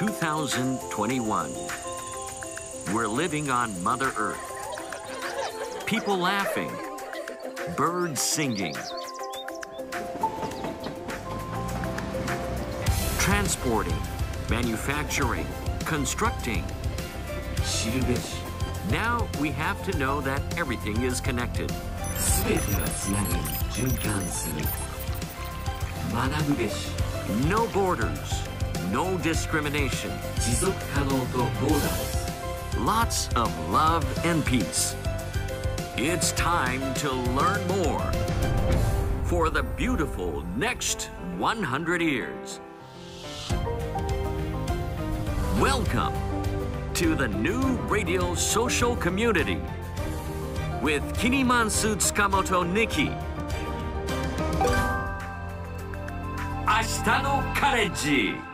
2021. We're living on Mother Earth. People laughing, birds singing, transporting, manufacturing, constructing. Now we have to know that everything is connected. No borders no discrimination. Lots of love and peace. It's time to learn more for the beautiful next 100 years. Welcome to the new radio social community with Kinimansu Tsukamoto Nikki. 明日のカレッジ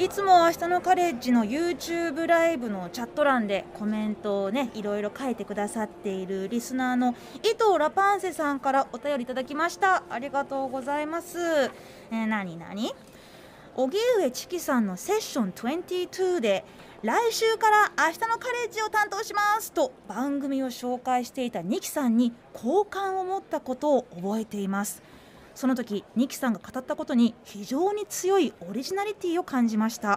いつも明日のカレッジの YouTube ライブのチャット欄でコメントをねいろいろ書いてくださっているリスナーの伊藤ラパンセさんからお便りいただきましたありがとうございます、えー、なになに荻上チキさんのセッション22で来週から明日のカレッジを担当しますと番組を紹介していたニキさんに好感を持ったことを覚えていますその時二木さんが語ったことに非常に強いオリジナリティを感じました、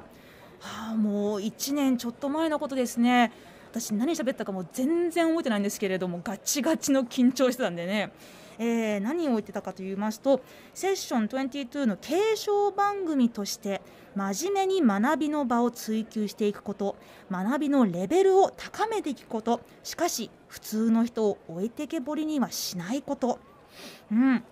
はあ、もう1年ちょっと前のことですね私何喋ったかも全然覚えてないんですけれどもガチガチの緊張してたんでねえー、何を言ってたかと言いますとセッション22の継承番組として真面目に学びの場を追求していくこと学びのレベルを高めていくことしかし普通の人を置いてけぼりにはしないこと、うん、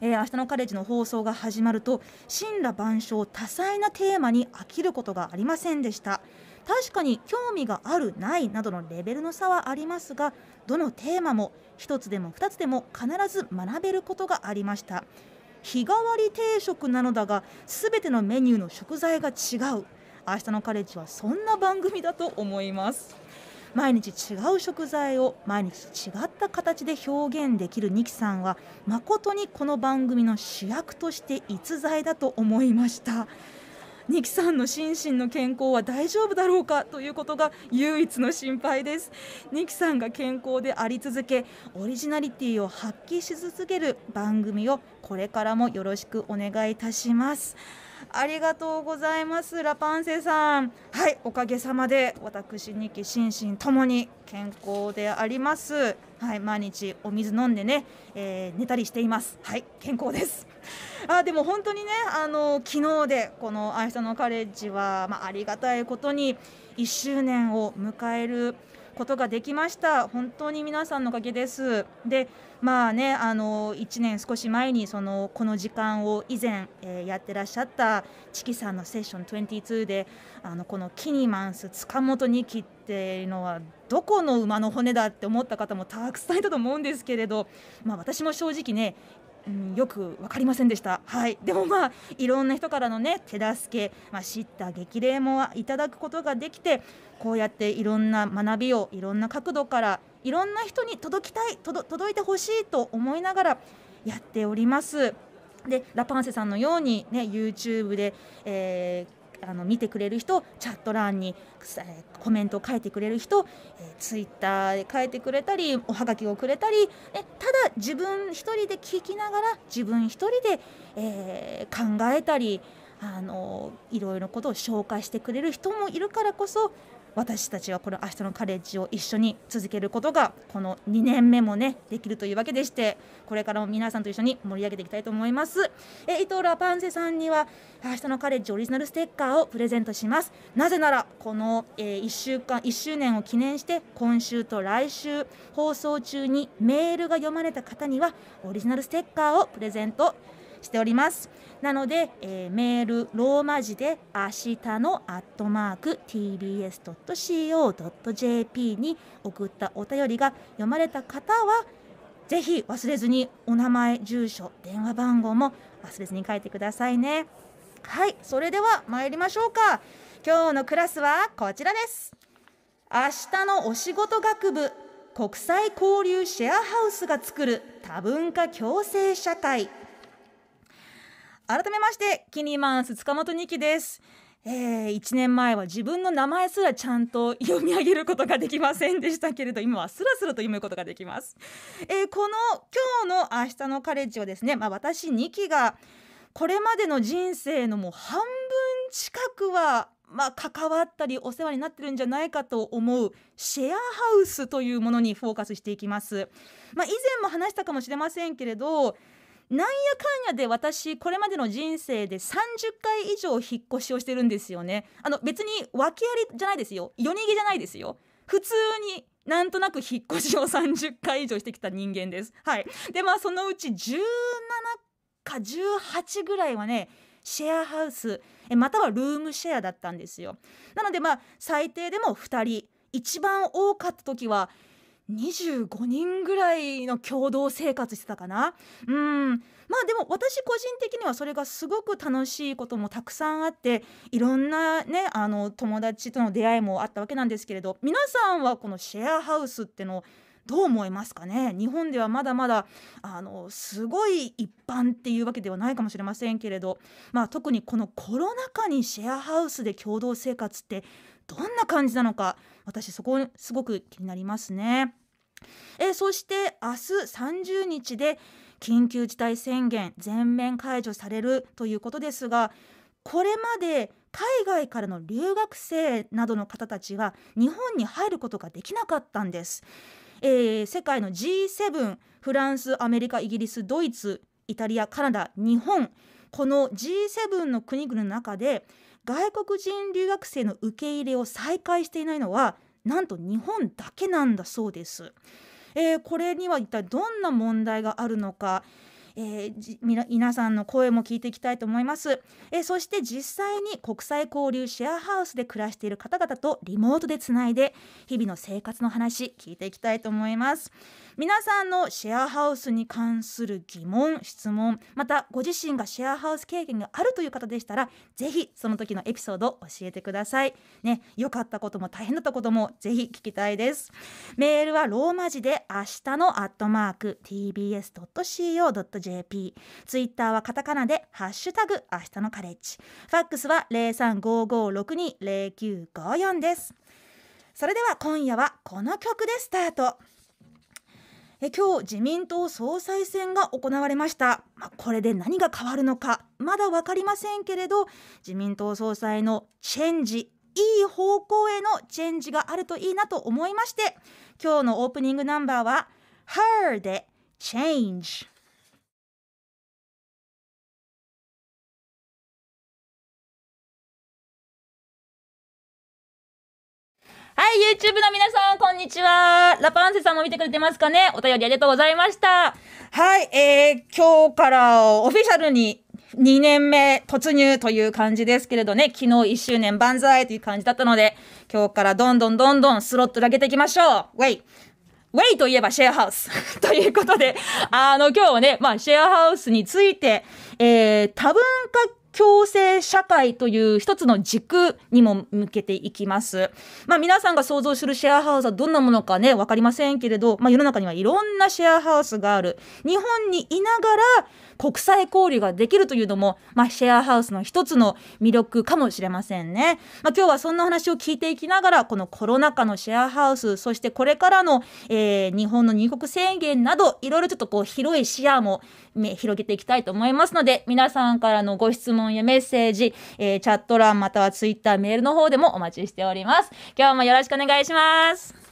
えー、明日のカレッジの放送が始まると神羅万象多彩なテーマに飽きることがありませんでした確かに興味があるないなどのレベルの差はありますがどのテーマも1つでも2つでも必ず学べることがありました日替わり定食なのだが全てのメニューの食材が違う明日のカレッジはそんな番組だと思います毎日違う食材を毎日違った形で表現できる二木さんは誠にこの番組の主役として逸材だと思いました。二木さんの心身の健康は大丈夫だろうかということが唯一の心配です二木さんが健康であり続けオリジナリティを発揮し続ける番組をこれからもよろしくお願いいたします。ありがとうございますラパンセさんはいおかげさまで私2期心身ともに健康でありますはい毎日お水飲んでね、えー、寝たりしていますはい健康です あでも本当にねあの昨日でこの愛人のカレッジはまあ、ありがたいことに1周年を迎えることができました本当に皆さんのおかげですでまあねあの1年少し前にそのこの時間を以前、えー、やってらっしゃったチキさんのセッション22であのこのキニマンス塚本2期っていうのはどこの馬の骨だって思った方もたくさんいたと思うんですけれど、まあ、私も正直ねうん、よく分かりませんでした、はい、でもまあいろんな人からの、ね、手助け、まあ、知った激励もいただくことができてこうやっていろんな学びをいろんな角度からいろんな人に届きたい届いてほしいと思いながらやっております。でラパンセさんのように、ね、YouTube で、えあの見てくれる人チャット欄に、えコメントを書いてくれる人、えツイッターで書いてくれたりおはがきをくれたり、ね、ただ自分一人で聞きながら自分一人で、えー、考えたりあのいろいろなことを紹介してくれる人もいるからこそ私たちはこの明日のカレッジを一緒に続けることがこの2年目もねできるというわけでしてこれからも皆さんと一緒に盛り上げていきたいと思いますえ伊藤ラパンセさんには明日のカレッジオリジナルステッカーをプレゼントしますなぜならこの、えー、1週間1周年を記念して今週と来週放送中にメールが読まれた方にはオリジナルステッカーをプレゼントしておりますなので、えー、メールローマ字で「明日のアットマーク TBS.CO.jp」に送ったお便りが読まれた方はぜひ忘れずにお名前住所電話番号も忘れずに書いてくださいねはいそれでは参りましょうか今日のクラスはこちらです明日のお仕事学部国際交流シェアハウスが作る多文化共生社会改めましてキニマンス塚本二木です、えー、1年前は自分の名前すらちゃんと読み上げることができませんでしたけれど今はスラスラと読むことができます、えー、この今日の明日のカレッジはですねまあ、私二木がこれまでの人生のもう半分近くはまあ、関わったりお世話になってるんじゃないかと思うシェアハウスというものにフォーカスしていきます。まあ、以前も話したかもしれませんけれどなんやかんやで私これまでの人生で30回以上引っ越しをしてるんですよねあの別に訳ありじゃないですよ夜逃げじゃないですよ普通になんとなく引っ越しを30回以上してきた人間ですはいでまあそのうち17か18ぐらいはねシェアハウスまたはルームシェアだったんですよなのでまあ最低でも2人一番多かった時は25人ぐらいの共同生活してたかなうんまあでも私個人的にはそれがすごく楽しいこともたくさんあっていろんなねあの友達との出会いもあったわけなんですけれど皆さんはこのシェアハウスってのをどう思いますかね日本ではまだまだあのすごい一般っていうわけではないかもしれませんけれど、まあ、特にこのコロナ禍にシェアハウスで共同生活ってどんな感じなのか私そこすごく気になりますね。えそして明日30日で緊急事態宣言全面解除されるということですがこれまで海外からの留学生などの方たちは日本に入ることができなかったんです。えー、世界の G7 フランスアメリカイギリスドイツイタリアカナダ日本この G7 の国々の中で外国人留学生の受け入れを再開していないのはなんと日本だけなんだそうです。えー、これには一体どんな問題があるのか、えー、皆さんの声も聞いていきたいと思います、えー、そして実際に国際交流シェアハウスで暮らしている方々とリモートでつないで日々の生活の話聞いていきたいと思います。皆さんのシェアハウスに関する疑問質問またご自身がシェアハウス経験があるという方でしたらぜひその時のエピソードを教えてくださいね良かったことも大変だったこともぜひ聞きたいですメールはローマ字で明日のアットマーク tbs.co.jp ツイッターはカタカナでハッシュタグ明日のカレッジファックスは0355620954ですそれでは今夜はこの曲でスタートえ今日自民党総裁選が行われました、まあ、これで何が変わるのかまだ分かりませんけれど自民党総裁のチェンジいい方向へのチェンジがあるといいなと思いまして今日のオープニングナンバーは「Her」で「Change」。はい、YouTube の皆さん、こんにちは。ラパンセさんも見てくれてますかねお便りありがとうございました。はい、えー、今日からオフィシャルに2年目突入という感じですけれどね、昨日1周年万歳という感じだったので、今日からどんどんどんどんスロット投げていきましょう。ウェイウェイといえばシェアハウス ということで、あの、今日はね、まあ、シェアハウスについて、えー、多文化共生社会という一つの軸にも向けていきます。まあ、皆さんが想像するシェアハウスはどんなものかね、わかりませんけれど、まあ、世の中にはいろんなシェアハウスがある。日本にいながら、国際交流ができるというのも、まあ、シェアハウスの一つの魅力かもしれませんね。まあ、今日はそんな話を聞いていきながら、このコロナ禍のシェアハウス、そしてこれからの、えー、日本の入国宣言など、いろいろちょっとこう広い視野も、ね、広げていきたいと思いますので、皆さんからのご質問やメッセージ、えー、チャット欄またはツイッター、メールの方でもお待ちしております。今日もよろしくお願いします。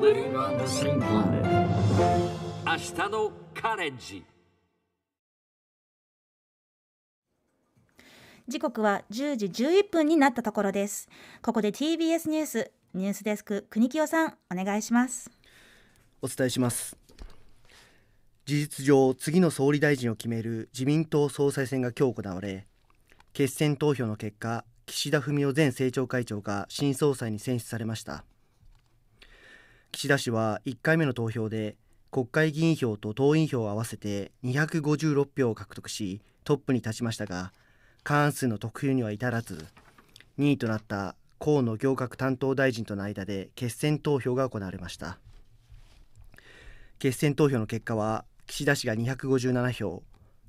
明日のカレンジ時刻は10時11分になったところですここで TBS ニュースニュースデスク国清さんお願いしますお伝えします事実上次の総理大臣を決める自民党総裁選が今日行われ決選投票の結果岸田文雄前政調会長が新総裁に選出されました岸田氏は1回目の投票で国会議員票と党員票を合わせて256票を獲得しトップに立ちましたが過半数の得票には至らず2位となった河野行革担当大臣との間で決選投票が行われました決選投票の結果は岸田氏が257票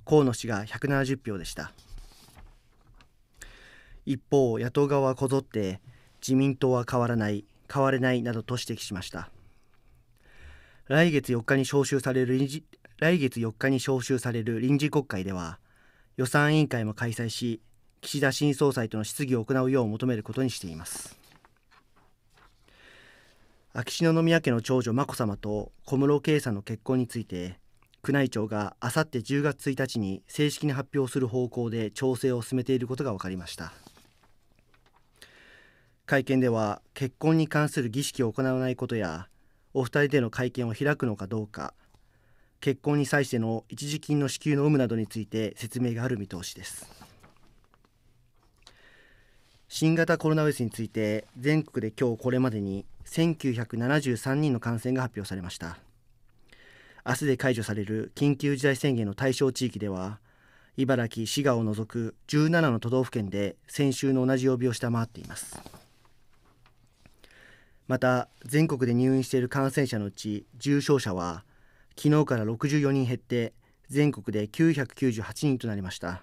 河野氏が170票でした一方野党側はこぞって自民党は変わらない変われないなどと指摘しました来月4日に招集される臨時来月4日に招集される臨時国会では予算委員会も開催し岸田新総裁との質疑を行うよう求めることにしています秋篠宮家の長女眞子さまと小室圭さんの結婚について宮内庁があさって10月1日に正式に発表する方向で調整を進めていることが分かりました会見では結婚に関する儀式を行わないことやお二人での会見を開くのかどうか結婚に際しての一時金の支給の有無などについて説明がある見通しです新型コロナウイルスについて全国で今日これまでに1973人の感染が発表されました明日で解除される緊急事態宣言の対象地域では茨城滋賀を除く17の都道府県で先週の同じ曜日を下回っていますまた全国で入院している感染者のうち重症者は昨日から64人減って全国で998人となりました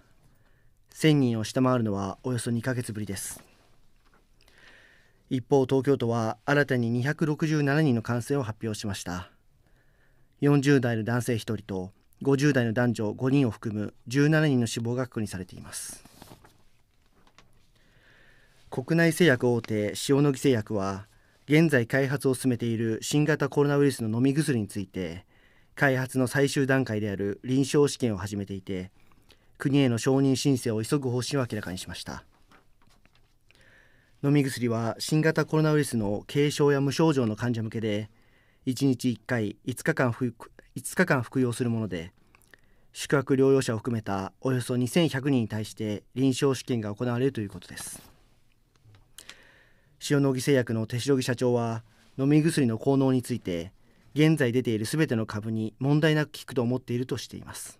1000人を下回るのはおよそ2ヶ月ぶりです一方東京都は新たに267人の感染を発表しました40代の男性1人と50代の男女5人を含む17人の死亡が確認されています国内製薬大手塩野義製薬は現在開発を進めている新型コロナウイルスの飲み薬について開発の最終段階である臨床試験を始めていて国への承認申請を急ぐ方針を明らかにしました飲み薬は新型コロナウイルスの軽症や無症状の患者向けで1日1回5日間服 ,5 日間服用するもので宿泊療養者を含めたおよそ2100人に対して臨床試験が行われるということです。塩野義製薬の手代木社長は飲み薬の効能について現在出ているすべての株に問題なく効くと思っているとしています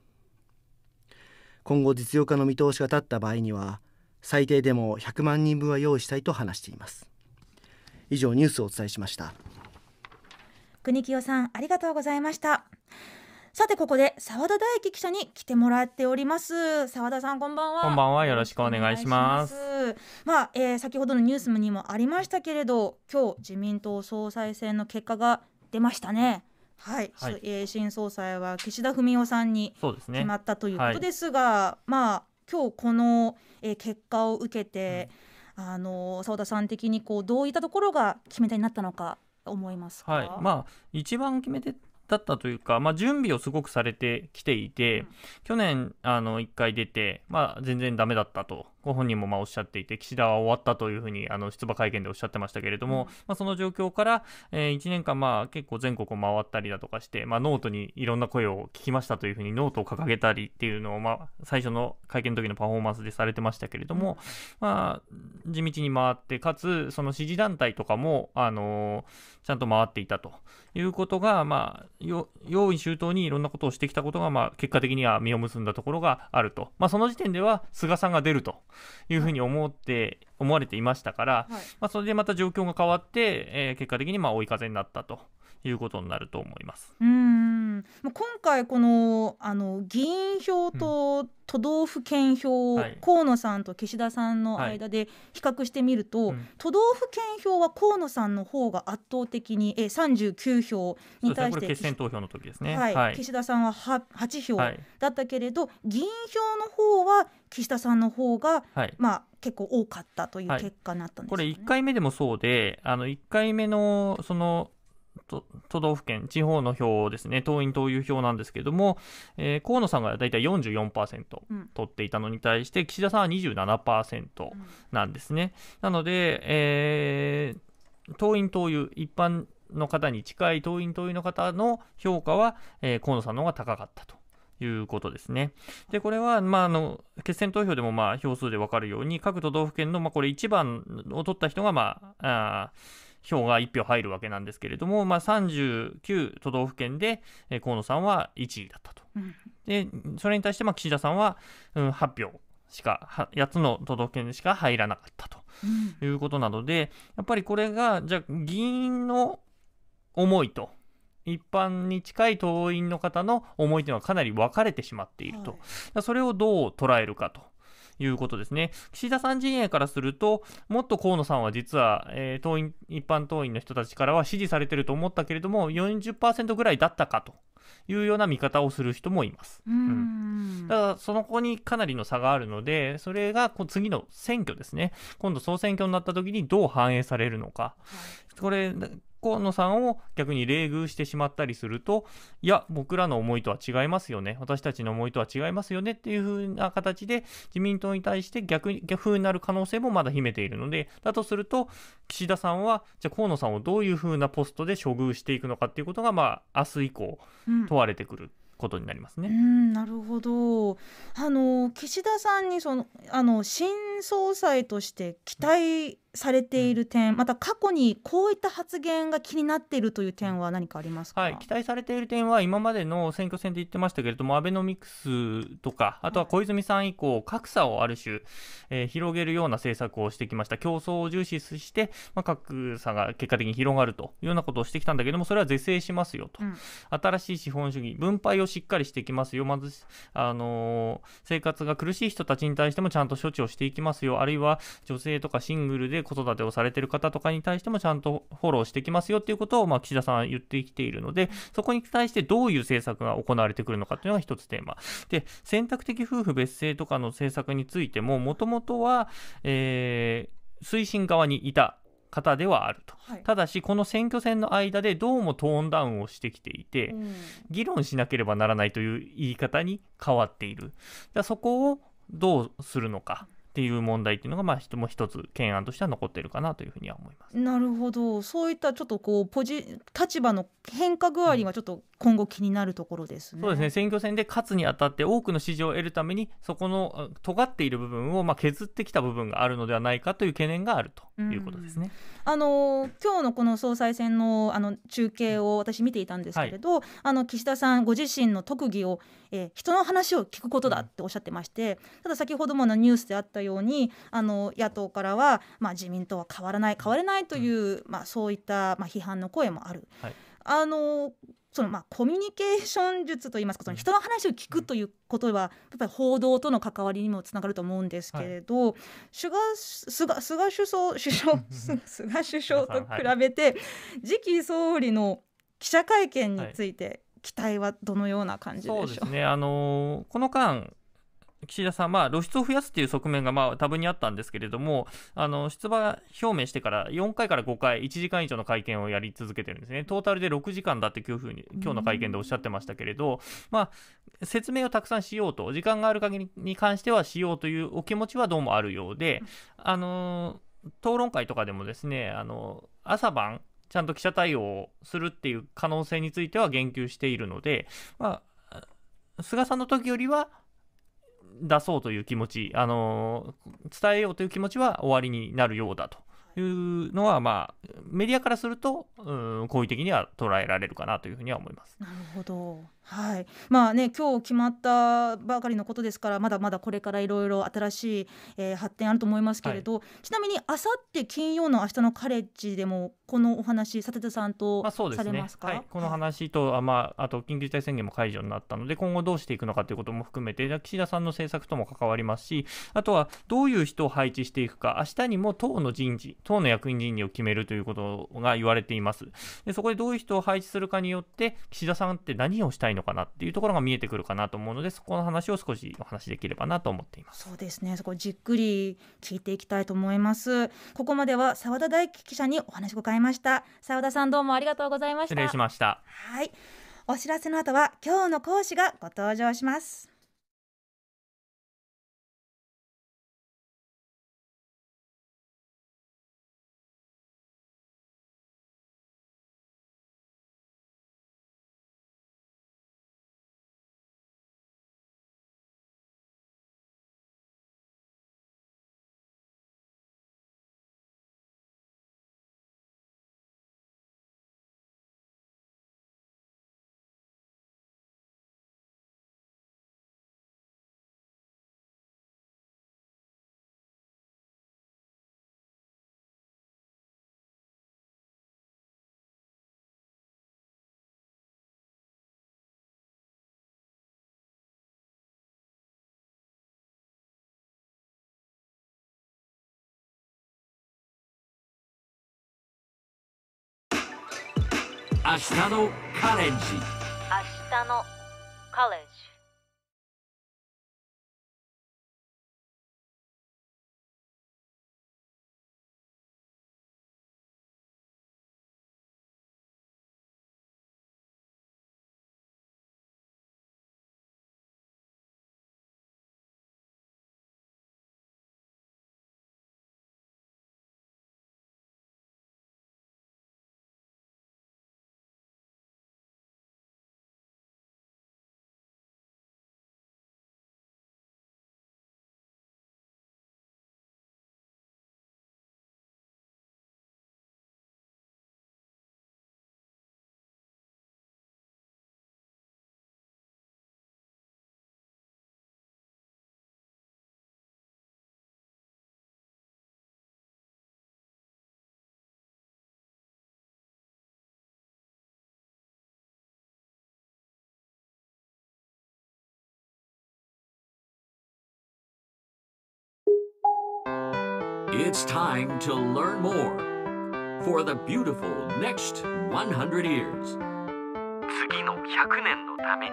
今後実用化の見通しが立った場合には最低でも100万人分は用意したいと話しています以上ニュースをお伝えしました国清さんありがとうございましたさてここで澤田大樹記者に来てもらっております澤田さんこんばんはこんばんはよろしくお願いしますまあ、えー、先ほどのニュースにもありましたけれど今日自民党総裁選の結果が出ましたねはい、はい、新総裁は岸田文雄さんに決まったということですが、ねはい、まあ今日この、えー、結果を受けて、うん、あの澤田さん的にこうどういったところが決め手になったのか思いますか、はい、まあ一番決め手だったというか、まあ、準備をすごくされてきていて、去年、あの、一回出て、まあ、全然ダメだったと。ご本人もまおっしゃっていて、岸田は終わったというふうにあの出馬会見でおっしゃってましたけれども、うん、まあ、その状況から、えー、1年間、まあ、結構全国を回ったりだとかして、まあ、ノートにいろんな声を聞きましたというふうにノートを掲げたりっていうのを、まあ、最初の会見の時のパフォーマンスでされてましたけれども、まあ、地道に回って、かつ、その支持団体とかも、あのー、ちゃんと回っていたということが、まあ、用意周到にいろんなことをしてきたことが、まあ、結果的には実を結んだところがあると。まあ、その時点では、菅さんが出ると。いうふうに思って、思われていましたから、はい、まあ、それでまた状況が変わって、えー、結果的にまあ追い風になったということになると思います。うん今回このあの議員票と都道府県票、う河野さんと岸田さんの間で比較してみると、はい、都道府県票は河野さんの方が圧倒的にえ39票に対して、ね、決選投票の時ですね、はい、はい、岸田さんは 8, 8票だったけれど、議員票の方は岸田さんの方が、はい、まあ結構多かったという結果になったんです、ね、これ1回目でもそうであの1回目のその都道府県、地方の票ですね、党員・党友票なんですけれども、えー、河野さんが大体44%取っていたのに対して、岸田さんは27%なんですね。なので、えー、党員・党友、一般の方に近い党員・党友の方の評価は、えー、河野さんの方が高かったと。いうことですね。で、これは、まあ、あの、決選投票でも、まあ、票数でわかるように、各都道府県の、まあ、これ1番を取った人が、まあ、あ票が1票入るわけなんですけれども、まあ、39都道府県で、河野さんは1位だったと。でそれに対してまあ岸田さんは、8票しか8つの都道府県しか入らなかったということなので、やっぱりこれがじゃあ議員の思いと一般に近い党員の方の思いというのはかなり分かれてしまっていると、はい、それをどう捉えるかということですね。岸田さん陣営からすると、もっと河野さんは実は、えー、党員一般党員の人たちからは支持されてると思ったけれども、40%ぐらいだったかというような見方をする人もいます。うん、だからその子にかなりの差があるので、それが次の選挙ですね、今度総選挙になった時にどう反映されるのか、これ河野さんを逆に冷遇してしまったりすると、いや、僕らの思いとは違いますよね、私たちの思いとは違いますよねっていう風な形で、自民党に対して逆に逆風になる可能性もまだ秘めているので、だとすると、岸田さんは、じゃあ河野さんをどういう風なポストで処遇していくのかっていうことが、まあ、明日以降、問われてくる。うんことになりますね。うんなるほど。あの岸田さんにそのあの新総裁として期待されている点、また過去にこういった発言が気になっているという点は何かありますか、はい、期待されている点は今までの選挙戦で言ってましたけれどもアベノミクスとかあとは小泉さん以降、格差をある種、えー、広げるような政策をしてきました競争を重視して、まあ、格差が結果的に広がるというようなことをしてきたんだけどもそれは是正しますよと、うん、新しい資本主義分配をしっかりしていきますよまず、あのー、生活が苦しい人たちに対してもちゃんと処置をしていきますよあるいは女性とかシングルで子育てをされてる方とかに対してもちゃんとフォローしてきますよっていうことを、まあ、岸田さんは言ってきているので、そこに対してどういう政策が行われてくるのかというのが一つテーマ。で、選択的夫婦別姓とかの政策についても、もともとは、えー、推進側にいた方ではあると、はい、ただしこの選挙戦の間でどうもトーンダウンをしてきていて、うん、議論しなければならないという言い方に変わっているだそこをどうするのかっていう問題っていうのが、まあ、人も一つ懸案としては残っているかなというふうには思いますなるほどそういったちょっとこうポジ立場の変化具合がちょっと今後気になるところですね、そうですね選挙戦で勝つにあたって多くの支持を得るためにそこの尖っている部分をまあ削ってきた部分があるのではないかという懸念があるということですね。あの今日のこの総裁選のあの中継を私見ていたんですけれど、はい、あの岸田さんご自身の特技を、え人の話を聞くことだっておっしゃってまして、ただ先ほどものニュースであったようにあの野党からは、まあ、自民党は変わらない変われないという、うん、まあ、そういった、まあ、批判の声もある。はい、あのそのまあコミュニケーション術といいますかその人の話を聞くということはやっぱり報道との関わりにもつながると思うんですけれど、はい、菅菅首相首相 菅首相と比べて次期総理の記者会見について期待はどのような感じでしょう、はい、そうですねあのこの間岸田さん、まあ、露出を増やすという側面が、まあ、多分にあったんですけれども、あの出馬表明してから4回から5回、1時間以上の会見をやり続けてるんですね、トータルで6時間だっていうふうに、今日の会見でおっしゃってましたけれど、まあ、説明をたくさんしようと、時間がある限りに関してはしようというお気持ちはどうもあるようで、あの討論会とかでもですね、あの朝晩、ちゃんと記者対応をするっていう可能性については言及しているので、まあ、菅さんの時よりは出そうという気持ち、あの伝えようという気持ちは終わりになるようだと。いうのは、まあ、メディアからすると、うん、好意的には捉えられるかなというふうには思います。なるほど。はい、まあね今日決まったばかりのことですからまだまだこれからいろいろ新しい、えー、発展あると思いますけれど、はい、ちなみにあさって金曜の明日のカレッジでもこのお話佐藤さんとされますか、ますねはい、この話と、はい、まあ、あと緊急事態宣言も解除になったので今後どうしていくのかということも含めて岸田さんの政策とも関わりますしあとはどういう人を配置していくか明日にも党の人事党の役員人事を決めるということが言われていますでそこでどういう人を配置するかによって岸田さんって何をしたいのかなっていうところが見えてくるかなと思うのでそこの話を少しお話しできればなと思っていますそうですねそこじっくり聞いていきたいと思いますここまでは澤田大樹記者にお話を伺いました澤田さんどうもありがとうございました失礼しましたはいお知らせの後は今日の講師がご登場します明日のカレンジ明日のカレン It's time to learn more for the beautiful next 100 years. 次の100年のために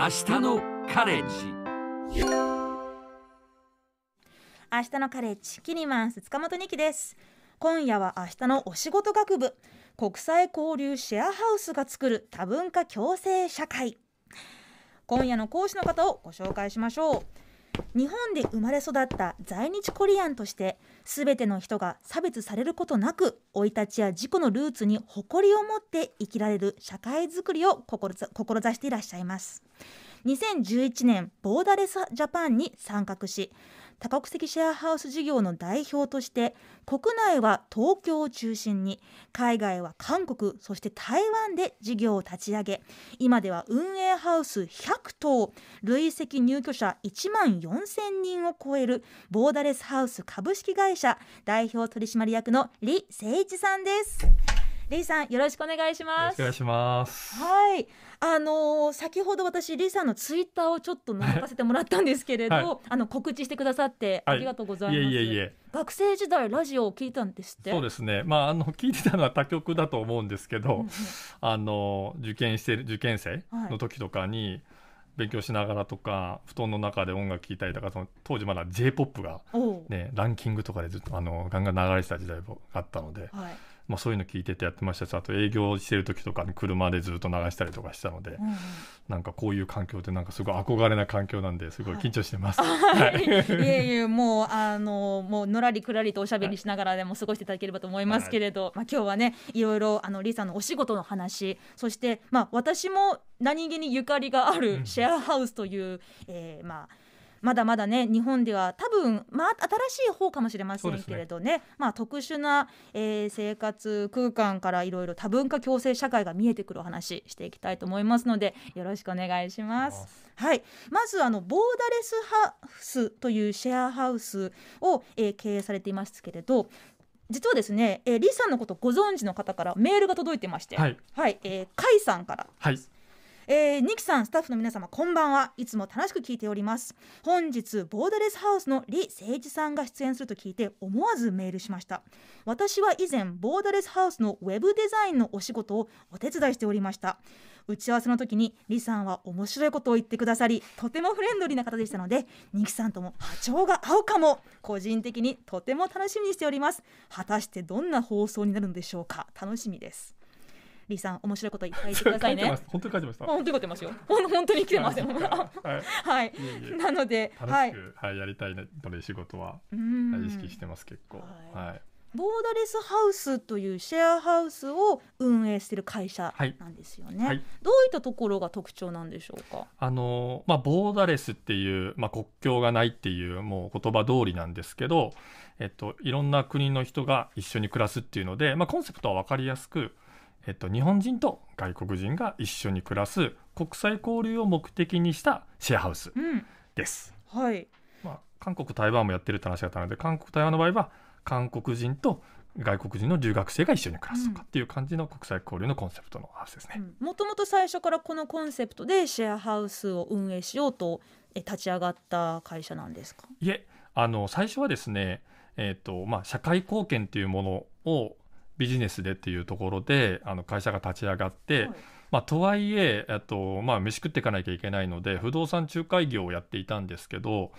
明日のカレッジ明日のカレッジキリマンス塚本二木です今夜は明日のお仕事学部国際交流シェアハウスが作る多文化共生社会今夜の講師の方をご紹介しましょう日本で生まれ育った在日コリアンとして全ての人が差別されることなく生い立ちや自己のルーツに誇りを持って生きられる社会づくりを志していらっしゃいます2011年ボーダレスジャパンに参画し多国籍シェアハウス事業の代表として国内は東京を中心に海外は韓国そして台湾で事業を立ち上げ今では運営ハウス100棟累積入居者1万4000人を超えるボーダレスハウス株式会社代表取締役の李誠一さんです。レさんよろしくお願いします。お願いします。はい。あのー、先ほど私リサのツイッターをちょっと覗かせてもらったんですけれど、はい、あの告知してくださってありがとうございます。はい、いえいえいえ学生時代ラジオを聞いたんですってそうですね、まあ、あの聞いてたのは他局だと思うんですけど、あの受験してる受験生の時とかに、はい勉強しながらとか布団の中で音楽聴いたりとかその当時まだ j p o p が、ね、ランキングとかでずっとあのガンガン流れてた時代があったので、はい、まあ、そういうの聞いててやってましたしあと営業してる時とかに車でずっと流したりとかしたので、うん、なんかこういう環境ってなんかすごい憧れな環境なんですごい緊張してます。はい、はい、えいえもうあのもうのらりくらりとおしゃべりしながらでも過ごしていただければと思いますけれど、はい、まあ、今日はねいろいろあのリさんのお仕事の話そして、まあ、私も何気にゆかりがあるシェアハウスという、うん、えー、まあまだまだね日本では多分、まあ、新しい方かもしれませんけれどね、ね、まあ、特殊な、えー、生活空間からいろいろ多文化共生社会が見えてくるお話していきたいと思いますのでよろしくお願いします。はい、まずあのボーダレスハウスというシェアハウスを、えー、経営されていますけれど実はですね、えー、リさんのことご存知の方からメールが届いてまして、はい、はい、えー、カイさんから、はい、えー、ニキさんスタッフの皆様こんばんはいつも楽しく聞いております本日ボーダレスハウスの李誠一さんが出演すると聞いて思わずメールしました私は以前ボーダレスハウスのウェブデザインのお仕事をお手伝いしておりました打ち合わせの時に李さんは面白いことを言ってくださりとてもフレンドリーな方でしたのでニキさんとも波長が合うかも個人的にとても楽しみにしております果たしてどんな放送になるのでしょうか楽しみです李さん面白いこといっぱい言ってくださいね本当に書いてました本当に書いてますよ本当に来てますよはい、なのではい、はい、やりたいねので仕事は意識してます結構はいボーダレスハウスというシェアハウスを運営している会社なんですよね、はいはい、どういったところが特徴なんでしょうかあの、まあ、ボーダレスっていう、まあ、国境がないっていうもう言葉通りなんですけど、えっと、いろんな国の人が一緒に暮らすっていうので、まあ、コンセプトはわかりやすくえっと、日本人と外国人が一緒に暮らす国際交流を目的にしたシェアハウスです。うん、はいまあ、韓国、台湾もやってるって話があったので韓国、台湾の場合は韓国人と外国人の留学生が一緒に暮らすとかっていう感じの国際交流のコンセプトのハウスですね。もともと最初からこのコンセプトでシェアハウスを運営しようと立ち上がった会社なんですかいえあの最初はですね、えーとまあ、社会貢献というものをビジネスでっていうところであの会社が立ち上がって、はい、まあ、とはいえと、まあ、飯食っていかなきゃいけないので不動産仲介業をやっていたんですけど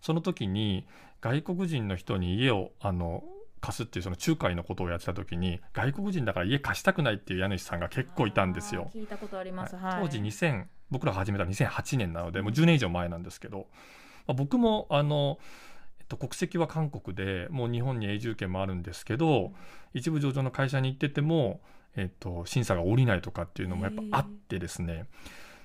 その時に外国人の人に家をあの貸すっていうその仲介のことをやってた時に外国人だから家貸したくないっていう家主さんが結構いたんですよ。聞いたことあります、はい、当時2000僕ら始めた2008年なのでもう10年以上前なんですけど、まあ、僕もあのと国籍は韓国でもう日本に永住権もあるんですけど、一部上場の会社に行ってても、えと、審査が下りないとかっていうのもやっぱあってですね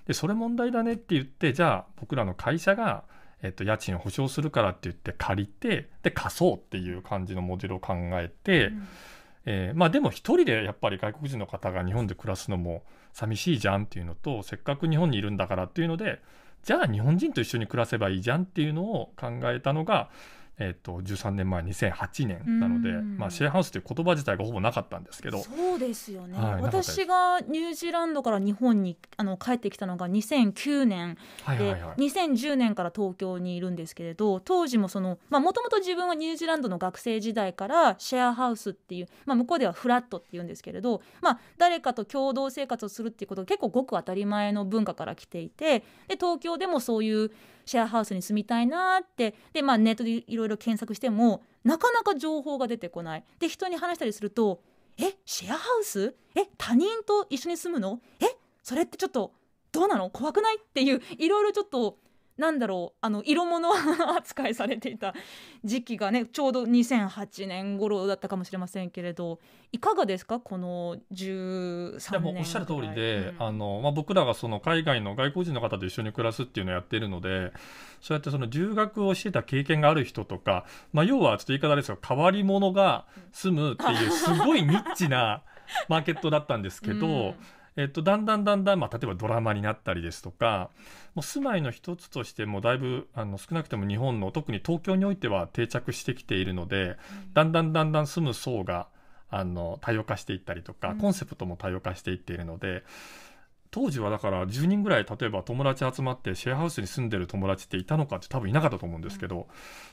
でそれ問題だねって言ってじゃあ僕らの会社が、えと、家賃を保証するからって言って借りてで貸そうっていう感じのモデルを考えて、うん、えー、まあ、でも一人でやっぱり外国人の方が日本で暮らすのも寂しいじゃんっていうのとせっかく日本にいるんだからっていうのでじゃあ日本人と一緒に暮らせばいいじゃんっていうのを考えたのがえーと、13年前2008年なので、まあ、シェアハウスという言葉自体がほぼなかったんですけどそうですよね、はい、私がニュージーランドから日本にあの帰ってきたのが2009年で、はいはいはい、2010年から東京にいるんですけれど当時もそのもともと自分はニュージーランドの学生時代からシェアハウスっていう、まあ、向こうではフラットっていうんですけれど、まあ、誰かと共同生活をするっていうことが結構ごく当たり前の文化から来ていてで東京でもそういうシェアハウスに住みたいなってで、まあ、ネットでいろいろ検索してもなかなか情報が出てこない。で人に話したりすると「えシェアハウスえ他人と一緒に住むのえそれってちょっとどうなの怖くない?」っていういろいろちょっとなんだろうあの色物 扱いされていた時期がねちょうど2008年頃だったかもしれませんけれどいかがですかこの13年おっしゃる通りで、うん、あのまあ、僕らがその海外の外国人の方と一緒に暮らすっていうのをやってるのでそうやってその留学をしてた経験がある人とか、まあ、要はちょっと言い方ですが変わり者が住むっていうすごいニッチな マーケットだったんですけど。うんえっと、だんだんだんだん、まあ、例えばドラマになったりですとか、もう住まいの一つとしてもだいぶ、あの、少なくとも日本の、特に東京においては定着してきているので、だんだんだんだん住む層が、あの、多様化していったりとか、コンセプトも多様化していっているので、うん当時はだから10人ぐらい例えば友達集まってシェアハウスに住んでる友達っていたのかって多分いなかったと思うんですけど、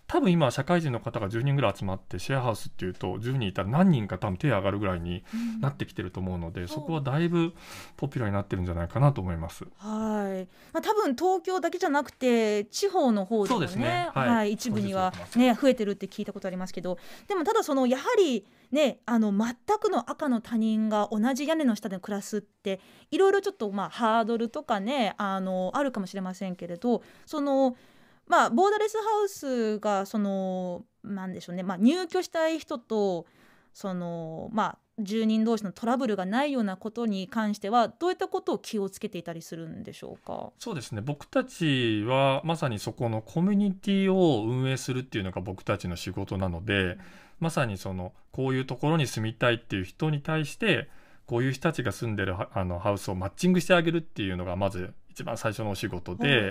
多分今社会人の方が10人ぐらい集まってシェアハウスっていうと10人いたら何人か多分手上がるぐらいになってきてると思うので、そこはだいぶポピュラーになってるんじゃないかなと思います。はいまあ、多分東京だけじゃなくて地方の方でもね、ね、はい、はい、一部には、ね、増えてるって聞いたことありますけどでもただそのやはりね、あの全くの赤の他人が同じ屋根の下で暮らすっていろいろちょっとまあハードルとかねあのあるかもしれませんけれどそのまあボーダレスハウスがそのなんでしょうね、まあ、入居したい人とそのまあ住人同士のトラブルがないようなことに関してはどういったことを気をつけていたりするんでしょうかそうですね僕たちはまさにそこのコミュニティを運営するっていうのが僕たちの仕事なので、まさにそのこういうところに住みたいっていう人に対してこういう人たちが住んでるあのハウスをマッチングしてあげるっていうのがまず一番最初のお仕事で、う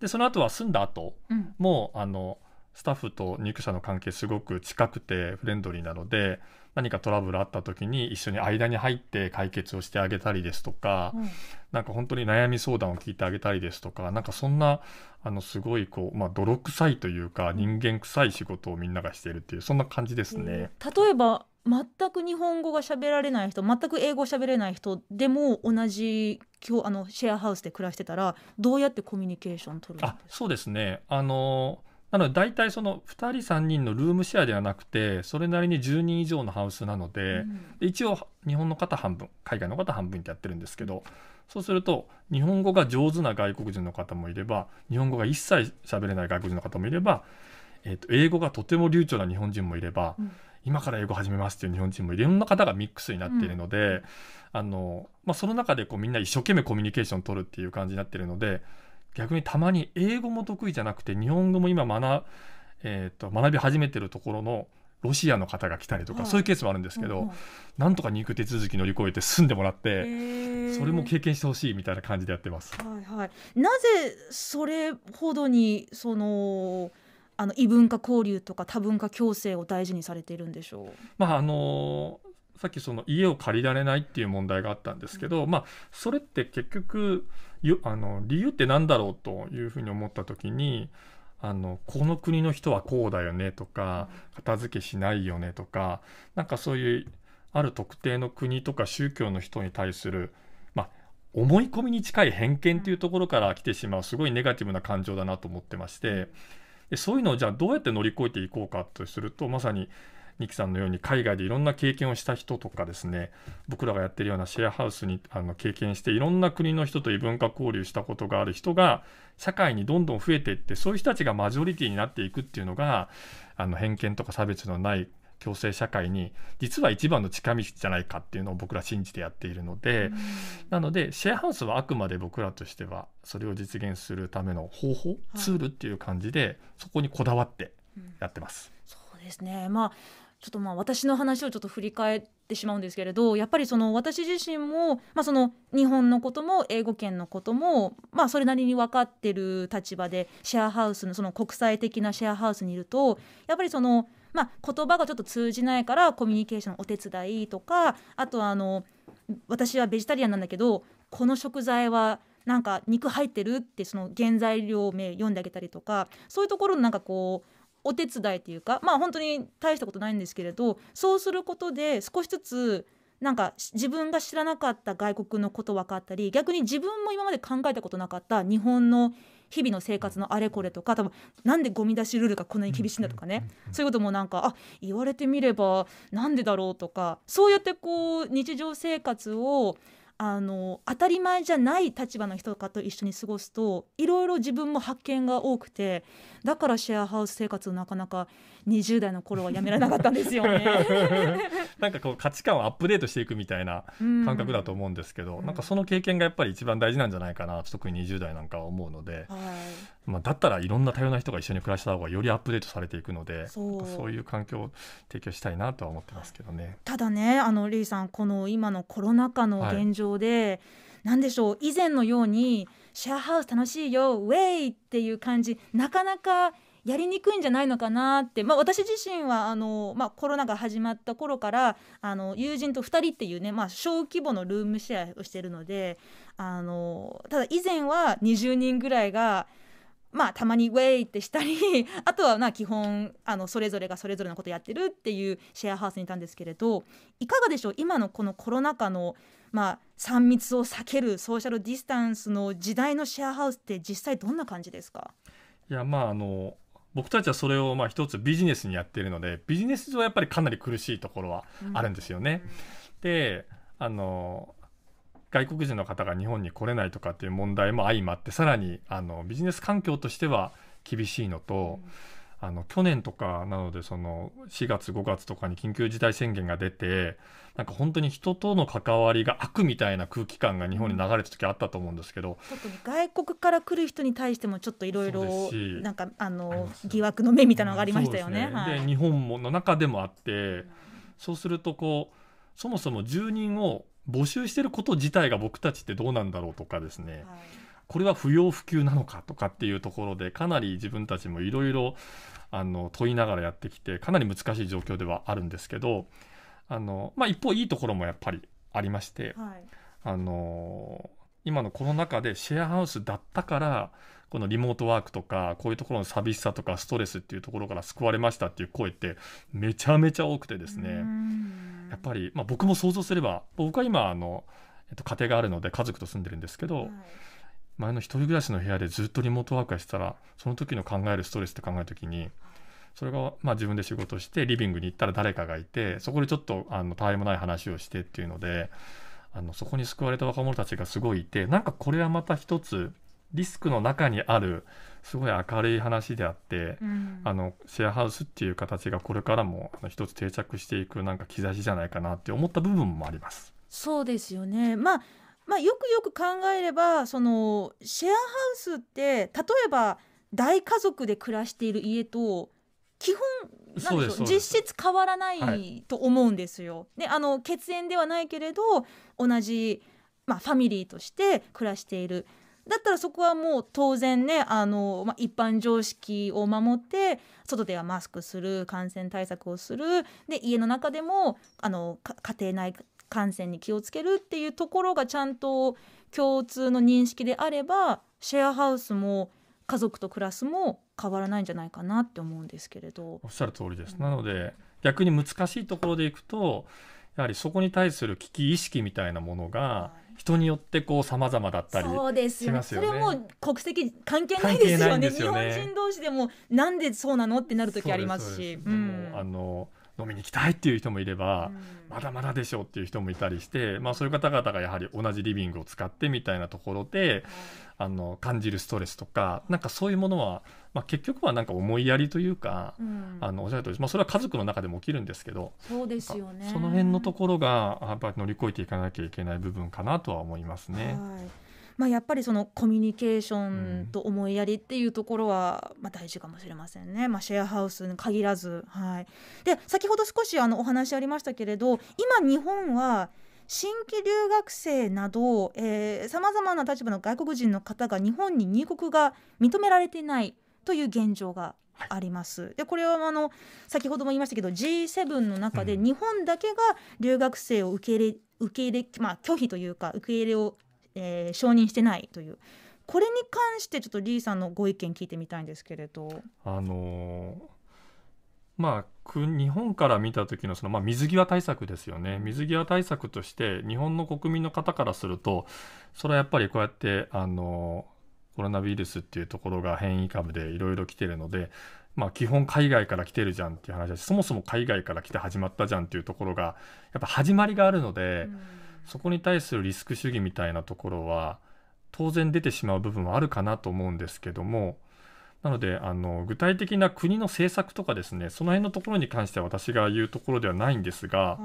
ん、でその後は住んだ後も、うん、あのスタッフと入居者の関係すごく近くてフレンドリーなので。何かトラブルあった時に一緒に間に入って解決をしてあげたりですとか、うん、なんか本当に悩み相談を聞いてあげたりですとかなんかそんなあのすごいこう、まあ、泥臭いというか人間臭い仕事をみんながしているっていうそんな感じですね。例えば全く日本語が喋られない人全く英語喋れない人でも同じあのシェアハウスで暮らしてたらどうやってコミュニケーション取るんですかそうですねあのーなので大体その2人3人のルームシェアではなくてそれなりに10人以上のハウスなので、うん、一応日本の方半分海外の方半分ってやってるんですけどそうすると日本語が上手な外国人の方もいれば日本語が一切喋れない外国人の方もいれば、えー、と英語がとても流暢な日本人もいれば、うん、今から英語始めますっていう日本人もいろんな方がミックスになっているので、うん、あのまあ、その中でこうみんな一生懸命コミュニケーション取るっていう感じになっているので。逆にたまに英語も得意じゃなくて日本語も今学,、えーと、学び始めてるところのロシアの方が来たりとか、はい、そういうケースもあるんですけど、うんなんとか入居手続き乗り越えて住んでもらってそれも経験してほしいみたいな感じでやってます。はいはい、なぜそれほどにそのあの異文化交流とか多文化共生を大事にされているんでしょう、まああのー、さっきその家を借りられないっていう問題があったんですけど、うん、まあ、それって結局あの理由って何だろうというふうに思った時にあのこの国の人はこうだよねとか片付けしないよねとかなんかそういうある特定の国とか宗教の人に対する、まあ、思い込みに近い偏見というところから来てしまうすごいネガティブな感情だなと思ってましてでそういうのをじゃあどうやって乗り越えていこうかとするとまさにニキさんのように海外でいろんな経験をした人とかですね僕らがやってるようなシェアハウスにあの経験していろんな国の人と異文化交流したことがある人が社会にどんどん増えていってそういう人たちがマジョリティになっていくっていうのがあの偏見とか差別のない共生社会に実は一番の近道じゃないかっていうのを僕ら信じてやっているので、なのでシェアハウスはあくまで僕らとしてはそれを実現するための方法、ツールっていう感じでそこにこだわってやってます。そうですねまあちょっとまあ私の話をちょっと振り返ってしまうんですけれどやっぱりその私自身も、まあ、その日本のことも英語圏のことも、まあ、それなりに分かってる立場でシェアハウスのその国際的なシェアハウスにいるとやっぱりその、まあ、言葉がちょっと通じないからコミュニケーションお手伝いとかあとあの私はベジタリアンなんだけどこの食材はなんか肉入ってるってその原材料名読んであげたりとかそういうところのなんかこうお手伝いというかまあ本当に大したことないんですけれどそうすることで少しずつなんか自分が知らなかった外国のこと分かったり逆に自分も今まで考えたことなかった日本の日々の生活のあれこれとか多分なんでゴミ出しルールがこんなに厳しいんだとかねそういうこともなんかあ言われてみればなんでだろうとかそうやってこう日常生活をあの当たり前じゃない立場の人とかと一緒に過ごすといろいろ自分も発見が多くてだからシェアハウス生活をなかなか20代の頃はやめられなかったんですよね なんかこう価値観をアップデートしていくみたいな感覚だと思うんですけど、うん、なんかその経験がやっぱり一番大事なんじゃないかな特に20代なんかは思うので、はい、まあ、だったらいろんな多様な人が一緒に暮らした方がよりアップデートされていくのでそういう環境を提供したいなとは思ってますけどね。ただねあのリーさんこの今のコロナ禍の現状で、はい、でしょう以前のようにシェアハウス楽しいよウェイっていう感じなかなかやりにくいんじゃないのかなって、まあ、私自身はあの、まあ、コロナが始まった頃からあの友人と2人っていうね、まあ、小規模のルームシェアをしてるのであのただ以前は20人ぐらいが。まあ、たまにウェイってしたり あとはな基本あのそれぞれがそれぞれのことやってるっていうシェアハウスにいたんですけれどいかがでしょう今のこのコロナ禍の、まあ、3密を避けるソーシャルディスタンスの時代のシェアハウスって実際どんな感じですかいやまああの僕たちはそれをまあ一つビジネスにやっているのでビジネス上やっぱりかなり苦しいところはあるんですよね。うん、であの外国人の方が日本に来れないとかっていう問題も相まってさらにあのビジネス環境としては厳しいのと、うんあの去年とかなのでその4月5月とかに緊急事態宣言が出てなんか本当に人との関わりが悪みたいな空気感が日本に流れた時あったと思うんですけど特に外国から来る人に対してもちょっといろいろなんかあの疑惑の目みたいなのがありましたよね。で、ねはい、日本もの中でもあってそうするとこうそもそも住人を募集してること自体が僕たちってどうなんだろうとかですね、はい、これは不要不急なのかとかっていうところでかなり自分たちもいろいろあの問いながらやってきてかなり難しい状況ではあるんですけどあの、まあ、一方いいところもやっぱりありまして、はい、あの今のコロナ禍でシェアハウスだったからこのリモートワークとかこういうところの寂しさとかストレスっていうところから救われましたっていう声ってめちゃめちゃ多くてですねやっぱり、まあ、僕も想像すれば僕は今あの、えっと、家庭があるので家族と住んでるんですけど。はい前の1人暮らしの部屋でずっとリモートワークしてたらその時の考えるストレスって考える時にそれがまあ自分で仕事してリビングに行ったら誰かがいてそこでちょっとあのたわいもない話をしてっていうのであのそこに救われた若者たちがすごいいてなんかこれはまた一つリスクの中にあるすごい明るい話であって、うん、あのシェアハウスっていう形がこれからも一つ定着していくなんか兆しじゃないかなって思った部分もあります。そうですよね、まあ、まあ、よくよく考えればそのシェアハウスって例えば大家族で暮らしている家と基本なんでしょう実質変わらないと思うんですよ。はい、あの血縁ではないけれど同じ、まあ、ファミリーとして暮らしている。だったらそこはもう当然ねあの、まあ、一般常識を守って外ではマスクする感染対策をするで家の中でもあの家庭内感染に気をつけるっていうところがちゃんと共通の認識であればシェアハウスも家族と暮らすも変わらないんじゃないかなって思うんですけれどおっしゃる通りです、うん、なので逆に難しいところでいくとやはりそこに対する危機意識みたいなものが人によってこう様々だったり、ね、そうですよねそれも国籍関係ないですよね、ね、日本人同士でもなんでそうなのってなる時ありますし。すすうん、あの飲みに行きたいっていう人もいれば、まだまだでしょっていう人もいたりして、まあ、そういう方々がやはり同じリビングを使ってみたいなところで、あの感じるストレスとかなんかそういうものは、まあ、結局はなんか思いやりというか、うん、あのおっしゃるとおり、まあ、それは家族の中でも起きるんですけどそうですよねその辺のところがやっぱり乗り越えていかなきゃいけない部分かなとは思いますね。はいまあ、やっぱりそのコミュニケーションと思いやりっていうところは、まあ、大事かもしれませんね、まあ、シェアハウスに限らず。はい、で先ほど少しあのお話ありましたけれど今日本は新規留学生などさまざまな立場の外国人の方が日本に入国が認められていないという現状があります。でこれはあの先ほども言いましたけど G7 の中で日本だけが留学生を受け入れ受け入れ、まあ、拒否というか受け入れをえー、承認してないというこれに関してちょっとリーさんのご意見聞いてみたいんですけれど。あのーまあ、日本から見た時のその、まあ、水際対策ですよね水際対策として日本の国民の方からするとそれはやっぱりこうやってあのコロナウイルスっていうところが変異株でいろいろ来てるので、まあ、基本海外から来てるじゃんっていう話だしそもそも海外から来て始まったじゃんっていうところがやっぱ始まりがあるので。うんそこに対するリスク主義みたいなところは当然出てしまう部分はあるかなと思うんですけどもなのであの具体的な国の政策とかですねその辺のところに関しては私が言うところではないんですが、はい、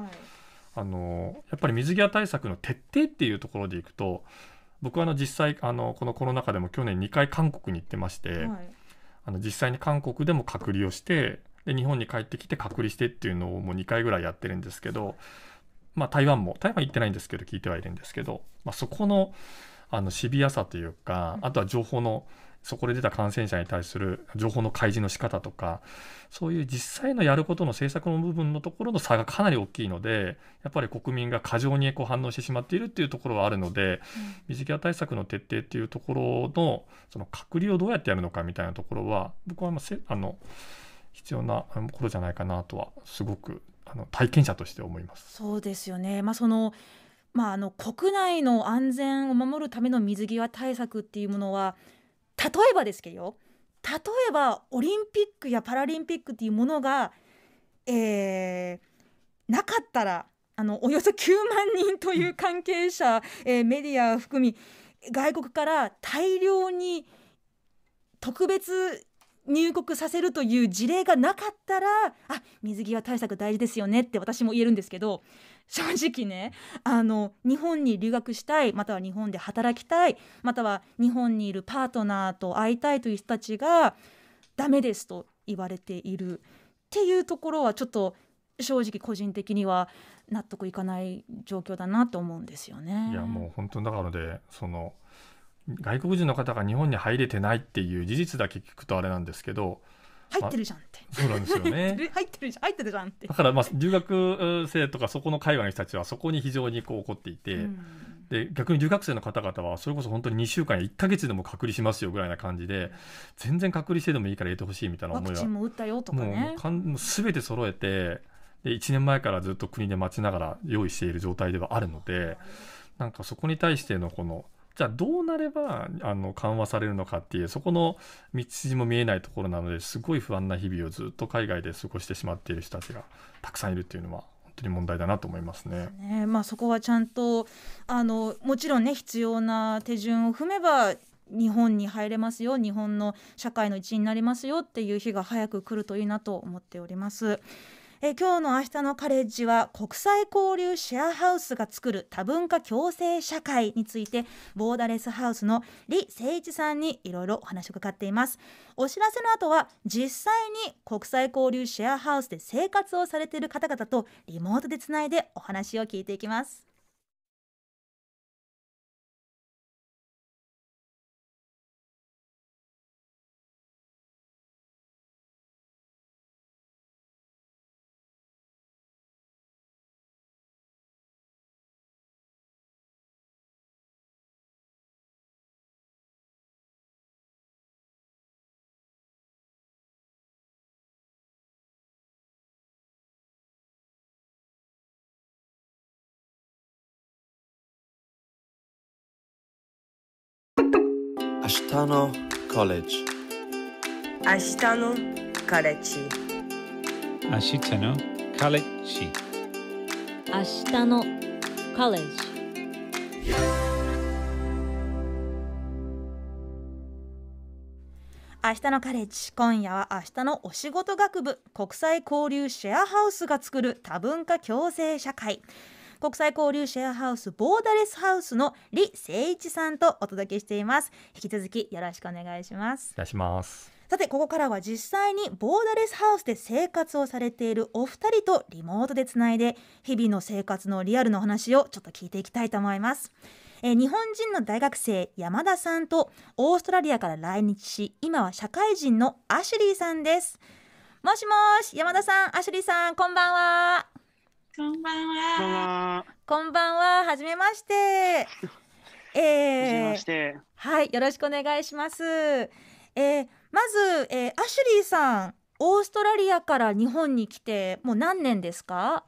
あのやっぱり水際対策の徹底っていうところでいくと僕はの実際あのこのコロナ禍でも去年2回韓国に行ってまして、はい、あの実際に韓国でも隔離をしてで日本に帰ってきて隔離してっていうのをもう2回ぐらいやってるんですけどまあ、台湾も台湾行ってないんですけど聞いてはいるんですけど、まあ、そこのあのシビアさというかあとは情報のそこで出た感染者に対する情報の開示の仕方とかそういう実際のやることの政策の部分のところの差がかなり大きいのでやっぱり国民が過剰にこう反応してしまっているっていうところはあるので、水際対策の徹底っていうところのその隔離をどうやってやるのかみたいなところは僕はまああの必要なころじゃないかなとはすごくあの体験者として思います。そうですよね。まあそのまああの国内の安全を守るための水際対策っていうものは例えばですけど、例えばオリンピックやパラリンピックっていうものが、えー、なかったらあのおよそ9万人という関係者、えー、メディア含み外国から大量に特別入国させるという事例がなかったらあ水際対策大事ですよねって私も言えるんですけど正直ねあの日本に留学したいまたは日本で働きたいまたは日本にいるパートナーと会いたいという人たちがダメですと言われているっていうところはちょっと正直個人的には納得いかない状況だなと思うんですよね。いやもう本当だからでその外国人の方が日本に入れてないっていう事実だけ聞くとあれなんですけど入ってるじゃんってそうなんですよね 入ってるじゃん入ってるじゃんってだからまあ留学生とかそこの海外の人たちはそこに非常にこう怒っていて、うん、で逆に留学生の方々はそれこそ本当に2週間や1か月でも隔離しますよぐらいな感じで全然隔離してでもいいから入れてほしいみたいな思いはワクチンも打ったよとかねもうも全て揃えてで1年前からずっと国で待ちながら用意している状態ではあるのでなんかそこに対してのこのじゃあどうなればあの緩和されるのかっていうそこの道筋も見えないところなのですごい不安な日々をずっと海外で過ごしてしまっている人たちがたくさんいるっていうのは本当に問題だなと思いますね。ねまあ、そこはちゃんとあのもちろんね必要な手順を踏めば日本に入れますよ日本の社会の一員になりますよっていう日が早く来るといいなと思っております。え今日の明日のカレッジは国際交流シェアハウスが作る多文化共生社会についてボーダレスハウスの李誠一さんにいろいろお話を伺っていますお知らせの後は実際に国際交流シェアハウスで生活をされている方々とリモートでつないでお話を聞いていきます日のコレッジ明日のカレッジ明日のカレッジ明日のカレッジ明日のカレッジ今夜は明日のお仕事学部国際交流シェアハウスが作る多文化共生社会国際交流シェアハウスボーダレスハウスの李誠一さんとお届けしています引き続きよろしくお願いしますお願いしますさてここからは実際にボーダレスハウスで生活をされているお二人とリモートでつないで日々の生活のリアルの話をちょっと聞いていきたいと思います。え日本人の大学生山田さんとオーストラリアから来日し今は社会人のアシュリーさんです。もしもし山田さんアシュリーさんこんばんは。こんばんは。こんばんは。はじめまして。えー、はい、よろしくお願いします。えー、まず、えー、アシュリーさん、オーストラリアから日本に来て、もう何年ですか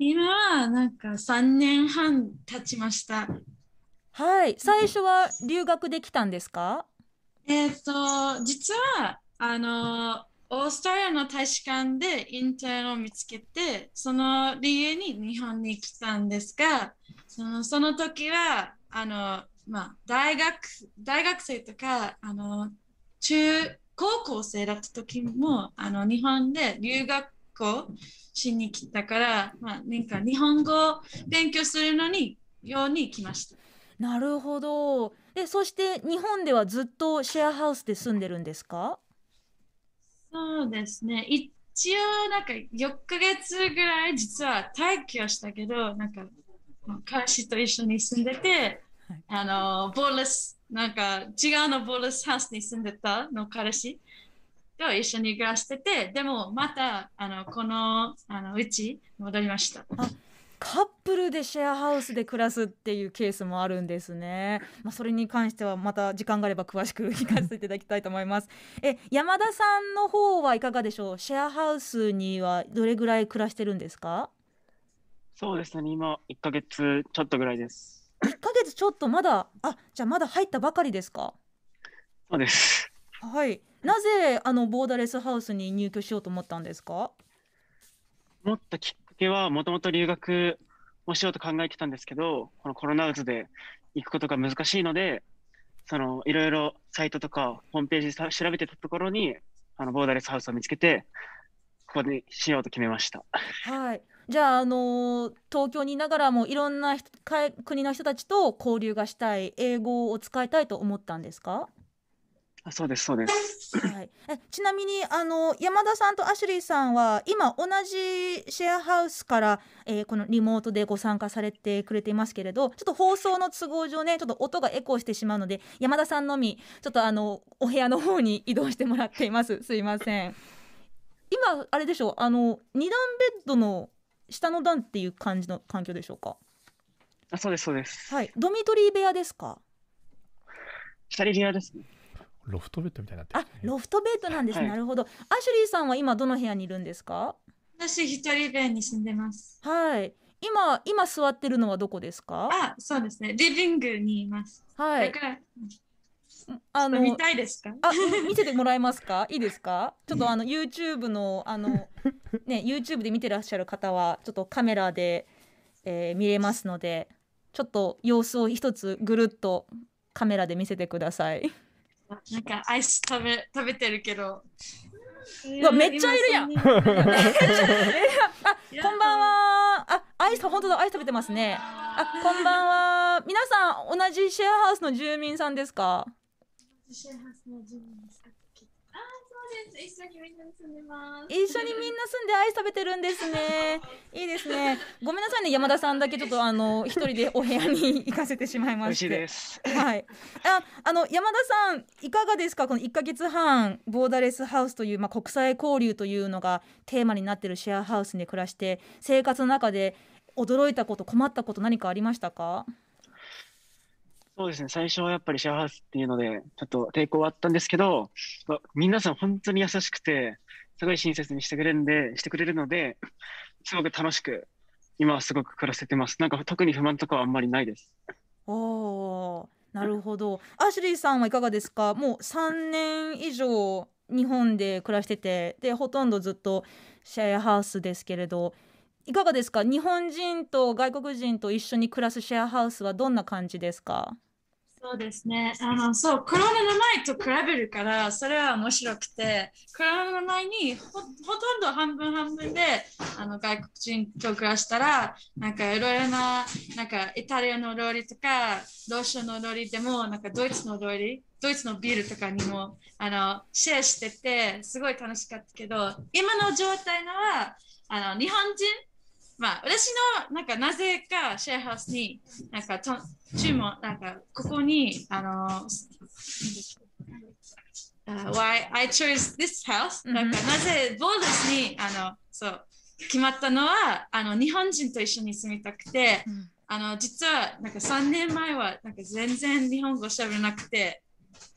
今はなんか3年半経ちました。はい、最初は留学できたんですかえっ、と、実は、あのオーストラリアの大使館でインターンを見つけてその理由に日本に来たんですがそのその時はあの、まあ、大学大学生とかあの中高校生だった時もあの日本で留学校しに来たから、まあ、なんか日本語を勉強するのにように来ました。なるほどでそして日本ではずっとシェアハウスで住んでるんですかそうですね。一応、なんか4ヶ月ぐらい実は待機をしたけど、なんか、彼氏と一緒に住んでて、はい、あの、ボーレス、なんか違うのボールスハウスに住んでたの彼氏と一緒に暮らしてて、でもまた、あの、この、あの、うち戻りました。カップルでシェアハウスで暮らすっていうケースもあるんですね。まあ、それに関してはまた時間があれば詳しく聞かせていただきたいと思います。え山田さんの方はいかがでしょう。シェアハウスにはどれぐらい暮らしてるんですか。そうですね。今一ヶ月ちょっとぐらいです。一ヶ月ちょっとまだあじゃあまだ入ったばかりですか。そうです。はい。なぜあのボーダレスハウスに入居しようと思ったんですか。もっときっきはもともと留学をしようと考えてたんですけど、このコロナ渦で行くことが難しいので、そのいろいろサイトとかホームページさ調べてたところに、あのボーダレスハウスを見つけて、ここにしようと決めました。はい。じゃあ、あのー、東京にいながらもいろんな国の人たちと交流がしたい、英語を使いたいと思ったんですかあ、そうです、そうです。はい、えちなみにあの山田さんとアシュリーさんは今同じシェアハウスから、えーこのリモートでご参加されてくれていますけれどちょっと放送の都合上ねちょっと音がエコーしてしまうので山田さんのみちょっとあのお部屋の方に移動してもらっていますすいません今あれでしょうあの二段ベッドの下の段っていう感じの環境でしょうかあそうですそうですはいドミトリー部屋ですかシャリリアですねロフトベッドみたいになって、ね、あロフトベッドなんです、ね、はい、なるほどアシュリーさんは今どの部屋にいるんですか私一人部屋に住んでますはい今今座ってるのはどこですかあそうですねリビングにいますはいあの見たいですかあ見せてもらえますかいいですかちょっとあの YouTube のあのね YouTube で見てらっしゃる方はちょっとカメラで、えー、見れますのでちょっと様子を一つぐるっとカメラで見せてください。なんかアイス食べ食べてるけど。うめっちゃいるやん。あ こんばんは。あアイス本当だアイス食べてますね。あこんばんは。皆さん同じシェアハウスの住民さんですか。シェアハウスの住民です。です。一緒にみんな住んでます。一緒にみんな住んでアイス食べてるんですね。いいですね。ごめんなさいね、山田さんだけちょっとあの一人でお部屋に行かせてしまいましはい。あ、あの山田さんいかがですか。この一ヶ月半ボーダレスハウスというまあ国際交流というのがテーマになってるシェアハウスに暮らして生活の中で驚いたこと困ったこと何かありましたか。そうですね、最初はやっぱりシェアハウスっていうので、ちょっと抵抗はあったんですけど、皆さん本当に優しくて、すごい親切にしてくれるんで、してくれるので、すごく楽しく、今はすごく暮らせてます。なんか特に不満とかはあんまりないです。おお、なるほど。アシュリーさんはいかがですかもう3年以上日本で暮らしてて、で、ほとんどずっとシェアハウスですけれど、いかがですか日本人と外国人と一緒に暮らすシェアハウスはどんな感じですかそうですね。あの、そう、コロナの前と比べるから、それは面白くて、コロナの前にほとんど半分半分で、あの、外国人と暮らしたら、なんかいろいろな、なんかイタリアの料理とか、ロシアの料理でも、なんかドイツの料理、ドイツのビールとかにも、あの、シェアしてて、すごい楽しかったけど、今の状態なら、あの、日本人、まあ、私の、なんか、なぜかシェアハウスに、なんか、と注文、なんか、ここに、あの、uh, why I chose this house、なんか、なぜ、ボールスに、あの、そう、決まったのは、あの、日本人と一緒に住みたくて、あの、実は、なんか、3年前は、なんか、全然日本語しゃべらなくて、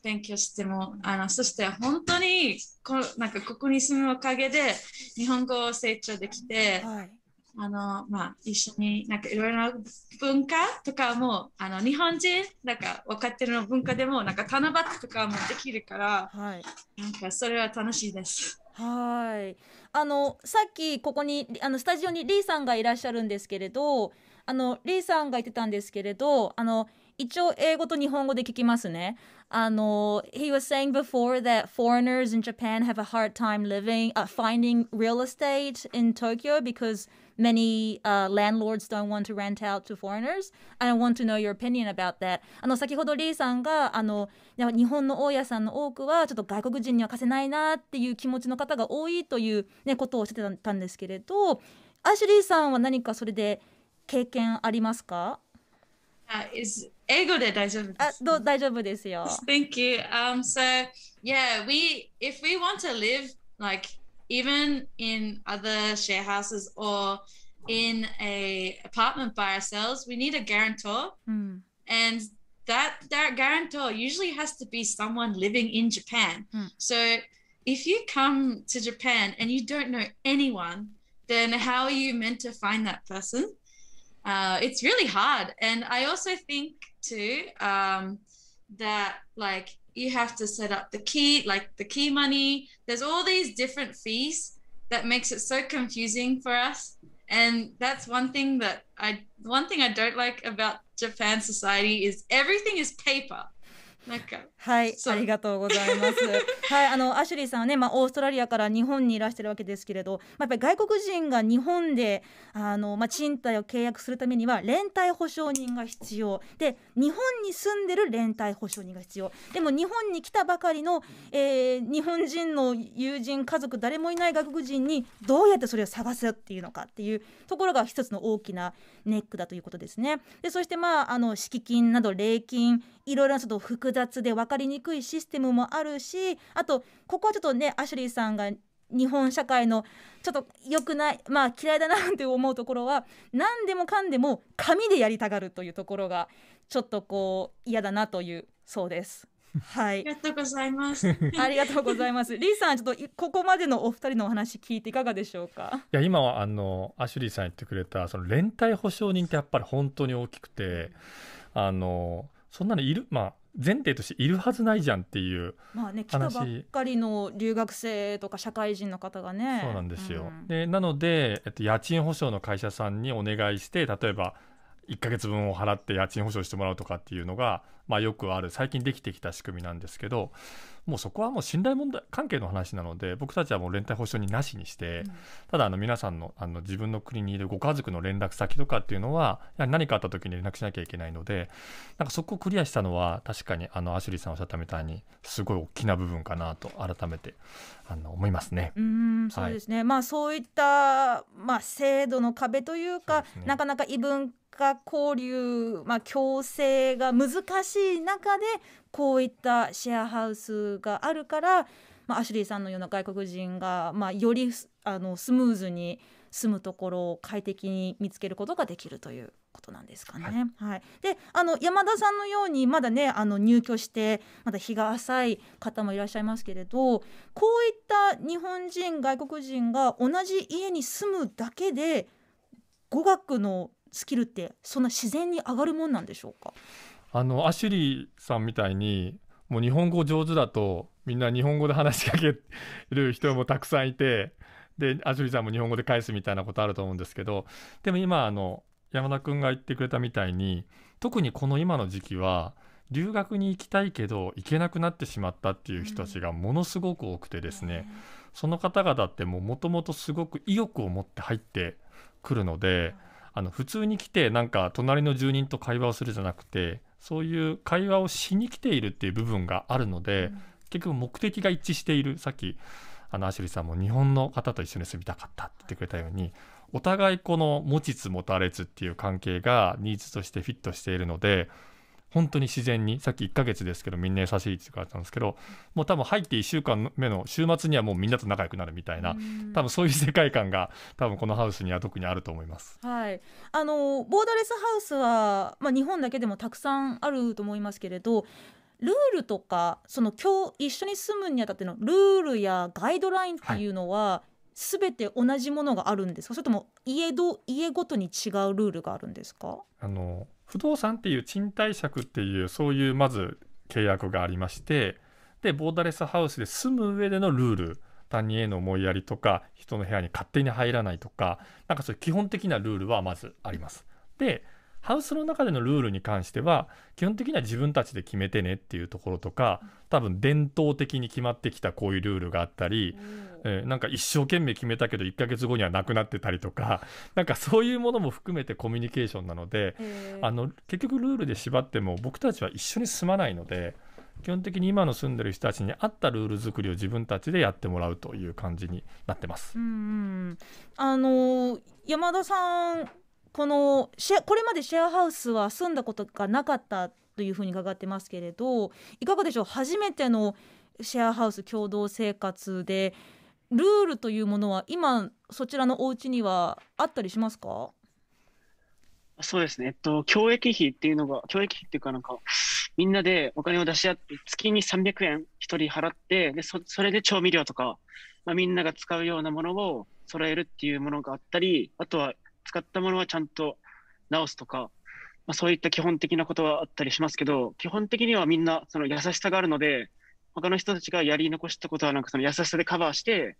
勉強してもあのそして本当にこなんかここに住むおかげで日本語を成長できて、はい、あの、まあ、一緒になんかいろいろな文化とかもあの日本人なんか分かってるの文化でもなんか七夕とかもできるから、はい、なんかそれは楽しいです。はいあのさっきここにあのスタジオにリーさんがいらっしゃるんですけれどあのリーさんが言ってたんですけれどあの一応英語と日本語で聞きますね。あの、He was saying before that foreigners in Japan have a hard time living,、uh, finding real estate in Tokyo because many uh, landlords don't want to rent out to foreigners. I want to know your opinion about that. あの、先ほどリーさんが、あの、日本の大家さんの多くは、ちょっと外国人には貸せないなっていう気持ちの方が多いという、ね、ことをおっしゃってたんですけれど、アシュリーさんは何かそれで経験ありますかあ、uh, 英語で大丈夫です。あ、どう大丈夫ですよ。Thank you. Um, so yeah, we if we want to live like even in other share houses or in a apartment by ourselves, we need a guarantor. Mm. And that that guarantor usually has to be someone living in Japan. Mm. So if you come to Japan and you don't know anyone, then how are you meant to find that person? Uh, it's really hard. And I also think too um, that like you have to set up the key, like the key money. There's all these different fees that makes it so confusing for us. And that's one thing that I one thing I don't like about Japan society is everything is paper. なんかはいありがとうございます はいあのアシュリーさんはねまあオーストラリアから日本にいらしてるわけですけれど、まあ、やっぱり外国人が日本であのまあ賃貸を契約するためには連帯保証人が必要で日本に住んでる連帯保証人が必要でも日本に来たばかりの、えー、日本人の友人家族誰もいない外国人にどうやってそれを探すっていうのかっていうところが一つの大きなネックだということですね。でそしてまああの敷金など礼金いろいろなちょっと複雑で分かりにくいシステムもあるしあとここはちょっとねアシュリーさんが日本社会のちょっと良くないまあ嫌いだなって思うところは何でもかんでも紙でやりたがるというところがちょっとこう嫌だなというそうです。はい。ありがとうございます。ありがとうございます。リーさん、ちょっとここまでのお二人のお話聞いていかがでしょうか。いや、今はあのアシュリーさん言ってくれたその連帯保証人ってやっぱり本当に大きくて、あのそんなのいるまあ。前提としているはずないじゃんっていうまあね来たばっかりの留学生とか社会人の方がねそうなんですよ、うん、でなので、えっと、家賃保証の会社さんにお願いして例えば1か月分を払って家賃保証してもらうとかっていうのが、まあ、よくある最近できてきた仕組みなんですけどもうそこはもう信頼問題関係の話なので僕たちはもう連帯保証になしにして、うん、ただあの皆さんのあの自分の国にいるご家族の連絡先とかっていうのは何かあった時に連絡しなきゃいけないのでなんかそこをクリアしたのは確かにあのアシュリーさんおっしゃったみたいにすごい大きな部分かなと改めてあの思いますね。そうですね、はい、まあ、そういった、まあ、制度の壁というか、ね、なかなか異文化交流、まあ、共生が難しい中でこういったシェアハウスがあるから、まあ、アシュリーさんのような外国人が、まあ、よりあのスムーズに住むところを快適に見つけることができるということなんですかね。はい、はい、であの山田さんのようにまだねあの入居してまだ日が浅い方もいらっしゃいますけれどこういった日本人外国人が同じ家に住むだけで語学のスキルってそんな自然に上がるもんなんでしょうかあのアシュリーさんみたいにもう日本語上手だとみんな日本語で話しかける人もたくさんいてでアシュリーさんも日本語で返すみたいなことあると思うんですけどでも今あの山田君が言ってくれたみたいに特にこの今の時期は留学に行きたいけど行けなくなってしまったっていう人たちがものすごく多くてですね、うん、その方々ってもともとすごく意欲を持って入ってくるので、うん、あの普通に来てなんか隣の住人と会話をするじゃなくてそういう会話をしに来ているっていう部分があるので、うん、結局目的が一致しているさっきあのアシュリーさんも日本の方と一緒に住みたかったって言ってくれたようにお互いこの持ちつ持たれつっていう関係がニーズとしてフィットしているので本当に自然にさっき1ヶ月ですけどみんな優しいって書いてたんですけどもう多分入って1週間目の週末にはもうみんなと仲良くなるみたいな多分そういう世界観が多分このハウスには特にあると思います。はい、あのボーダレスハウスは、まあ、日本だけでもたくさんあると思いますけれどルールとかその今日一緒に住むにあたってのルールやガイドラインっていうのは、はい、て同じものがあるんですかそれとも家ど家ごとに違うルールがあるんですかあの不動産っていう賃貸借っていうそういうまず契約がありましてでボーダレスハウスで住む上でのルール他人への思いやりとか人の部屋に勝手に入らないとかなんかそういう基本的なルールはまずあります。でハウスの中でのルールに関しては基本的には自分たちで決めてねっていうところとか多分伝統的に決まってきたこういうルールがあったり、えー、なんか一生懸命決めたけど1ヶ月後にはなくなってたりとか なんかそういうものも含めてコミュニケーションなのであの結局ルールで縛っても僕たちは一緒に住まないので。基本的に今の住んでる人たちに合ったルール作りを自分たちでやってもらうという感じになってます。うんあの山田さんこのこれまでシェアハウスは住んだことがなかったというふうに伺ってますけれどいかがでしょう初めてのシェアハウス共同生活でルールというものは今そちらのお家にはあったりしますかそうですね、えっと、教育費っていうのが、教育費っていうか、なんか、みんなでお金を出し合って、月に300円1人払って、でそそれで調味料とか、まあ、みんなが使うようなものを揃えるっていうものがあったり、あとは使ったものはちゃんと直すとか、まあ、そういった基本的なことはあったりしますけど、基本的にはみんなその優しさがあるので、他の人たちがやり残したことはなんかその優しさでカバーして、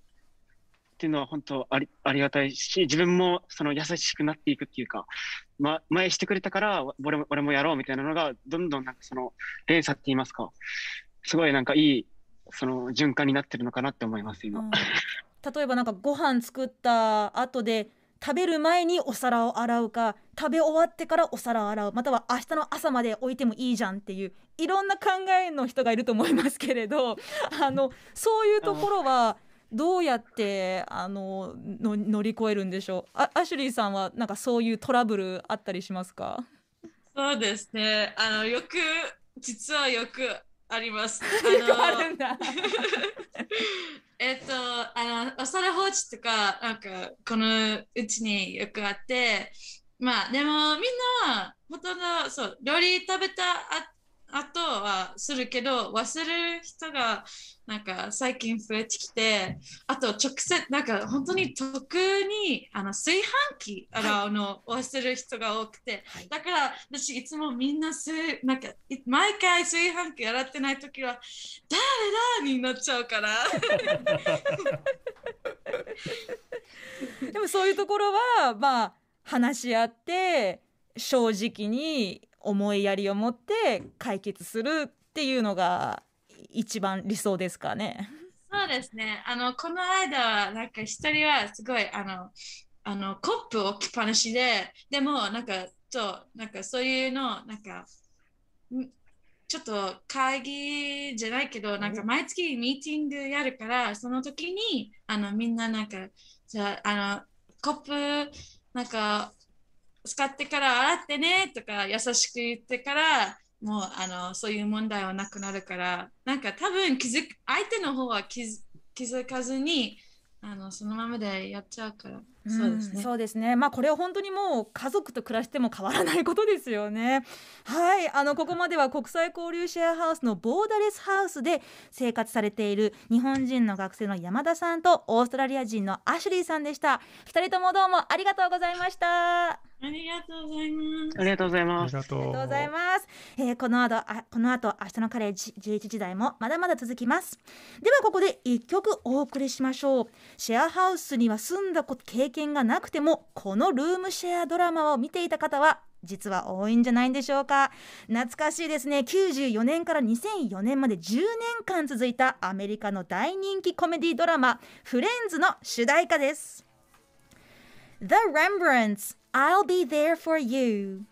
っていうのは本当ありありがたいし、自分もその優しくなっていくっていうか、ま、前してくれたから俺も俺もやろうみたいなのが、どんどんなんかその連鎖って言いますか、すごいなんかいいその循環になってるのかなって思います、今。うん、例えばなんかご飯作った後で、食べる前にお皿を洗うか食べ終わってからお皿を洗うまたは明日の朝まで置いてもいいじゃんっていういろんな考えの人がいると思いますけれど あのそういうところはどうやってあの乗り越えるんでしょうアシュリーさんはなんかそういうトラブルあったりしますかそうですねあのよく実はよくあります。あの えっと、あの、お皿放置とか、なんか、このうちによくあって、まあ、でもみんな、ほとんど、そう、料理食べたあとはするけど忘れる人がなんか最近増えてきてあと直接なんか本当に特にあの炊飯器洗うの忘れる人が多くて、はい、だから私いつもみんななんか毎回炊飯器洗ってない時は「誰だ?」になっちゃうから。でもそういうところはまあ話し合って正直に思いやりを持って解決するっていうのが一番理想ですかね。そうですね。あのこの間はなんか一人はすごいあのあのコップ置きっぱなしででもなんかそうなんかそういうのなんかちょっと会議じゃないけどなんか毎月ミーティングやるからその時にあのみんななんかじゃあのコップなんか使ってから洗ってねとか優しく言ってからもうあのそういう問題はなくなるからなんか多分気づ相手の方は気づかずにあのそのままでやっちゃうから、うん、そうですねですねまあこれは本当にもう家族と暮らしても変わらないことですよねはいあのここまでは国際交流シェアハウスのボーダレスハウスで生活されている日本人の学生の山田さんとオーストラリア人のアシュリーさんでした2人ともどうもありがとうございましたありがとうございます。ありがとうございます。ありがとうございます。えー、この後、あ、この後、明日のカレッジ11時台もまだまだ続きます。では、ここで一曲お送りしましょう。シェアハウスには住んだ経験がなくても、このルームシェアドラマを見ていた方は、実は多いんじゃないんでしょうか懐かしいですね94年から2004年まで10年間続いたアメリカの大人気コメディドラマ「フレンズ」の主題歌です The Rembrandts I'll be there for you.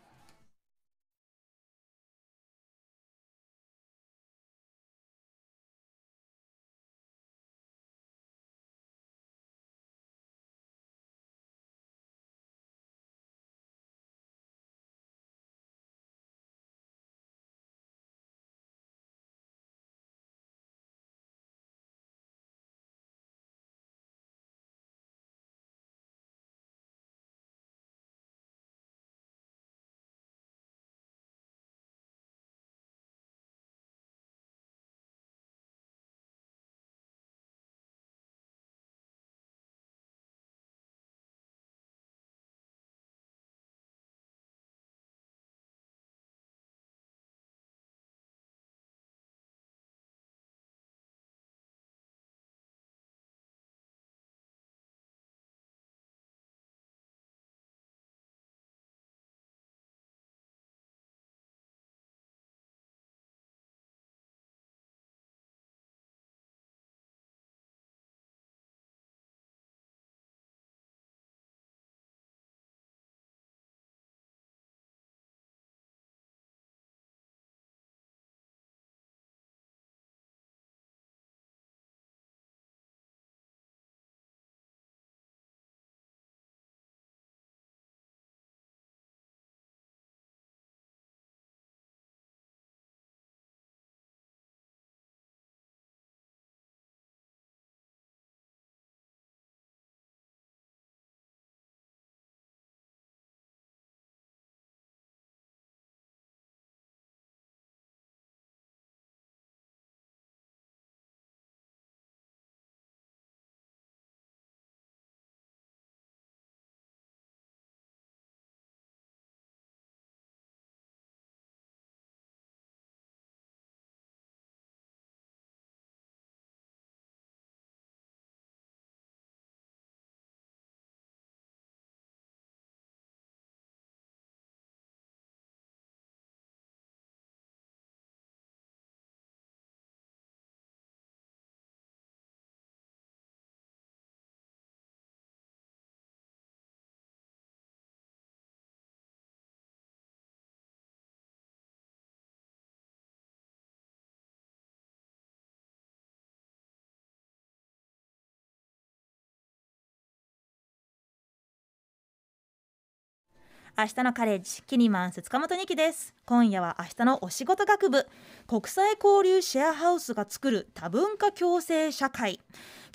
明日のカレッジキニマンス塚本二木です今夜は明日のお仕事学部国際交流シェアハウスが作る多文化共生社会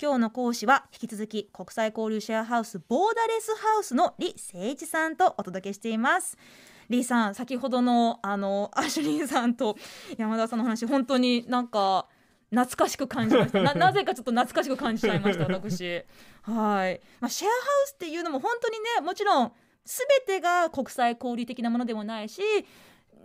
今日の講師は引き続き国際交流シェアハウスボーダレスハウスの李誠一さんとお届けしています李さん先ほどのあのアシュリンさんと山田さんの話本当になんか懐かしく感じましたなぜかちょっと懐かしく感じちゃいました私はい、まあ、シェアハウスっていうのも本当にねもちろん全てが国際交流的なものでもないし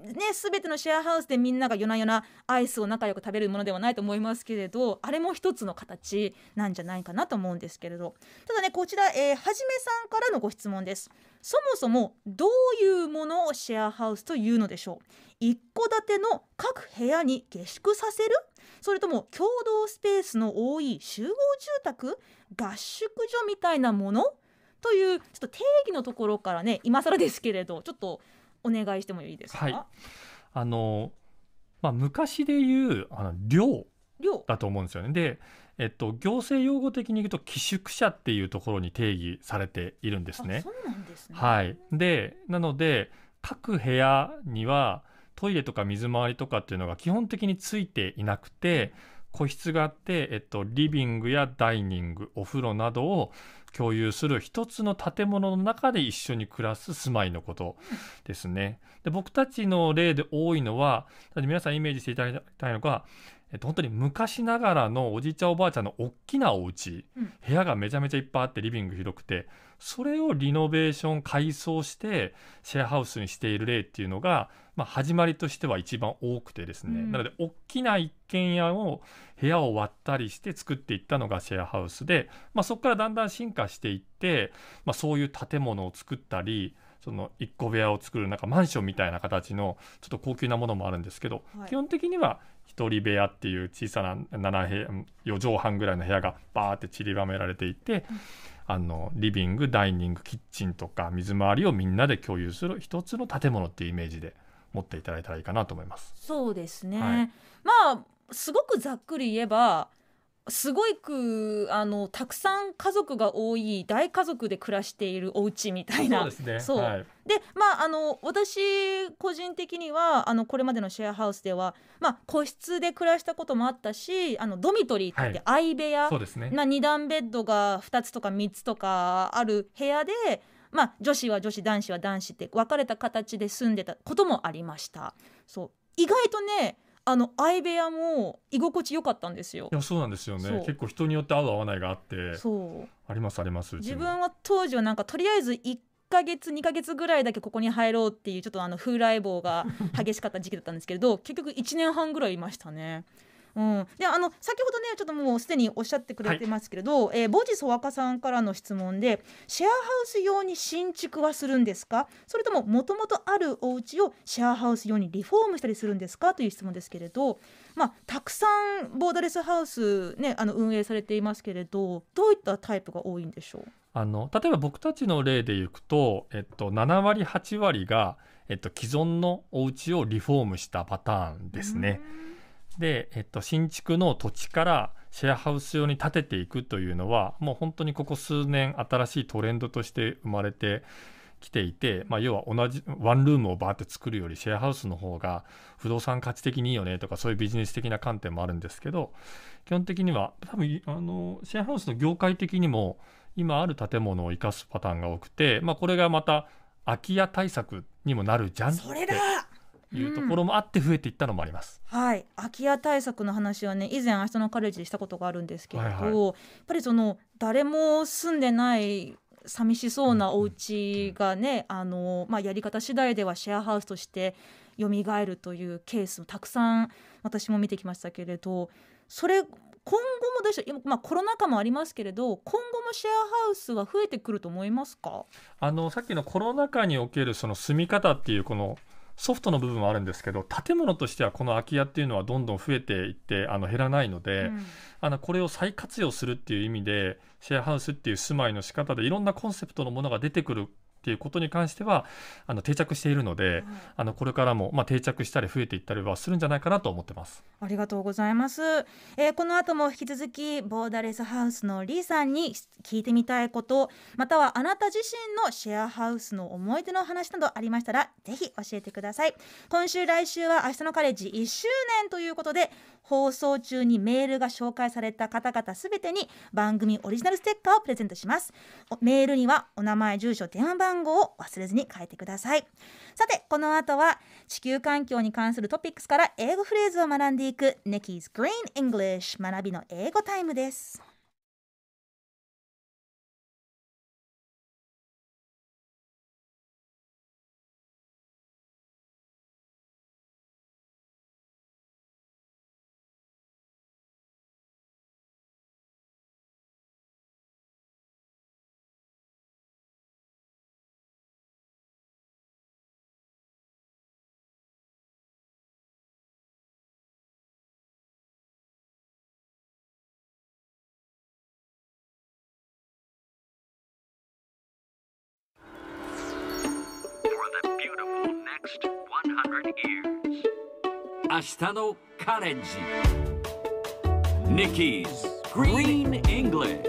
ね、全てのシェアハウスでみんなが夜な夜なアイスを仲良く食べるものではないと思いますけれどあれも一つの形なんじゃないかなと思うんですけれどただねこちら、えー、はじめさんからのご質問ですそもそもどういうものをシェアハウスというのでしょう一戸建ての各部屋に下宿させるそれとも共同スペースの多い集合住宅合宿所みたいなものというちょっと定義のところからね今更ですけれどちょっとお願いしてもいいですか、はい、あのまあ、昔で言うあの量だと思うんですよね。で、えっと、行政用語的に言うと寄宿舎っていうところに定義されているんですね。そうなんですね、はい、でなので各部屋にはトイレとか水回りとかっていうのが基本的についていなくて個室があって、えっと、リビングやダイニングお風呂などを共有する一つの建物の中で一緒に暮らす住まいのことですね。で僕たちの例で多いのは皆さんイメージしていただきたいのがえっと、本当に昔ながらのおじいちゃんおばあちゃんの大きなお家、うん、部屋がめちゃめちゃいっぱいあってリビング広くてそれをリノベーション改装してシェアハウスにしている例っていうのが、まあ、始まりとしては一番多くてですね、うん、なので大きな一軒家を部屋を割ったりして作っていったのがシェアハウスで、まあ、そこからだんだん進化していって、まあ、そういう建物を作ったりその1個部屋を作るなんかマンションみたいな形のちょっと高級なものもあるんですけど、はい、基本的には1人部屋っていう小さな7部屋4畳半ぐらいの部屋がバーって散りばめられていて、あのリビングダイニングキッチンとか水回りをみんなで共有する一つの建物っていうイメージで持っていただいたらいいかなと思います。そうですね、はい、まあすごくざっくり言えばすごいくあのたくさん家族が多い大家族で暮らしているお家みたいなそうですねそう、はい、でまああの私個人的にはあのこれまでのシェアハウスでは、まあ、個室で暮らしたこともあったしあのドミトリーって言って相部屋、はいね、あ、2段ベッドが2つとか3つとかある部屋でまあ、女子は女子男子は男子って分かれた形で住んでたこともありました。そう意外とねあの相部屋も居心地良かったんですよいやそうなんですよね結構人によって合う合わないがあってそうありますあります自分は当時はなんかとりあえず1ヶ月2ヶ月ぐらいだけここに入ろうっていうちょっとあの風来坊が激しかった時期だったんですけれど 結局1年半ぐらいいましたねうん、であの先ほどねちょっともうすでにおっしゃってくれてますけれど、はい、えー、ボジソワカさんからの質問でシェアハウス用に新築はするんですかそれとももともとあるお家をシェアハウス用にリフォームしたりするんですかという質問ですけれど、まあ、たくさんボーダレスハウス、ね、あの運営されていますけれどどういったタイプが多いんでしょうあの例えば僕たちの例でいくと、えっと、7割8割が、えっと、既存のお家をリフォームしたパターンですね。うんで、えっと、新築の土地からシェアハウス用に建てていくというのはもう本当にここ数年新しいトレンドとして生まれてきていて、まあ、要は同じワンルームをバーって作るよりシェアハウスの方が不動産価値的にいいよねとかそういうビジネス的な観点もあるんですけど基本的には多分あのシェアハウスの業界的にも今ある建物を生かすパターンが多くて、まあ、これがまた空き家対策にもなるじゃんって。それだいうところもあって増えていったのもあります、うん、はい空き家対策の話はね以前明日のカレッジでしたことがあるんですけれど、はいはい、やっぱりその誰も住んでない寂しそうなお家がね、あのまあ、やり方次第ではシェアハウスとしてよみがえるというケースもたくさん私も見てきましたけれどそれ今後もでし今、まあ、コロナ禍もありますけれど今後もシェアハウスは増えてくると思いますかあのさっきのコロナ禍におけるその住み方っていうこのソフトの部分はあるんですけど建物としてはこの空き家っていうのはどんどん増えていってあの減らないので、うん、あのこれを再活用するっていう意味でシェアハウスっていう住まいの仕方でいろんなコンセプトのものが出てくるっていうことに関してはあの定着しているので、うん、あのこれからもまあ定着したり増えていったりはするんじゃないかなと思ってますありがとうございます、えー、この後も引き続きボーダレスハウスのリーさんに聞いてみたいことまたはあなた自身のシェアハウスの思い出の話などありましたらぜひ教えてください今週来週は明日のカレッジ1周年ということで放送中にメールが紹介された方々全てに番組オリジナルステッカーをプレゼントしますメールにはお名前住所電話番号を忘れずに書いてくださいさてこの後は地球環境に関するトピックスから英語フレーズを学んでいく Nikki's Green English 学びの英語タイムです明日のカレンジ Nikki's Green English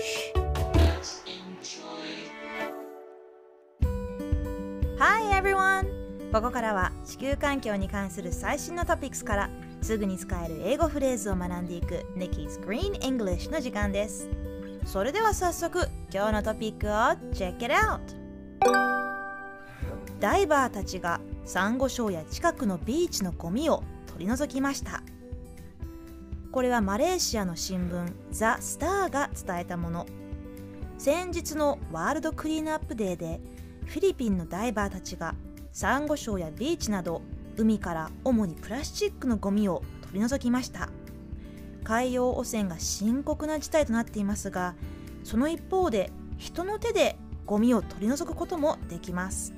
Hi everyone ここからは地球環境に関する最新のトピックスからすぐに使える英語フレーズを学んでいく Nikki's Green English の時間ですそれでは早速今日のトピックを Check it out! ダイバーたちがサンゴ礁や近くのビーチのゴミを取り除きましたこれはマレーシアの新聞ザ・スターが伝えたもの先日のワールドクリーンアップデーでフィリピンのダイバーたちがサンゴ礁やビーチなど海から主にプラスチックのゴミを取り除きました海洋汚染が深刻な事態となっていますがその一方で人の手でゴミを取り除くこともできます。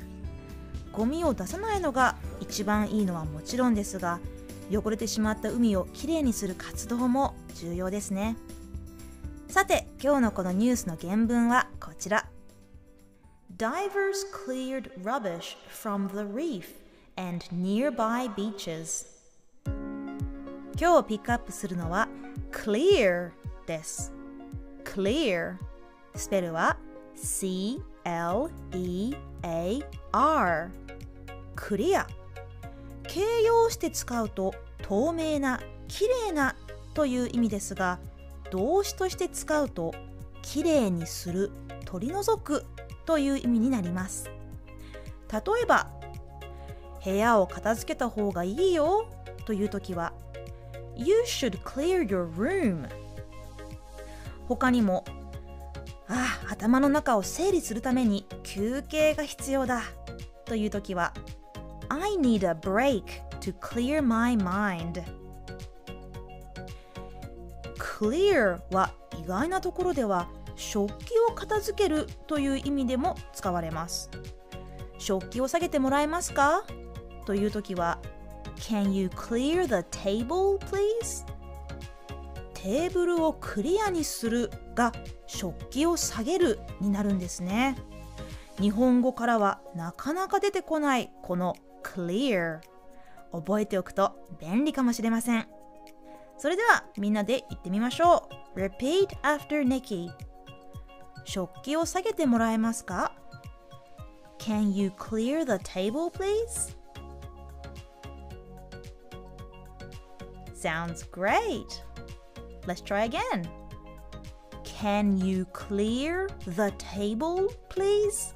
ゴミを出さないのが一番いいのはもちろんですが汚れてしまった海をきれいにする活動も重要ですねさて今日のこのニュースの原文はこちら Divers cleared rubbish from the reef and nearby beaches 今日ピックアップするのは clear です clear スペルは CLEAR AR クリア形容して使うと透明な綺麗なという意味ですが動詞として使うと綺麗にする取り除くという意味になります例えば部屋を片付けた方がいいよという時は You should clear your room 他にもああ頭の中を整理するために休憩が必要だという時は I need a break to clear my mind clear は意外なところでは食器を片付けるという意味でも使われます食器を下げてもらえますかという時は Can you clear the table please? テーブルをクリアにするが食器を下げるになるんですね日本語からはなかなか出てこないこの clear 覚えておくと便利かもしれませんそれではみんなで言ってみましょう Repeat after Nikki 食器を下げてもらえますか Can you clear the table please? Sounds great! Let's try again! Can you clear the table, please?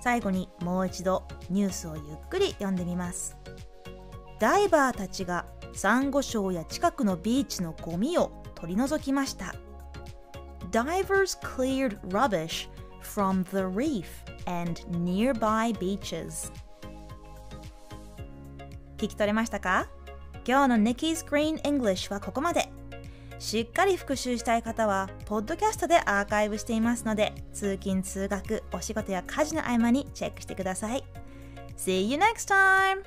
最後にもう一度ニュースをゆっくり読んでみますダイバーたちがサンゴ礁や近くのビーチのゴミを取り除きました Divers cleared rubbish from the reef and nearby beaches 聞き取れましたか今日の Nikki's Green English はここまで。しっかり復習したい方は、ポッドキャストでアーカイブしていますので、通勤・通学、お仕事や家事の合間にチェックしてください。See you next time!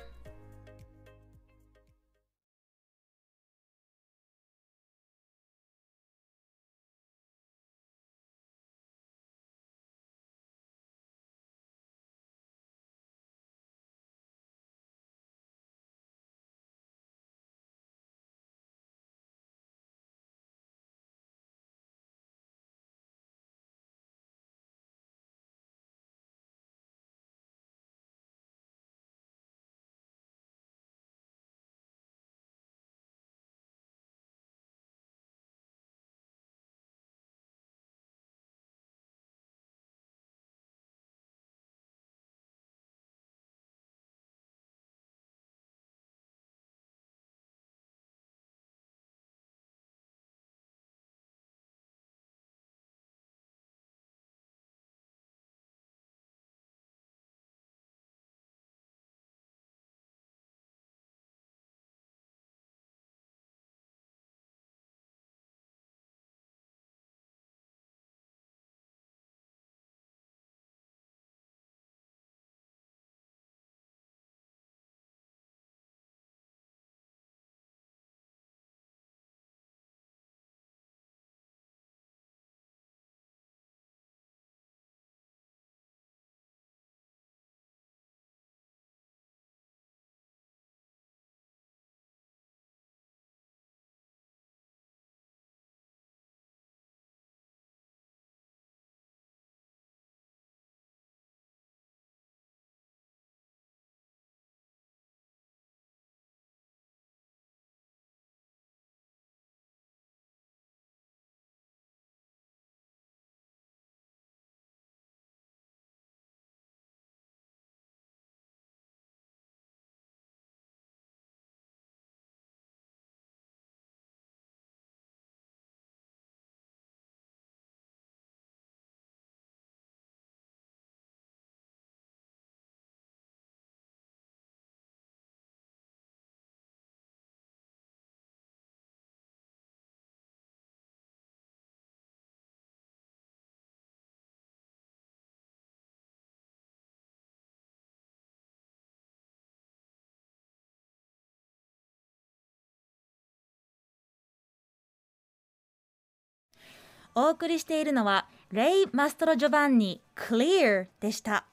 お送りしているのはレイ・マストロ・ジョバンニ「Clear」でした。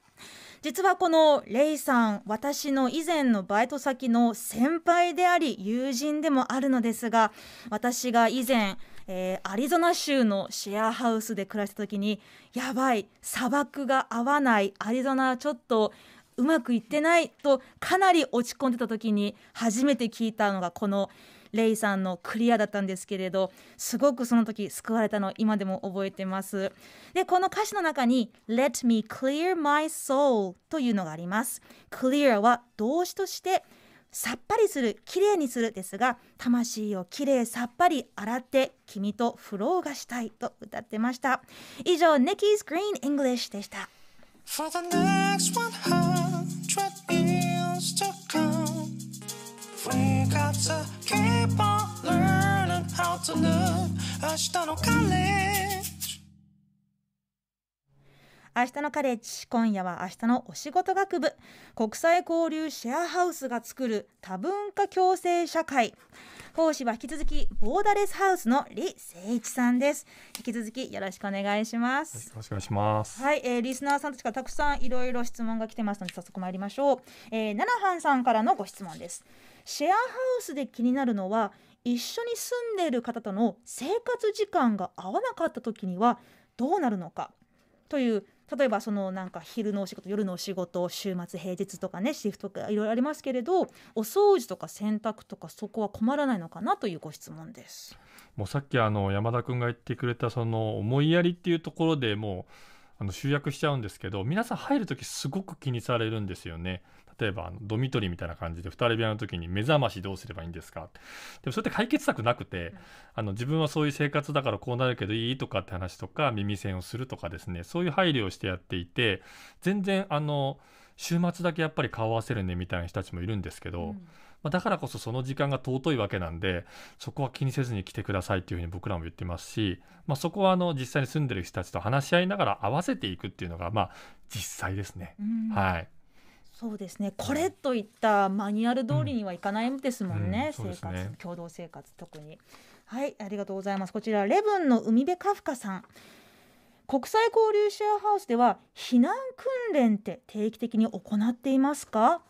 実はこのレイさん私の以前のバイト先の先輩であり友人でもあるのですが私が以前、えー、アリゾナ州のシェアハウスで暮らした時にやばい砂漠が合わないアリゾナちょっとうまくいってないとかなり落ち込んでた時に初めて聞いたのがこの「レイさんのクリアだったんですけれどすごくその時救われたの今でも覚えてますでこの歌詞の中に「Let me clear my soul」というのがあります clear は動詞としてさっぱりするきれいにするですが魂をきれいさっぱり洗って君とフローがしたいと歌ってました以上 Nikki's Green English でした For the next years to come w e t Keep on learning how to love 明日のカレッジ明日のカレッジ今夜は明日のお仕事学部国際交流シェアハウスが作る多文化共生社会講師は引き続きボーダレスハウスの李誠一さんです引き続きよろしくお願いしますよろしくお願いしますはい、えー、リスナーさんたちからたくさんいろいろ質問が来てますので早速参りましょう、えー、ナナハンさんからのご質問ですシェアハウスで気になるのは一緒に住んでいる方との生活時間が合わなかった時にはどうなるのかという例えばそのなんか昼のお仕事夜のお仕事週末平日とかねシフトとかいろいろありますけれどお掃除とか洗濯とかそこは困らないのかなというご質問です。もうさっきあの山田君が言ってくれたその思いやりっていうところでもうあの集約しちゃうんですけど皆さん入るときすごく気にされるんですよね例えばあのドミトリーみたいな感じで2人部屋の時に目覚ましどうすればいいんですかでもそれって解決策なくてあの自分はそういう生活だからこうなるけどいいとかって話とか耳栓をするとかですねそういう配慮をしてやっていて全然あの週末だけやっぱり顔合わせるねみたいな人たちもいるんですけど、うん、まあ、だからこそその時間が尊いわけなんでそこは気にせずに来てくださいっていうふうに僕らも言ってますし、まあ、そこはあの実際に住んでる人たちと話し合いながら合わせていくっていうのがまあ実際ですね。うん、はいそうですねこれといったマニュアル通りにはいかないんですもんね、うんうんね、生活共同生活特にはいありがとうございますこちらレブンの海辺カフカさん国際交流シェアハウスでは避難訓練って定期的に行っていますか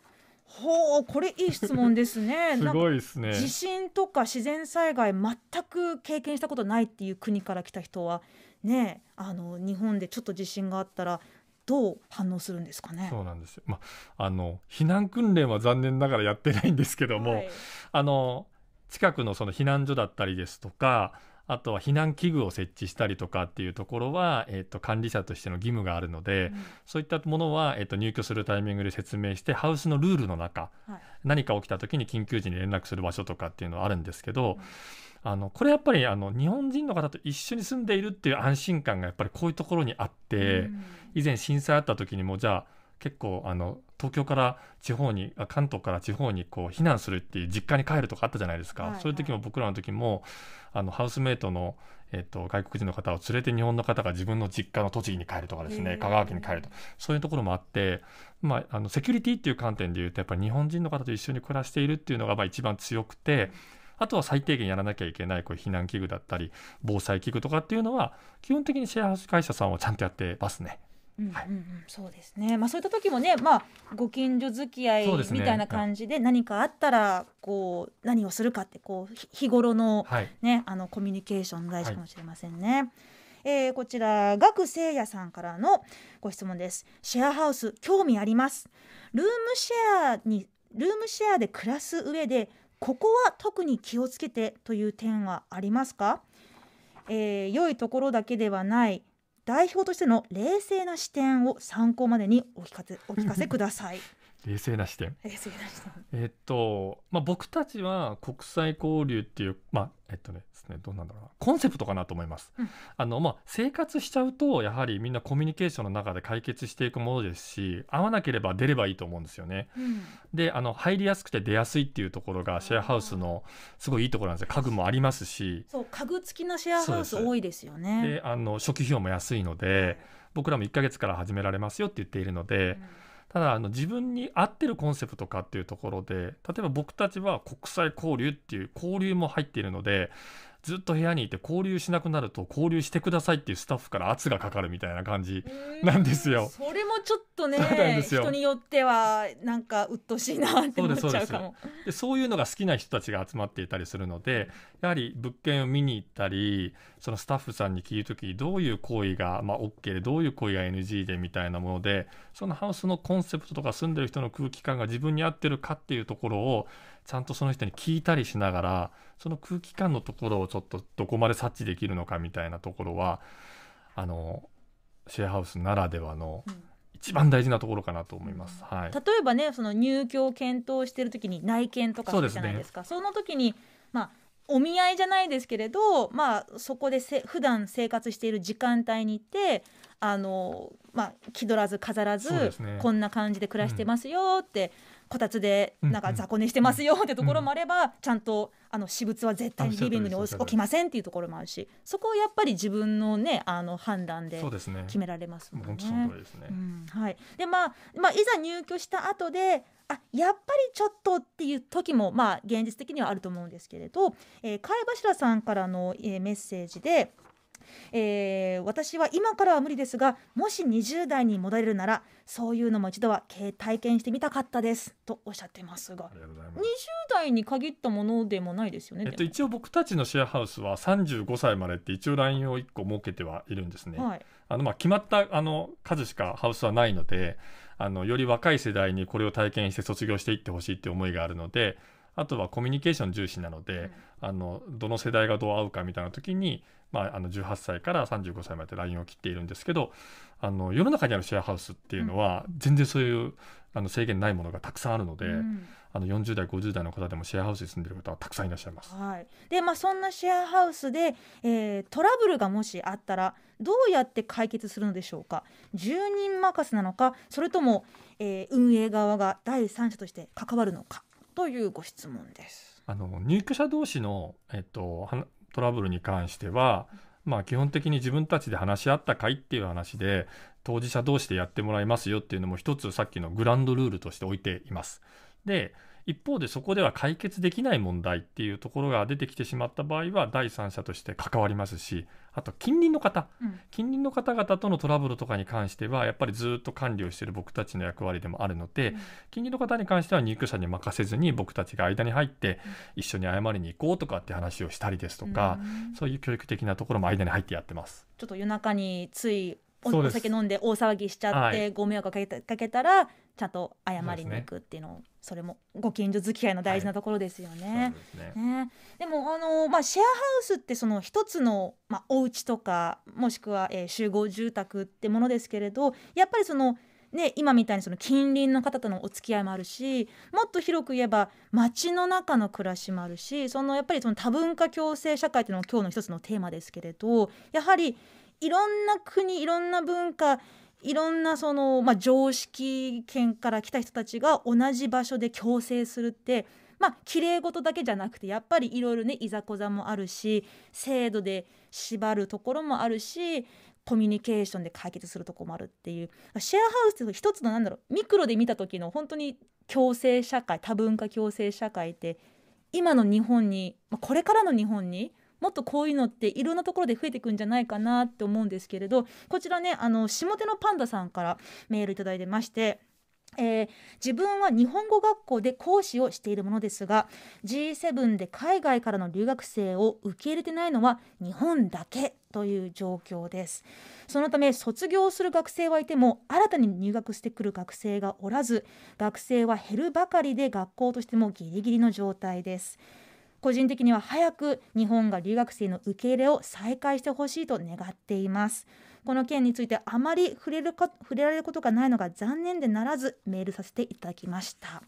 ほうこれいい質問ですね すごいですね地震とか自然災害全く経験したことないっていう国から来た人はねあの日本でちょっと地震があったらどう反応するんですかね。そうなんですよ。まああの避難訓練は残念ながらやってないんですけども、はい、あの近くのその避難所だったりですとか。あとは避難器具を設置したりとかっていうところは、えー、と管理者としての義務があるので、うん、そういったものは、えー、と入居するタイミングで説明してハウスのルールの中、はい、何か起きた時に緊急時に連絡する場所とかっていうのはあるんですけど、うんあのこれやっぱりあの日本人の方と一緒に住んでいるっていう安心感がやっぱりこういうところにあって、うん、以前震災あった時にもじゃあ結構あの東京から地方に関東から地方にこう避難するっていう実家に帰るとかあったじゃないですか、はいはい、そういう時も僕らの時もあのハウスメイトの、えーと、外国人の方を連れて日本の方が自分の実家の栃木に帰るとかですね、えー、香川県に帰るとそういうところもあって、まあ、あのセキュリティっていう観点でいうとやっぱり日本人の方と一緒に暮らしているっていうのがまあ一番強くて、あとは最低限やらなきゃいけないこう避難器具だったり防災器具とかっていうのは基本的にシェアハウス会社さんはちゃんとやってますね。うんうんうんそうですね、まあ、そういった時もね、まあ、ご近所付き合いみたいな感じで何かあったらこう何をするかってこう日頃の,、ねあのコミュニケーション大事かもしれませんね。はいえこちら学生やさんからのご質問ですシェアハウス興味ありますルームシェアにルームシェアで暮らす上でここは特に気をつけてという点はありますか、えー、良いところだけではない代表としての冷静な視点を参考までにお聞かせお聞かせください。冷静な視点冷静な視点えっと、まあ、僕たちは国際交流っていうまあえっとねですねどうなんだろうなコンセプトかなと思います、うん、あのまあ生活しちゃうとやはりみんなコミュニケーションの中で解決していくものですし合わなければ出ればいいと思うんですよね、うん、であの入りやすくて出やすいっていうところがシェアハウスのすごいいいところなんですよ家具もありますしそう家具付きなシェアハウス多いですよねであの初期費用も安いので僕らも1か月から始められますよって言っているので、うんただあの自分に合ってるコンセプトかっていうところで例えば僕たちは国際交流っていう交流も入っているのでずっと部屋にいて交流しなくなると交流してくださいっていうスタッフから圧がかかるみたいな感じなんですよ。それもちょっとね人によってはなんか鬱陶しいなって思っちゃうかもでそういうのが好きな人たちが集まっていたりするのでやはり物件を見に行ったりそのスタッフさんに聞いときどういう行為が、まあ、OK でどういう行為が NG でみたいなものでそのハウスのコンセプトとか住んでる人の空気感が自分に合ってるかっていうところをちゃんとその人に聞いたりしながらその空気感のところをちょっとどこまで察知できるのかみたいなところはあのシェアハウスならではの、一番大事なところかなと思います。はい、例えばね、その入居を検討している時に内見とかそうじゃないですか。そ、ね,、の時に、まあ、お見合いじゃないですけれど、まあ、そこでせ普段生活している時間帯に行って。あのまあ、気取らず飾らず、ね、こんな感じで暮らしてますよって、こたつでなんか雑魚寝してますよってところもあれば、ちゃんとあの私物は絶対にリビングに置きませんっていうところもあるしそこをやっぱり自分の,、ね、あの判断で決められますもんね。でまあ、まあ、いざ入居した後であやっぱりちょっとっていう時も、まあ、現実的にはあると思うんですけれど、えー、貝柱さんからの、えー、メッセージで「えー、私は今からは無理ですがもし20代に戻れるならそういうのも一度は体験してみたかったですとおっしゃってますがありがとうございます20代に限ったものでもないですよね、えっと、一応僕たちのシェアハウスは35歳までって一応ラインを1個設けてはいるんですね、はい、あのまあ決まったあの数しかハウスはないのであのより若い世代にこれを体験して卒業していってほしいって思いがあるのであとはコミュニケーション重視なので、うん、あのどの世代がどう合うかみたいな時にまあ、あの18歳から35歳までラインを切っているんですけどあの世の中にあるシェアハウスっていうのは、全然そういうあの制限ないものがたくさんあるので、うん、あの40代50代の方でもシェアハウスに住んでる方はたくさんいらっしゃいます。はい、でまあそんなシェアハウスで、えー、トラブルがもしあったらどうやって解決するのでしょうか住人任せなのかそれとも、えー、運営側が第三者として関わるのかというご質問です。あの入居者同士の、えっと、トラブルに関しては、まあ、基本的に自分たちで話し合ったかいっていう話で当事者同士でやってもらいますよっていうのも一つさっきのグランドルールとして置いています。で一方でそこでは解決できない問題っていうところが出てきてしまった場合は第三者として関わりますしあと近隣の方、うん、近隣の方々とのトラブルとかに関してはやっぱりずっと管理をしている僕たちの役割でもあるので、うん、近隣の方に関しては入居者に任せずに僕たちが間に入って一緒に謝りに行こうとかって話をしたりですとか、うん、そういう教育的なところも間に入ってやってます。ちょっと夜中についお酒飲んで大騒ぎしちゃって、ご迷惑かけたかけたらちゃんと謝りに行くっていうのをそれもご近所付き合いの大事なところですよね。はい、で、ねね、でもあの、まあ、シェアハウスってその一つの、まあ、お家とかもしくは、えー、集合住宅ってものですけれどやっぱりその。ね、今みたいにその近隣の方とのお付き合いもあるしもっと広く言えば街の中の暮らしもあるしそのやっぱりその多文化共生社会っていうのも今日の一つのテーマですけれどやはりいろんな国いろんな文化いろんなその、まあ、常識圏から来た人たちが同じ場所で共生するってまあきれい事だけじゃなくてやっぱりいろいろねいざこざもあるし制度で縛るところもあるしコミュニケーションで解決するとこもあるっていうシェアハウスって一つのなんだろうミクロで見た時の本当に共生社会多文化共生社会って今の日本にこれからの日本にもっとこういうのっていろんなところで増えていくんじゃないかなって思うんですけれどこちらねあの下手のパンダさんからメールいただいてまして。えー、自分は日本語学校で講師をしているものですが G7 で海外からの留学生を受け入れてないのは日本だけという状況ですそのため卒業する学生はいても新たに入学してくる学生がおらず学生は減るばかりで学校としてもギリギリの状態です。個人的には早く日本が留学生の受け入れを再開してほしいと願っています。この件についてあまり触れるか触れられることがないのが残念でならずメールさせていただきました。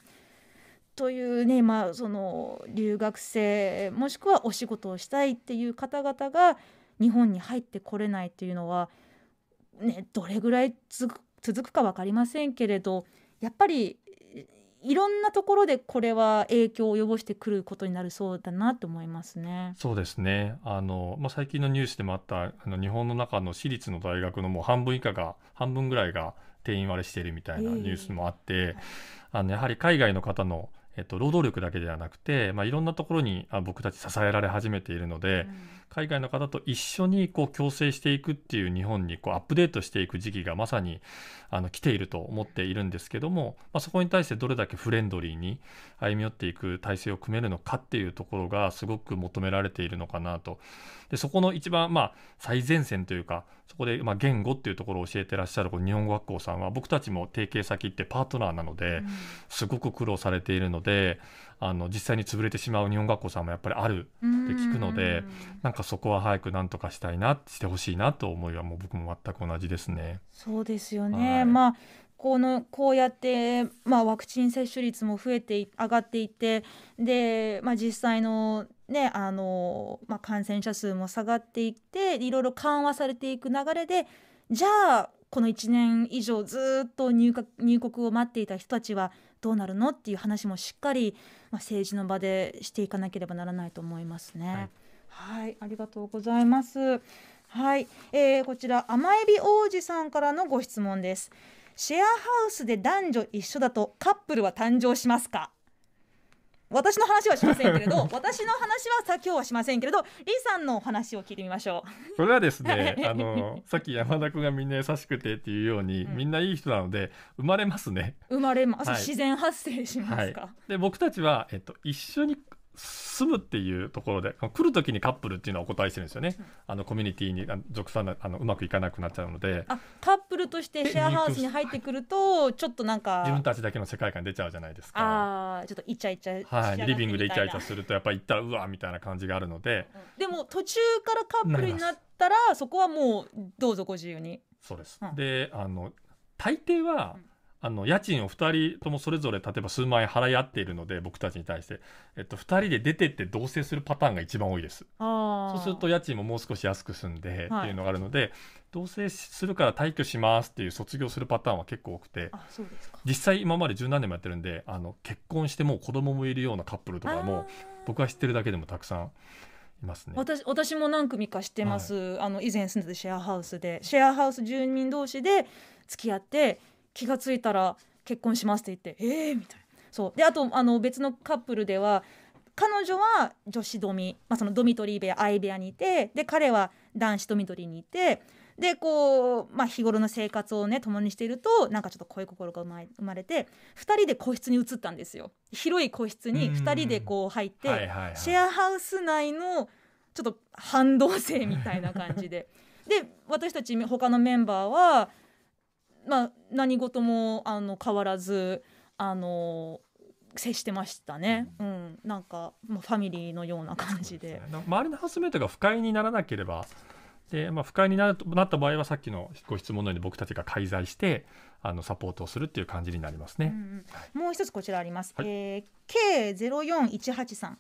というね、まあ、その留学生もしくはお仕事をしたいっていう方々が日本に入ってこれないっていうのは、ね、どれぐらい続くか分かりませんけれどやっぱりいろんなところでこれは影響を及ぼしてくることになるそうだなと思いますね。そうですねあの、まあ、最近のニュースでもあったあの日本の中の私立の大学のもう半分以下が半分ぐらいが定員割れしているみたいなニュースもあって、えー、あのやはり海外の方の、えっと、労働力だけではなくて、まあ、いろんなところにあ僕たち支えられ始めているので。うん海外の方と一緒にこう共生していくっていう日本にこうアップデートしていく時期がまさにあの来ていると思っているんですけども、まあ、そこに対してどれだけフレンドリーに歩み寄っていく体制を組めるのかっていうところがすごく求められているのかなとでそこの一番まあ最前線というかそこでまあ言語っていうところを教えてらっしゃるこ日本語学校さんは僕たちも提携先ってパートナーなので、すごく苦労されているので。うんあの実際に潰れてしまう日本学校さんもやっぱりあるって聞くのでなんかそこは早くなんとかしたいなしてほしいなと思いはもう僕も全く同じですね。そうですよね、はい、まあこのこうやって、まあ、ワクチン接種率も増えて上がっていてで、まあ、実際のねあのまあ、感染者数も下がっていっていろいろ緩和されていく流れでじゃあこの1年以上ずっと入国を待っていた人たちはどうなるのっていう話もしっかり、まあ、政治の場でしていかなければならないと思いますね。はい、はいありがとうございます。はい、えー、こちら甘エビ王子さんからのご質問です。シェアハウスで男女一緒だとカップルは誕生しますか？私の話はしませんけれど 私の話はさ今日はしませんけれどリさんの話を聞いてみましょうそれはですねあのさっき山田君がみんな優しくてっていうように、うん、みんないい人なので生まれますね生まれます、はい、自然発生しますか、はい、で僕たちは、えっと、一緒に住むっていうところで来る時にカップルっていうのはお答えしてるんですよね、あのコミュニティに属さなあのうまくいかなくなっちゃうのでカップルとしてシェアハウスに入ってくるとちょっとなんか自分たちだけの世界観出ちゃうじゃないですかああちょっとイチャイチャはいリビングでイチャイチャするとやっぱり行ったらうわみたいな感じがあるので、うん、でも途中からカップルになったらそこはもうどうぞご自由にそうです、うん、であの大抵は、うんあの家賃を2人ともそれぞれ例えば数万円払い合っているので僕たちに対して、えっと、2人で出てって同棲するパターンが一番多いですそうすると家賃ももう少し安く済んでっていうのがあるので、はい、同棲するから退去しますっていう卒業するパターンは結構多くて実際今まで十何年もやってるんであの結婚してもう子供もいるようなカップルとかも僕は知ってるだけでもたくさん。いますね、私私も何組か知ってます、はい、あの以前住んでたシェアハウスでシェアハウス住民同士で付き合って気が付いたら結婚しますって言ってええー、みたいなそうであとあの別のカップルでは彼女は女子ドミ、まあ、そのドミトリー部屋アイ部屋にいてで彼は男子ドミトリーにいてでこう、まあ、日頃の生活をね共にしているとなんかちょっと恋心が生まれて2人で個室に移ったんですよ広い個室に2人でこう入って、シェアハウス内のちょっと半同性みたいな感じで。で私たち他のメンバーはまあ、何事もあの変わらずあの接してましたね、うん、なんか、まあ、ファミリーのような感じで、ね、周りのハウスメイトが不快にならなければで、まあ、不快にななった場合はさっきのご質問のように僕たちが介在してあのサポートをするっていう感じになりますね、うん、もう一つこちらあります、はい、えー、K0418 さん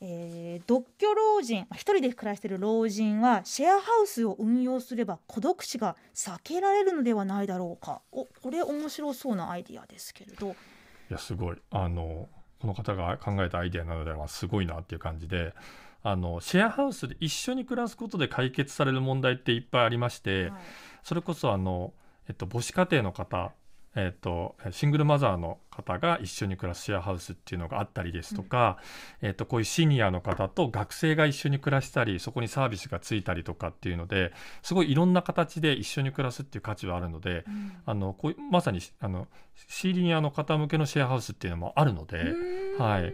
えー、独居老人一人で暮らしている老人はシェアハウスを運用すれば孤独死が避けられるのではないだろうかおこれ面白そうなアイディアですけれどいやすごいあのこの方が考えたアイデアなのではすごいなっていう感じであのシェアハウスで一緒に暮らすことで解決される問題っていっぱいありまして、はい、それこそあの、えっと、母子家庭の方えーと、シングルマザーの方が一緒に暮らすシェアハウスっていうのがあったりですとか、うん、えーと、こういうシニアの方と学生が一緒に暮らしたりそこにサービスがついたりとかっていうのですごいいろんな形で一緒に暮らすっていう価値はあるので、うん、あのこうまさにあのシニアの方向けのシェアハウスっていうのもあるので、はい、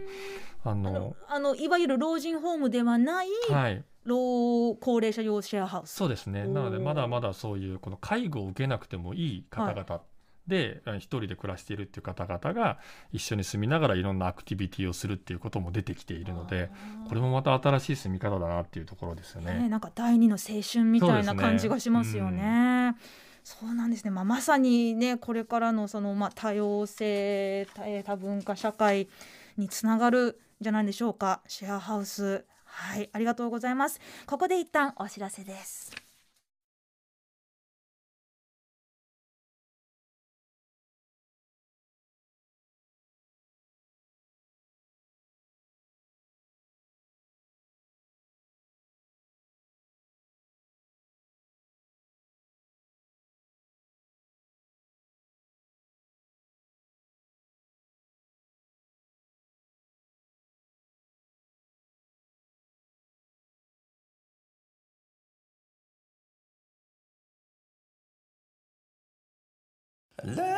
あのあのいわゆる老人ホームではない、はい老高齢者用シェアハウスそうですねなのでまだまだそういうこの介護を受けなくてもいい方々っで一人で暮らしているっていう方々が一緒に住みながらいろんなアクティビティをするっていうことも出てきているのでこれもまた新しい住み方だなっていうところですよね。ねなんか第二の青春みたいな感じがしますよね。そうなんですね、まあ、まさに、ね、これからのその、まあ、多様性多文化社会につながるじゃないでしょうかシェアハウスはいありがとうございますここで一旦お知らせです love.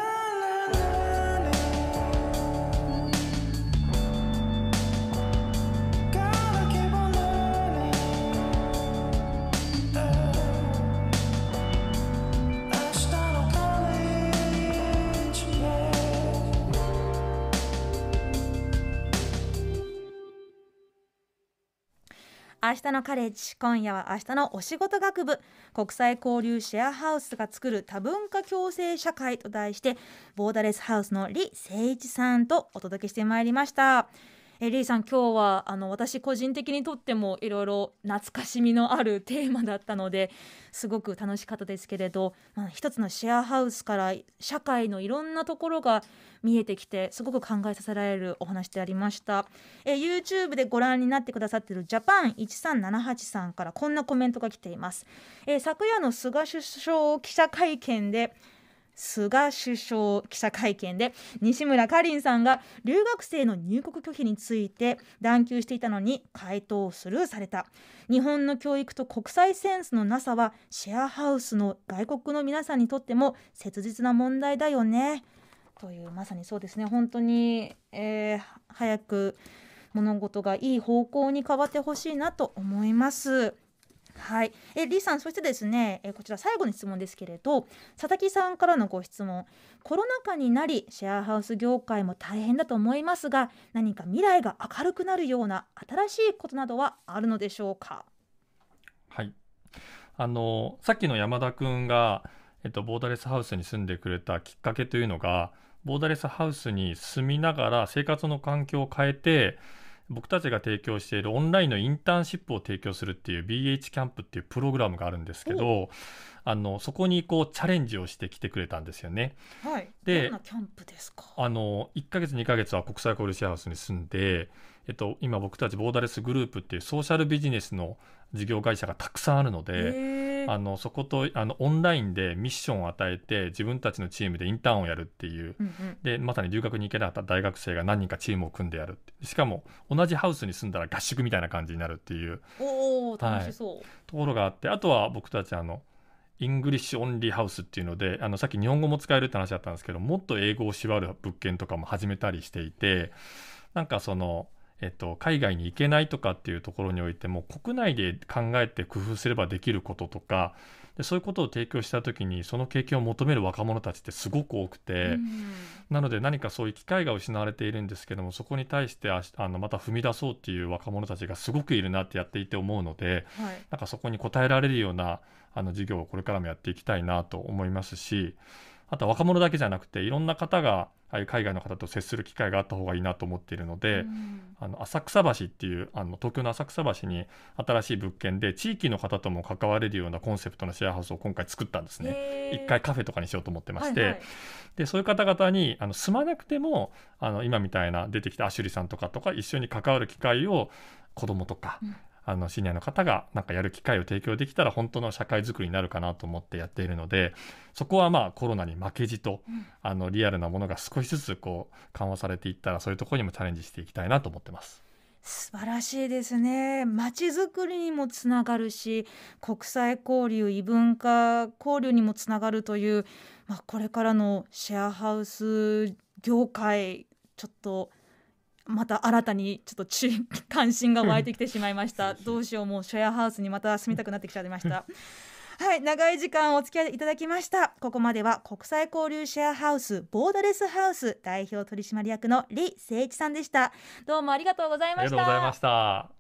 明日のカレッジ今夜は明日のお仕事学部国際交流シェアハウスが作る多文化共生社会と題してボーダレスハウスの李誠一さんとお届けしてまいりました。えレイさん今日はあの私個人的にとってもいろいろ懐かしみのあるテーマだったのですごく楽しかったですけれど、まあ、一つのシェアハウスから社会のいろんなところが見えてきてすごく考えさせられるお話でありましたえ YouTube でご覧になってくださっているジャパン1378さんからこんなコメントが来ていますえ昨夜の菅首相記者会見で菅首相記者会見で西村かりんさんが留学生の入国拒否について断球していたのに回答をスルーされた日本の教育と国際センスのなさはシェアハウスの外国の皆さんにとっても切実な問題だよねというまさにそうですね本当に、えー、早く物事がいい方向に変わってほしいなと思います。はい、え李さんそしてですねえこちら最後の質問ですけれど佐々木さんからのご質問コロナ禍になりシェアハウス業界も大変だと思いますが何か未来が明るくなるような新しいことなどはあるのでしょうかはいあのさっきの山田君が、えっと、ボーダレスハウスに住んでくれたきっかけというのがボーダレスハウスに住みながら生活の環境を変えて僕たちが提供しているオンラインのインターンシップを提供するっていう BH キャンプっていうプログラムがあるんですけど、あのそこにこうチャレンジをしてきてくれたんですよね。はい、でキャンプですかあの1ヶ月2ヶ月は国際交流シェアハウスに住んで、えっと、今僕たちボーダレスグループっていうソーシャルビジネスの事業会社がたくさんあるので。あのそことあのオンラインでミッションを与えて自分たちのチームでインターンをやるっていう、うんうん、でまさに留学に行けなかった大学生が何人かチームを組んでやるしかも同じハウスに住んだら合宿みたいな感じになるっていうおお、楽しそう、はい、ところがあってあとは僕たちあのイングリッシュオンリーハウスっていうのであのさっき日本語も使えるって話だったんですけどもっと英語を縛る物件とかも始めたりしていてなんかそのえっと、海外に行けないとかっていうところにおいても国内で考えて工夫すればできることとかでそういうことを提供した時にその経験を求める若者たちってすごく多くて、なので何かそういう機会が失われているんですけどもそこに対してああのまた踏み出そうっていう若者たちがすごくいるなってやっていて思うので、はい、なんかそこに応えられるようなあの事業をこれからもやっていきたいなと思いますしあとは若者だけじゃなくていろんな方がああいう海外の方と接する機会があった方がいいなと思っているので、うん、あの浅草橋っていうあの東京の浅草橋に新しい物件で地域の方とも関われるようなコンセプトのシェアハウスを今回作ったんですね一回カフェとかにしようと思ってまして、はいはい、でそういう方々にあの住まなくてもあの今みたいな出てきたアシュリさんとかとか一緒に関わる機会を子供とか、あのシニアの方がなんかやる機会を提供できたら本当の社会づくりになるかなと思ってやっているのでそこはまあコロナに負けじと、あのリアルなものが少しずつこう緩和されていったらそういうところにもチャレンジしていきたいなと思ってます。素晴らしいですねまちづくりにもつながるし国際交流異文化交流にもつながるという、まあ、これからのシェアハウス業界ちょっとまた新たにちょっと関心が湧いてきてしまいました、どうしようもうシェアハウスにまた住みたくなってきちゃいました はい長い時間お付き合いいただきましたここまでは国際交流シェアハウスボーダレスハウス代表取締役の李誠一さんでしたどうもありがとうございましたありがとうございました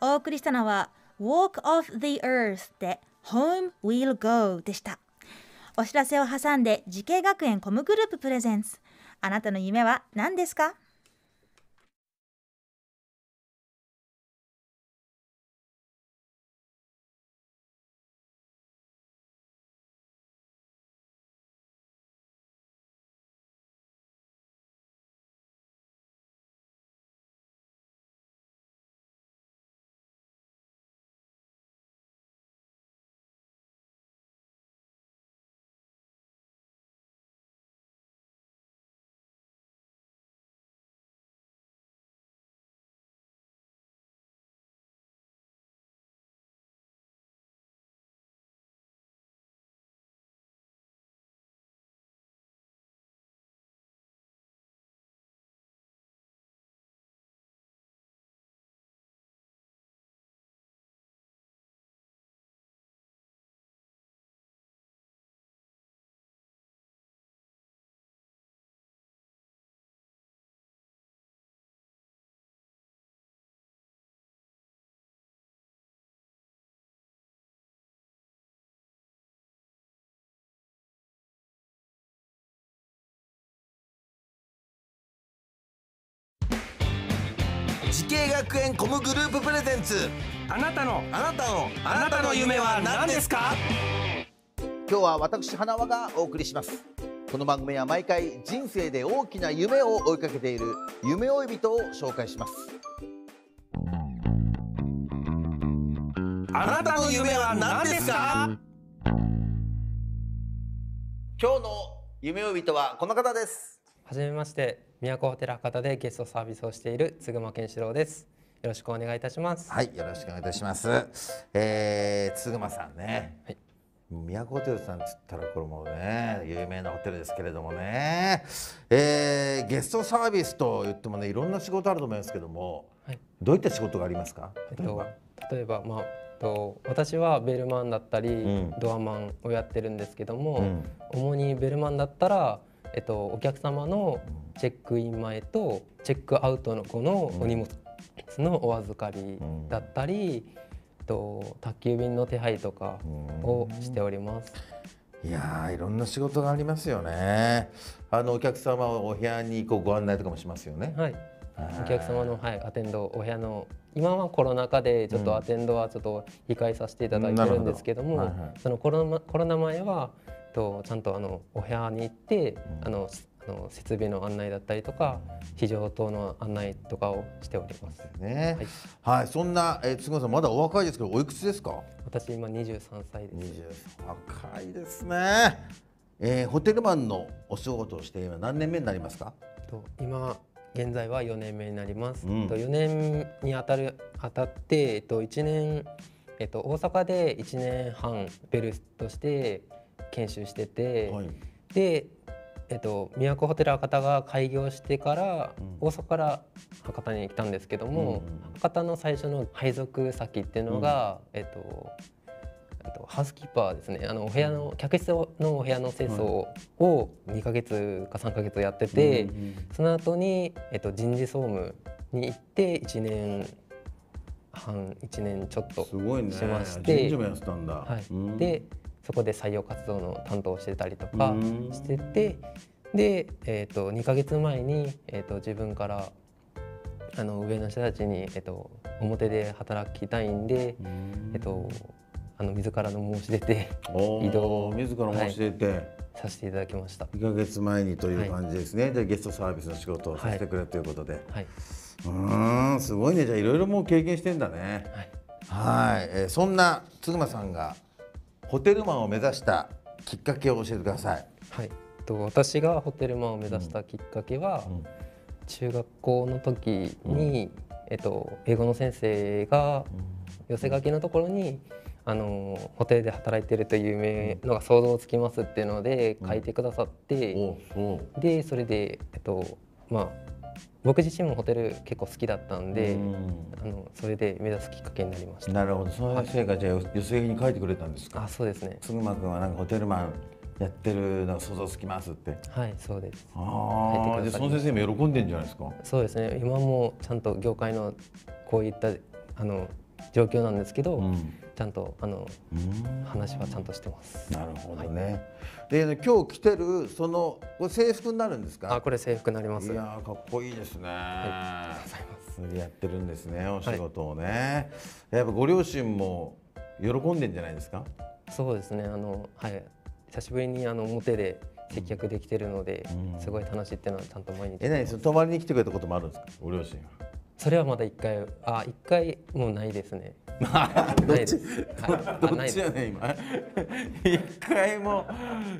お送りしたのは Walk of the Earth で Home w i l l Go でしたお知らせを挟んで慈恵学園コムグループプレゼンツあなたの夢は何ですか5 0円コムグループプレゼンツあなたのあなたのあなたの夢は何ですか今日は私花輪がお送りしますこの番組は毎回人生で大きな夢を追いかけている夢追い人を紹介しますあなたの夢は何ですか今日の夢追い人はこの方ですはじめまして宮古ホテル博多でゲストサービスをしているつぐま健志郎ですよろしくお願いいたしますはいよろしくお願いいたします、えー、つぐまさんね、はい宮古ホテルさんっつったらこれもね有名なホテルですけれどもね、えー、ゲストサービスと言ってもねいろんな仕事あると思いますけども、はい、どういった仕事がありますか例えばえっと、例えばまあと私はベルマンだったり、うん、ドアマンをやってるんですけども、うん、主にベルマンだったら、えっと、お客様の、うんチェックイン前とチェックアウトの子のお荷物のお預かりだったり、と宅急便の手配とかをしております。いやいろんな仕事がありますよね。あのお客様をお部屋にこうご案内とかもしますよね。はい。お客様の、はい、アテンドお部屋の今はコロナ禍でちょっとアテンドはちょっと控えさせていただいてるんですけども、そのコロナコロナ前はとちゃんとあのお部屋に行って、うん、あのの設備の案内だったりとか非常灯の案内とかをしておりますね、はい、はい、そんなえつぐさんまだお若いですけどおいくつですか私今二十三歳です二十若いですね、えー、ホテルマンのお仕事をして今何年目になりますかと今現在は四年目になります、うん、と四年にあたるあたって、えっと、一年、えっと、大阪で一年半ベルとして研修してて、はい、でえっと、都ホテル博多が開業してから、うん、大阪から博多に来たんですけども、うん、博多の最初の配属先っていうのが、うん、えっと、えっと、ハウスキーパーですねあのお部屋の客室のお部屋の清掃を2か月か3か月やってて、うんうん、その後にえっと人事総務に行って1年半1年ちょっとしまして、ね、人事もやってたんだ、はい、でそこで採用活動の担当をしてたりとかしててで、えーと、と2か月前に、えーと、自分からあの上の人たちに、えーと、表で働きたいんで、んえー、とあの自らの申し出て移動を自ら申し出て、はい、させていただきました2か月前にという感じですね、はい、でゲストサービスの仕事をさせてくれということで、はい、はい、うんすごいねじゃあいろいろもう経験してんだねはい、はいえー、そんなつぐまさんがホテルマンを目指したきっかけを教えてください。はい、と私がホテルマンを目指したきっかけは、うん、中学校の時に、うん、えっと、英語の先生が寄せ書きのところに「あのホテルで働いてるという夢のが想像つきます」っていうので書いてくださって、でそれで、えっとまあ、僕自身もホテル結構好きだったんで、うん、あのそれで目指すきっかけになりましたなるほどその成果じゃあ寄せに書いてくれたんですかあそうですねすぐまくんはなんかホテルマンやってるの想像つきますってはいそうですああじゃその先生も喜んでんじゃないですかそうですね今もちゃんと業界のこういったあの状況なんですけど、うん、ちゃんとあの話はちゃんとしてますなるほどね、はいで、ね、今日着てるそのこれ制服になるんですかあこれ制服になりますいやかっこいいですね、はい、ありがとうございますやってるんですねお仕事をね、はい、やっぱご両親も喜んでんじゃないですかそうですねあのはい久しぶりにあの表で接客できてるので、うん、すごい楽しいっていうのはちゃんと毎日え何その泊まりに来てくれたこともあるんですかご両親はそれはまだ一回あ一回もうないですねま あ、どっち、どっちやね今一回も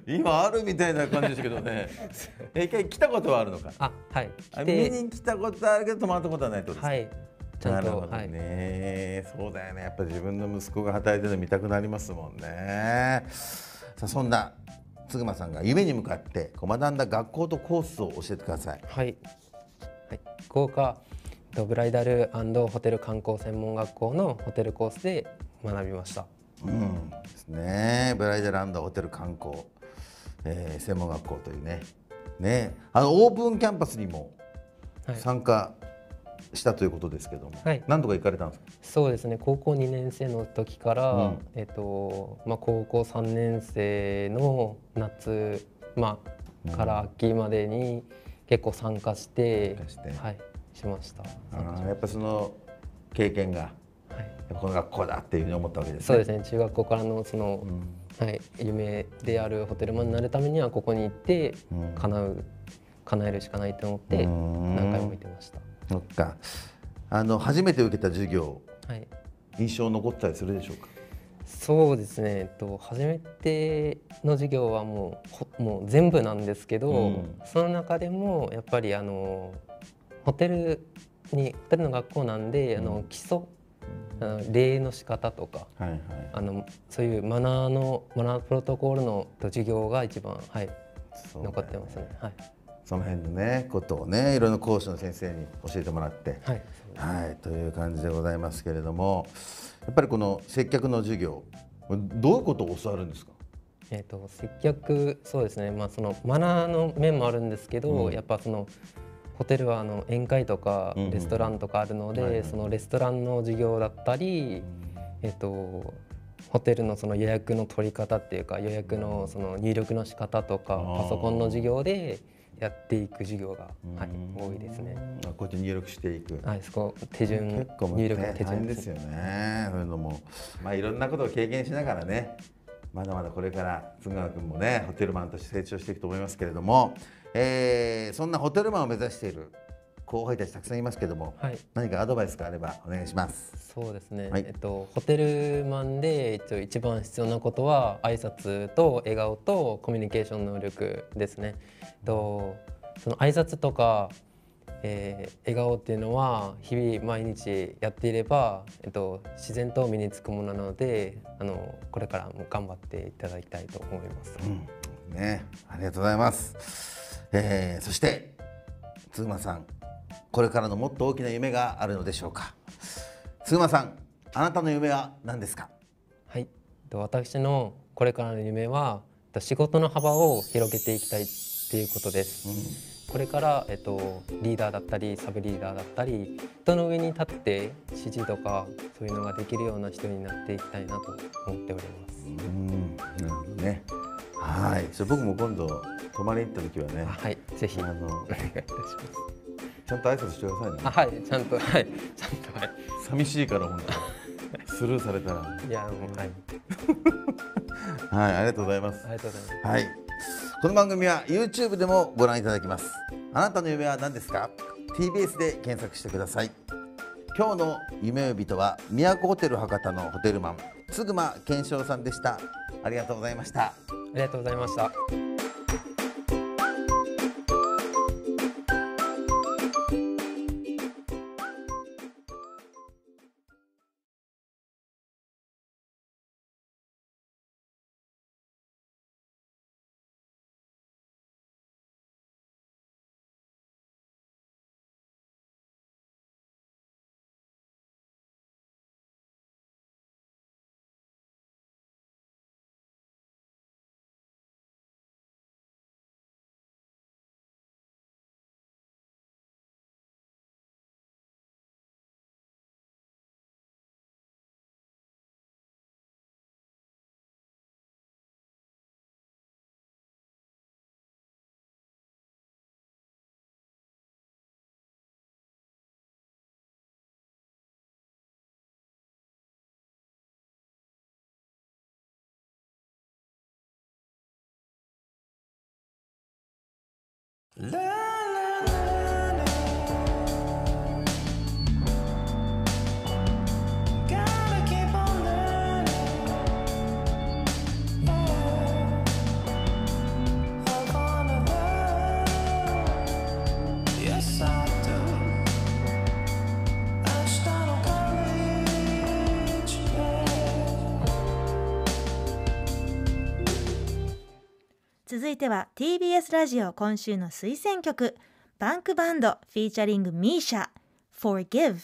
今あるみたいな感じですけどね 一回来たことはあるのかあはい見に来たことあるけど泊まったことはないとはいちゃんとね、はい、そうだよねやっぱ自分の息子が働いてるの見たくなりますもんねさあそんなつぐまさんが夢に向かって学んだ学校とコースを教えてくださいはい、はい、福岡とブライダルホテル観光専門学校のホテルコースで学びました。うん、ですね。ブライダルホテル観光、えー、専門学校というね、ね、あのオープンキャンパスにも参加したということですけども、はい、何度か行かれたんですか。そうですね。高校2年生の時から、うん、えっ、ー、とまあ高校3年生の夏まあから秋までに結構参加して、うん、はい。しましたあやっぱその経験が、はい、この学校だっていうふうに思ったわけですねそうですね中学校からのその、うん、はい、夢であるホテルマンになるためにはここに行って叶う、うん、叶えるしかないと思って何回も行ってましたそっかあの初めて受けた授業、はい、印象残ったりするでしょうかそうですね、えっと、初めての授業はもうもう全部なんですけど、うん、その中でもやっぱりあのホテルにホテルの学校なんで、あの基礎あの礼の仕方とか、はいはい、あのそういうマナーのマナープロトコールの授業が一番、はい、ね、残ってますね。はいその辺のねことをねいろいろ講師の先生に教えてもらって、はい、はい、という感じでございますけれどもやっぱりこの接客の授業どういうことを教わるんですかえーと、と接客そうですね、まあ、そのマナーの面もあるんですけど、うん、やっぱそのホテルはあの宴会とかレストランとかあるので、そのレストランの授業だったり、えっと、ホテルのその予約の取り方っていうか予約のその入力の仕方とかパソコンの授業でやっていく授業が、はい、多いですね。あ、こうやって入力していく。はい、そこ手順結構入力の手順ですよね。そういうのもまあいろんなことを経験しながらね、まだまだこれから津川君もねホテルマンとして成長していくと思いますけれども。えー、そんなホテルマンを目指している後輩たちたくさんいますけども、はい、何かアドバイスがあればお願いしますそうですね、はい、えっと、ホテルマンで一応一番必要なことは挨拶と笑顔とコミュニケーション能力ですね、えっと、その挨拶とか、えー、笑顔っていうのは日々毎日やっていれば、えっと、自然と身につくものなのであのこれからも頑張っていただきたいと思います、うん、ねありがとうございますえー、そして津間さんこれからのもっと大きな夢があるのでしょうか津間さんあなたの夢は何ですかはい私のこれからの夢は仕事の幅を広げていきたいっていうことです、うん、これから、えっと、リーダーだったりサブリーダーだったり人の上に立って指示とかそういうのができるような人になっていきたいなと思っております。うん、うん、ね、はい、それ僕も今度泊まりに行った時はねはいぜひあのお願いしますちゃんと挨拶してくださいね。はい、ちゃんと、はい、ちゃんと、はい。寂しいから、本当。スルーされたら。いや、もう、はい。はい、ありがとうございます。ありがとうございます。はい。この番組は YouTube でもご覧いただきます。あなたの夢は何ですか ?TBS で検索してください。今日の夢呼びとは都ホテル博多のホテルマン、つぐま健さんでした。ありがとうございました。ありがとうございました。Love. 続いては TBS ラジオ今週の推薦曲バンクバンドフィーチャリング MISIA「Forgive」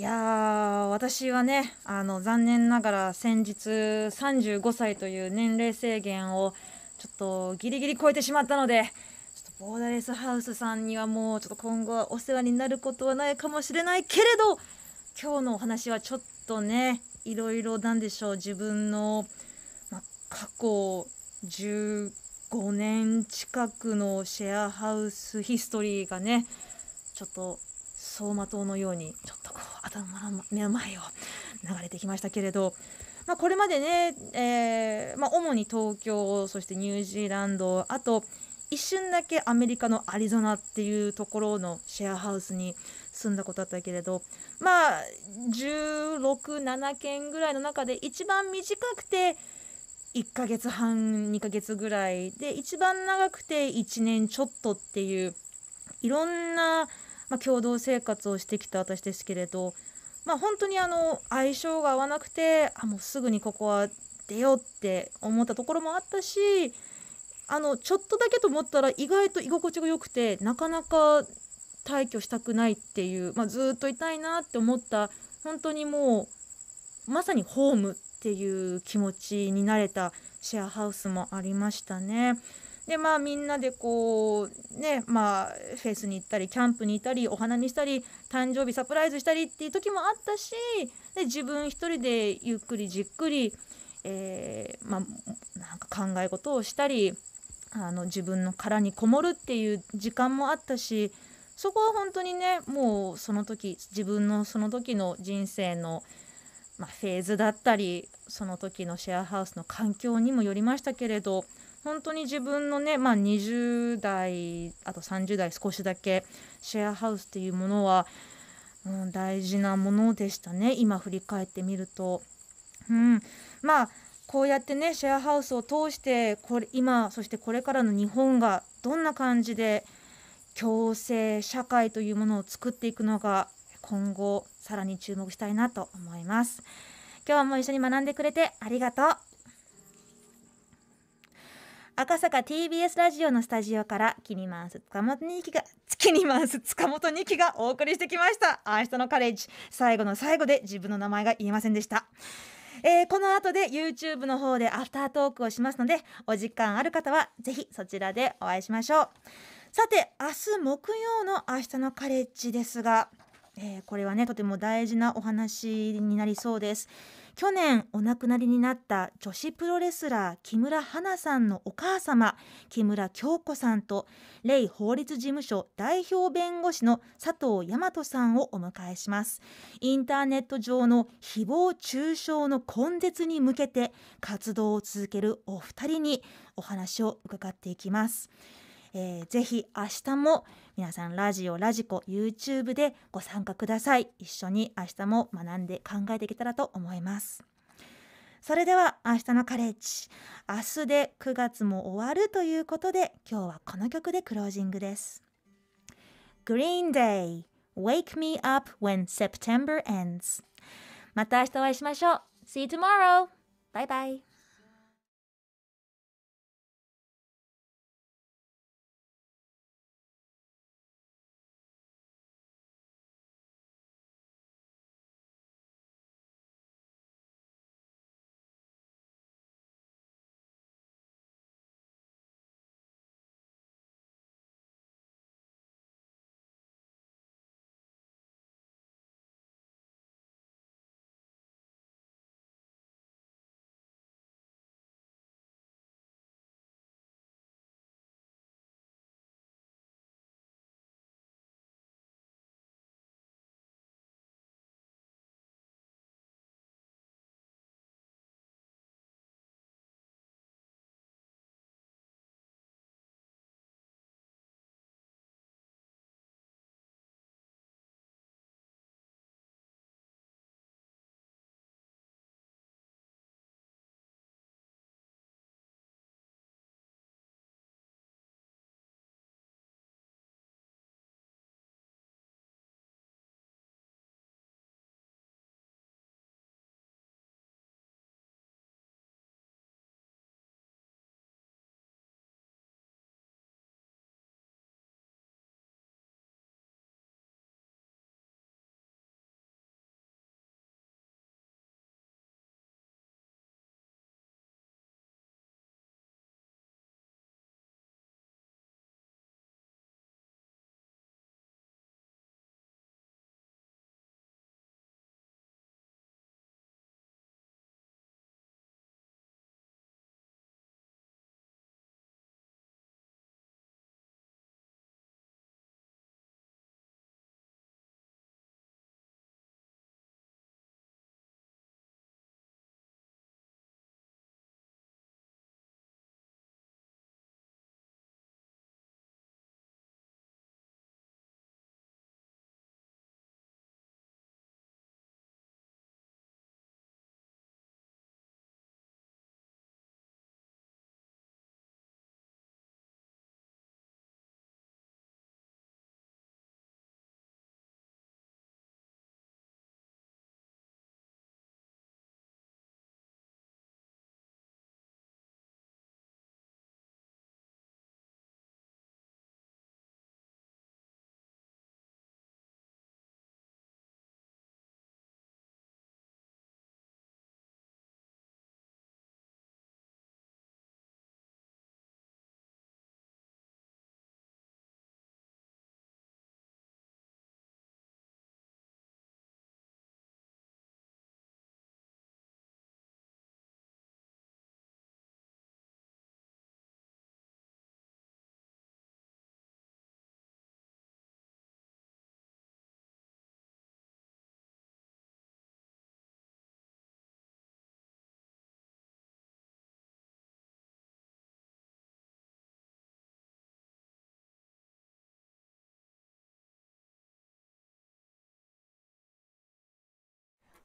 いや私はねあの残念ながら先日35歳という年齢制限をちょっとギリギリ超えてしまったのでちょっとボーダレスハウスさんにはもうちょっと今後はお世話になることはないかもしれないけれど今日のお話はちょっとねいろいろなんでしょう自分の、ま、過去15年近くのシェアハウスヒストリーがねちょっと走馬灯のようにちょっと頭の目の前を流れてきましたけれど、まあ、これまでね、えー、まあ、主に東京そしてニュージーランドあと一瞬だけアメリカのアリゾナっていうところのシェアハウスに住んだことあったけれどまあ167件ぐらいの中で一番短くて1ヶ月半2ヶ月ぐらいで一番長くて1年ちょっとっていういろんなまあ、共同生活をしてきた私ですけれど、まあ、本当にあの相性が合わなくてあもうすぐにここは出ようって思ったところもあったしあのちょっとだけと思ったら意外と居心地が良くてなかなか退去したくないっていう、まあ、ずっといたいなって思った本当にもうまさにホームっていう気持ちになれたシェアハウスもありましたね。でまあみんなでこうねまあフェスに行ったりキャンプに行ったりお花にしたり誕生日サプライズしたりっていう時もあったしで自分一人でゆっくりじっくり、えー、まあ、なんか考え事をしたりあの自分の殻にこもるっていう時間もあったしそこは本当にねもうその時自分のその時の人生の、まあ、フェーズだったりその時のシェアハウスの環境にもよりましたけれど本当に自分のね、まあ、20代あと30代少しだけシェアハウスっていうものは、うん、大事なものでしたね今振り返ってみると。うん、まあこうやってねシェアハウスを通してこれ今そしてこれからの日本がどんな感じで共生社会というものを作っていくのか今後さらに注目したいなと思います今日も一緒に学んでくれてありがとう赤坂 TBS ラジオのスタジオからキニマンス塚本にきがキニマンス塚本にきがお送りしてきました明日のカレッジ最後の最後で自分の名前が言えませんでしたえー、この後で YouTube の方でアフタートークをしますのでお時間ある方はぜひそちらでお会いしましょうさて明日木曜の明日のカレッジですが、えー、これはねとても大事なお話になりそうです去年お亡くなりになった女子プロレスラー木村花さんのお母様木村京子さんとレイ法律事務所代表弁護士の佐藤大和さんをお迎えしますインターネット上の誹謗中傷の根絶に向けて活動を続けるお二人にお話を伺っていきますえー、ぜひ明日も皆さんラジオラジコ YouTube でご参加ください一緒に明日も学んで考えていけたらと思いますそれでは明日のカレッジ明日で9月も終わるということで今日はこの曲でクロージングです Green Day Wake Me Up When September Ends また明日お会いしましょう See you tomorrow! バイバイ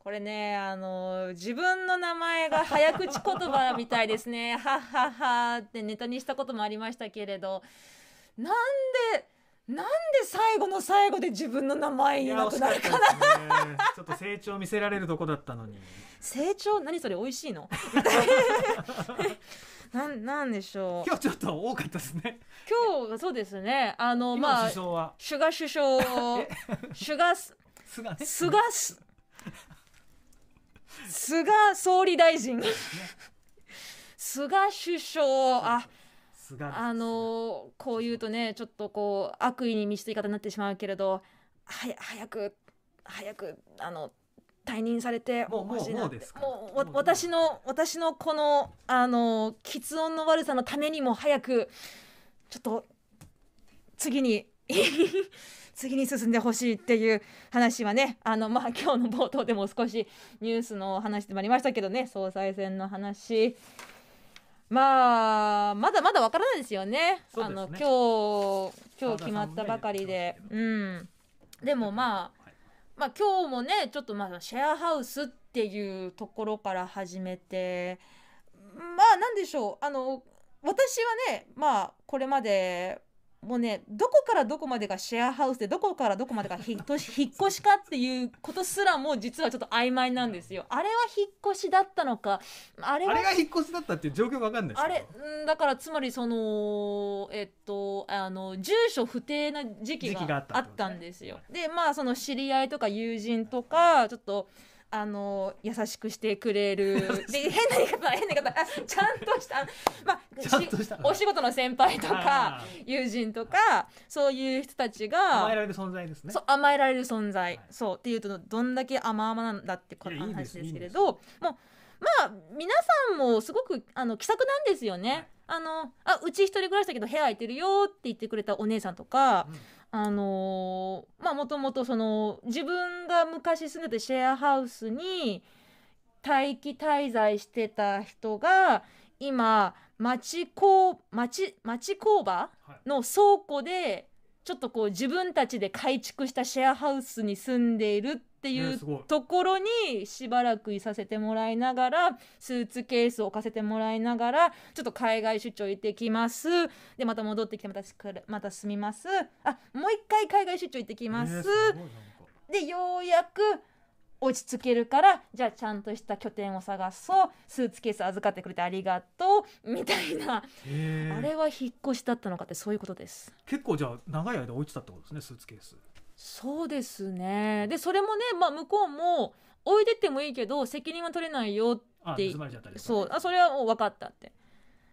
これね、あの自分の名前が早口言葉みたいですね。はっはっはってネタにしたこともありましたけれど、なんで、なんで最後の最後で自分の名前言いなくなるかな。かね、ちょっと成長見せられるとこだったのに。成長何それ美味しいの なん、なんでしょう。今日ちょっと多かったですね。今日、そうですね。あの、まあ、首相は。首相、首 相、菅、菅、菅総理大臣、菅首相ああのこう言うとねちょっとこう悪意に満ちた言い方になってしまうけれどはや早く早くあの退任されてもうもう私の私のこのあの喫音の悪さのためにも早くちょっと次に次に進んでほしいっていう話はねあのまあ今日の冒頭でも少しニュースの話でもありましたけどね総裁選の話まあまだまだわからないですよね、ね、あの今日今日決まったばかりでうんでもまあ、はい、まあ今日もねちょっとまあシェアハウスっていうところから始めてまあなんでしょうあの私はねまあこれまでもうねどこからどこまでがシェアハウスでどこからどこまでが引っ越し 引っ越しかっていうことすらも実はちょっと曖昧なんですよあれは引っ越しだったのかあれはが引っ越しだったっていう状況わかんないあれだからつまりそのえっとあの住所不定な時期があったんですよでまあその知り合いとか友人とかちょっとあの優しくしてくれる で変な言い方変な言い方あちゃんとしたまあお仕事の先輩とか友人とかそういう人たちが甘えられる存在ですねそう甘えられる存在、はい、そうっていうとどんだけ甘々なんだってこの話ですけれどもうまあ皆さんもすごくあの気さくなんですよね。はい、あのあうち一人暮らしだけど部屋空いてるよって言ってくれたお姉さんとか、うんあのー、まあもともとその自分が昔住んでたシェアハウスに待機滞在してた人が今町工町町工場の倉庫でちょっとこう自分たちで改築したシェアハウスに住んでいるっっていうところにしばらくいさせてもらいながらスーツケースを置かせてもらいながらちょっと海外出張行ってきますでまた戻ってきてまたまた住みますあもう一回海外出張行ってきます,、でようやく落ち着けるからじゃあちゃんとした拠点を探そうスーツケース預かってくれてありがとうみたいなあれは引っ越しだったのかってそういうことです結構じゃあ長い間置いてたってことですねスーツケースそうですね。で、それもね、まあ、向こうも、置いてってもいいけど、責任は取れないよって、そう、あ、それはもう分かったって。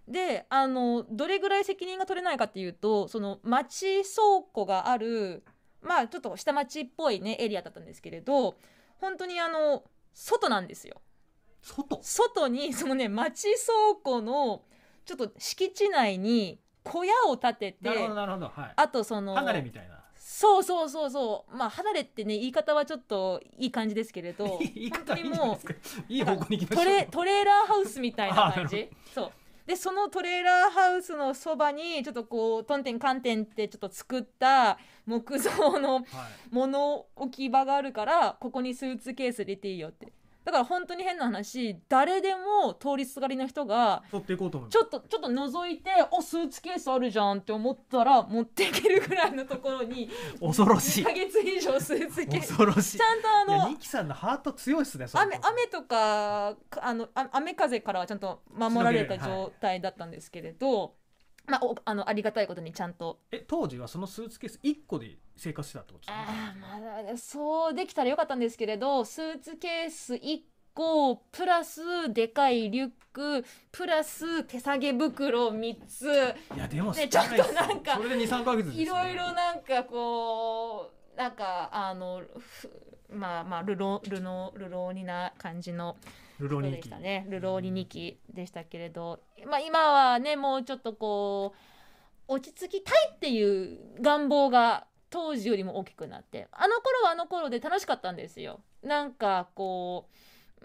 で、あの、どれぐらい責任が取れないかっていうと、その、町倉庫がある、まあ、ちょっと下町っぽいね、エリアだったんですけれど、本当にあの、外なんですよ。外外に、そのね、町倉庫の、ちょっと敷地内に、小屋を建ててなる、なるほどはいあとその、離れみたいなそうそうそうそうまあ離れってね言い方はちょっといい感じですけれど 言い方いいんじゃないですかいい方向に行きましょうトレトレーラーハウスみたいな感じそうでそのトレーラーハウスのそばにちょっとこうトンテンカンテンってちょっと作った木造の物置場があるから、ここにスーツケース入れていいよってだから本当に変な話誰でも通りすがりの人がちょっとちょっと覗いておスーツケースあるじゃんって思ったら持っていけるぐらいのところに 恐ろしい2ヶ月以上スーツケース恐ろしいちゃんとあのミキさんのハート強いっすね雨雨とかあの雨風からはちゃんと守られた状態だったんですけれどまあ、おあのありがたいことにちゃんとえ当時はそのスーツケース1個で生活してたってことですか、あまあ、そうできたらよかったんですけれどスーツケース1個プラスでかいリュックプラス手提げ袋3ついやでもねちょっとなんかそれで23ヶ月いろいろなんかこうなんかあのふまあまあ流浪流浪流浪にな感じのルローニ2ねルローニ期でしたけれど、まあ、今はねもうちょっとこう落ち着きたいっていう願望が当時よりも大きくなってあの頃はあの頃で楽しかったんですよ。なんかこう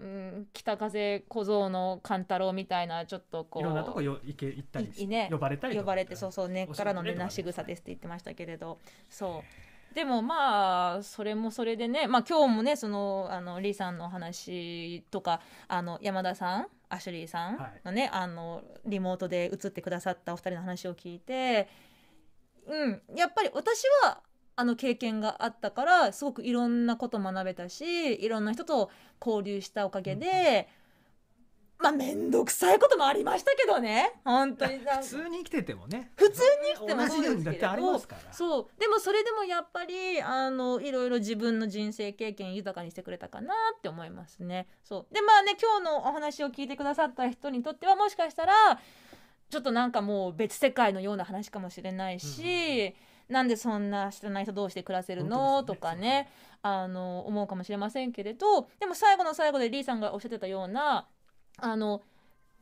うん、北風小僧の勘太郎みたいなちょっとこういろんなとこよ行け行ったり、ね、呼ばれたり呼ばれてそうそう根っからのねなし草ですって言ってましたけれどそうでもまあそれもそれでね、まあ、今日もねそのあのリーさんの話とかあの山田さんアシュリーさんのね、はい、あのリモートで映ってくださったお二人の話を聞いて、うん、やっぱり私はあの経験があったからすごくいろんなこと学べたしいろんな人と交流したおかげで、まあ面倒くさいこともありましたけどね本当に 普通に生きててもね普通に生きてもそうですけどそうでもそれでもやっぱりあのいろいろ自分の人生経験豊かにしてくれたかなって思いますねそうでまあね今日のお話を聞いてくださった人にとってはもしかしたらちょっとなんかもう別世界のような話かもしれないし、うん、なんでそんな知らない人同士で暮らせるの、ね、とかねあの思うかもしれませんけれどでも最後の最後でリーさんがおっしゃってたようなあの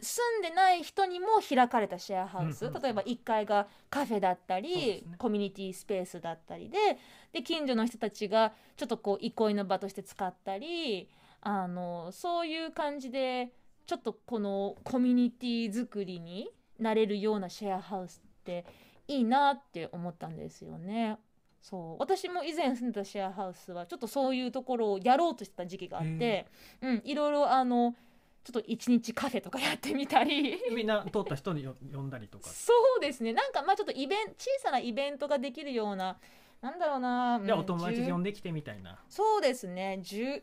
住んでない人にも開かれたシェアハウス、うん例えば1階がカフェだったり、ね、コミュニティスペースだったりでで近所の人たちがちょっとこう憩いの場として使ったりあのそういう感じでちょっとこのコミュニティ作りになれるようなシェアハウスっていいなって思ったんですよね。そう私も以前住んでたシェアハウスはちょっとそういうところをやろうとしてた時期があって、うん、いろいろあのちょっと一日カフェとかやってみたりみんな通った人に呼んだりとかそうですねなんかまあちょっとイベン小さなイベントができるようななんだろうな、じゃあお友達呼んできてみたいなそうですね12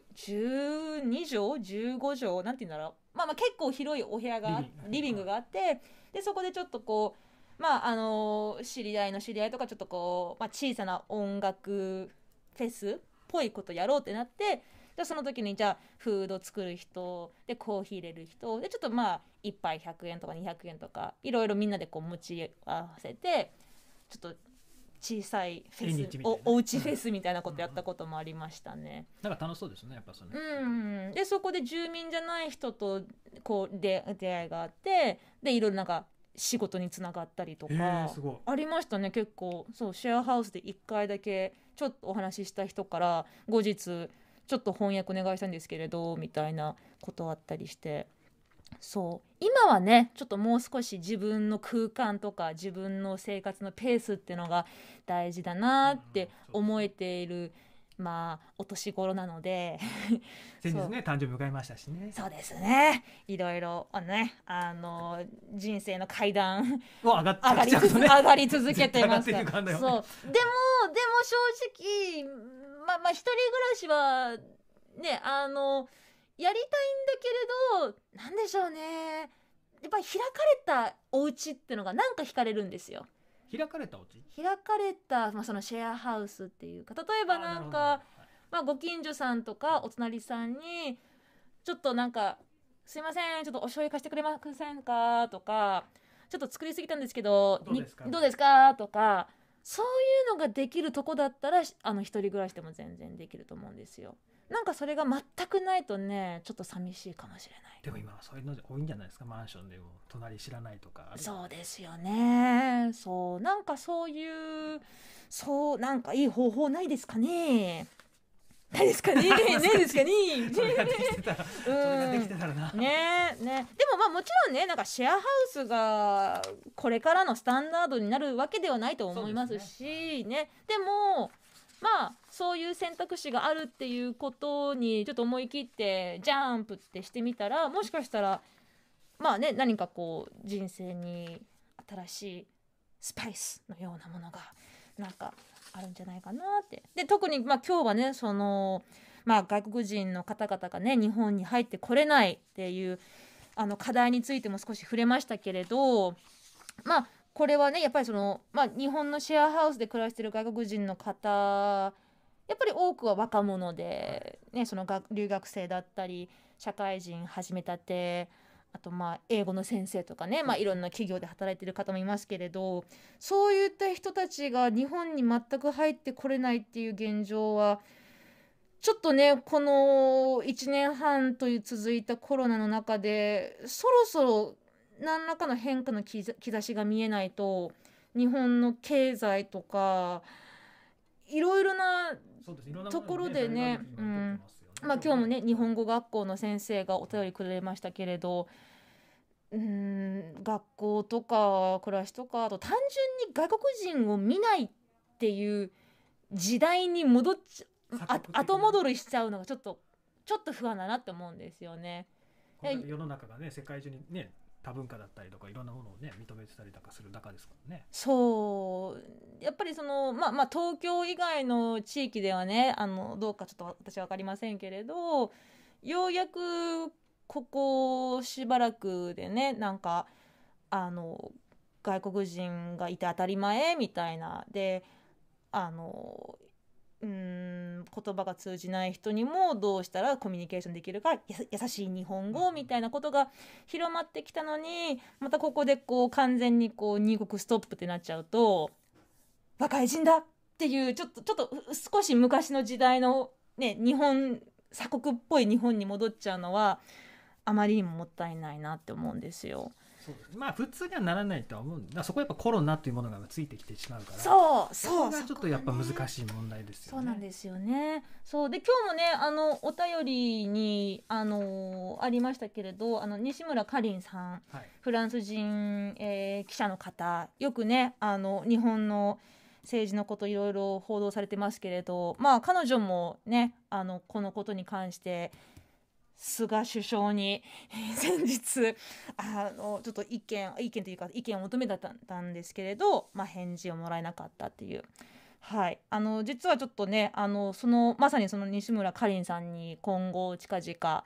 畳15畳なんて言うんだろう、まあ、まあ結構広いお部屋がリビングがあってでそこでちょっとこうまああの知り合いの知り合いとかちょっとこう、まあ、小さな音楽フェスっぽいことやろうってなってでその時にじゃあフード作る人でコーヒー入れる人でちょっとまあ1杯100円とか200円とかいろいろみんなでこう持ち合わせてちょっと小さいフェスおおうちフェスみたいなことやったこともありましたね。なんか楽しそうですねやっぱそれ、ね。うんでそこで住民じゃない人とこう出出会いがあってでいろいろなんか仕事につながったりとか、ありましたね結構そうシェアハウスで1回だけちょっとお話しした人から後日ちょっと翻訳お願いしたんですけれどみたいなことあったりしてそう今はねちょっともう少し自分の空間とか自分の生活のペースっていうのが大事だなって思えている。まあお年頃なので先日ね誕生日迎えましたしねそうですねいろいろねあの人生の階段を上が上がり続けてますね、そうでもでも正直まあまあ一人暮らしはねあのやりたいんだけれど何でしょうねやっぱり開かれたお家ってのがなんか惹かれるんですよ。開かれたお家開かれた、まあ、そのシェアハウスっていうか例えばなんかまあ、ご近所さんとかお隣さんにちょっとなんか「すいませんちょっとお醤油貸してくれませんか?」とか「ちょっと作りすぎたんですけどどうですか?」とかそういうのができるとこだったらあの一人暮らしでも全然できると思うんですよなんかそれが全くないとねちょっと寂しいかもしれないでも今はそういうの多いんじゃないですかマンションでも隣知らないとかそうですよねそうなんかそういうそうなんかいい方法ないですかねないですかね。ないですかね。それができてたら、それができてたらな。ねね。でもまあもちろんね、なんかシェアハウスがこれからのスタンダードになるわけではないと思いますし、ね、ね。でも、まあ、そういう選択肢があるっていうことにちょっと思い切ってジャンプってしてみたらもしかしたらまあね何かこう人生に新しいスパイスのようなものがなんかあるんじゃないかなって。で特に、まあ、今日はねその、まあ、外国人の方々がね日本に入ってこれないっていうあの課題についても少し触れましたけれどまあこれはねやっぱりその、まあ、日本のシェアハウスで暮らしてる外国人の方やっぱり多くは若者で、ね、その留学生だったり社会人始めたてあとまあ英語の先生とかね、まあ、いろんな企業で働いてる方もいますけれどそういった人たちが日本に全く入ってこれないっていう現状はちょっとねこの1年半という続いたコロナの中でそろそろ何らかの変化の兆しが見えないと日本の経済とかいろいろなところでね。うんまあ、今日もね日本語学校の先生がお便りくれましたけれどうん学校とか暮らしとかあと単純に外国人を見ないっていう時代に戻っちゃ後戻りしちゃうのがちょっとちょっと不安だなって思うんですよね。世の中がね世界中にね多文化だったりとかいろんなものをね認めてたりとかする中ですからね。そうやっぱりその、まあ、まあ東京以外の地域ではねあのどうかちょっと私は分かりませんけれどようやくここしばらくでねなんかあの外国人がいて当たり前みたいなであのうん言葉が通じない人にもどうしたらコミュニケーションできるか優しい日本語みたいなことが広まってきたのにまたここでこう完全にこう入国ストップってなっちゃうと若い人だっていうちょっとちょっと少し昔の時代の、ね、日本鎖国っぽい日本に戻っちゃうのはあまりにももったいないなって思うんですよ。まあ普通にはならないとは思うんだそこはやっぱコロナというものがついてきてしまうからそうそうそれがちょっとやっぱ難しい問題ですよね。そうなんですよねそうで今日もねあのお便りにあのありましたけれどあの西村かりんさん、はい、フランス人、えー、記者の方よくねあの日本の「政治のこといろいろ報道されてますけれど、まあ、彼女もねあのこのことに関して菅首相に 先日あのちょっと意見意見というか意見を求めたんですけれど、まあ、返事をもらえなかったっていうはい、あの実はちょっとねあのそのまさにその西村かりんさんに今後近々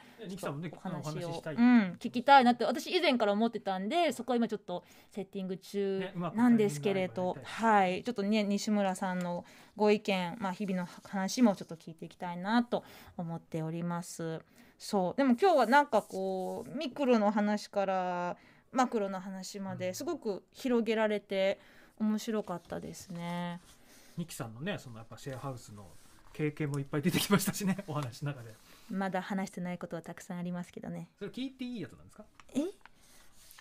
お話を、うん、聞きたいなって私以前から思ってたんでそこは今ちょっとセッティング中なんですけれど、ね、はい、ちょっとね西村さんのご意見、まあ、日々の話もちょっと聞いていきたいなと思っております。そうでも今日はなんかこうミクロの話からマクロの話まですごく広げられて面白かったですね。うん二木さんのねそのやっぱシェアハウスの経験もいっぱい出てきましたしね お話の中でまだ話してないことはたくさんありますけどねそれ聞いていいやつなんですかえ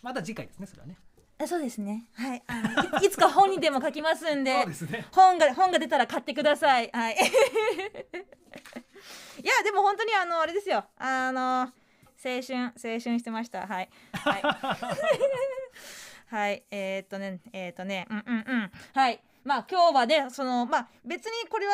まだ次回ですねそれはねあそうですねはいあの いつか本にでも書きますんでね、本が本が出たら買ってくださいはい いやでも本当にあのあれですよあの青春青春してましたはいはい、はい、えー、っとねえー、っとねうんうんうんはいまあ今日はねそのまあ別にこれは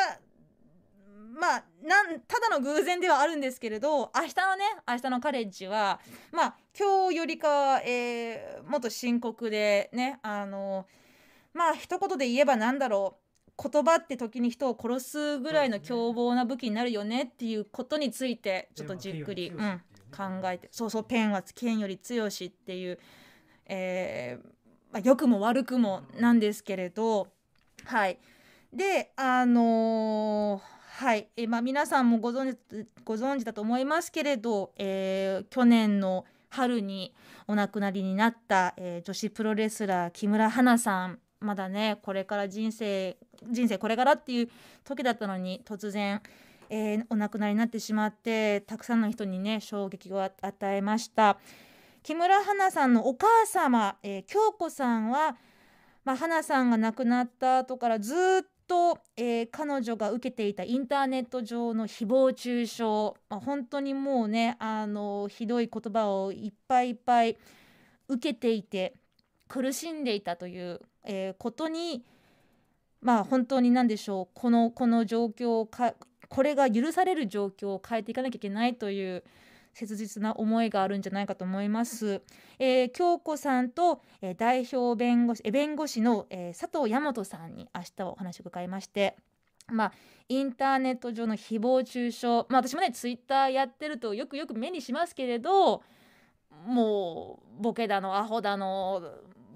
まあ、なんただの偶然ではあるんですけれど明日のね明日のカレッジはまあ今日よりか、えー、もっと深刻でねあのまあ一言で言えば何だろう言葉って時に人を殺すぐらいの凶暴な武器になるよねっていうことについてちょっとじっくり、うん、考えてそうそうペンは剣より強しっていう、えーまあ、良くも悪くもなんですけれど。はい、であのー、はいえまあ、皆さんもご存知ご存知だと思いますけれど、えー、去年の春にお亡くなりになった、えー、女子プロレスラー木村花さんまだねこれから人生人生これからっていう時だったのに突然、えー、お亡くなりになってしまってたくさんの人にね衝撃を与えました木村花さんのお母様、えー、京子さんはまあ、花さんが亡くなった後からずっと、えー、彼女が受けていたインターネット上の誹謗中傷、まあ、本当にもうねあのひどい言葉をいっぱいいっぱい受けていて苦しんでいたという、えー、ことに、まあ、本当に何でしょうこのこの状況をかこれが許される状況を変えていかなきゃいけないという。切実な思いがあるんじゃないかと思います。えー、京子さんと、えー、代表弁護士弁護士の、えー、佐藤大和さんに明日お話を伺いまして。まあ、インターネット上の誹謗中傷、まあ、私もねツイッターやってるとよくよく目にしますけれどもうボケだのアホだの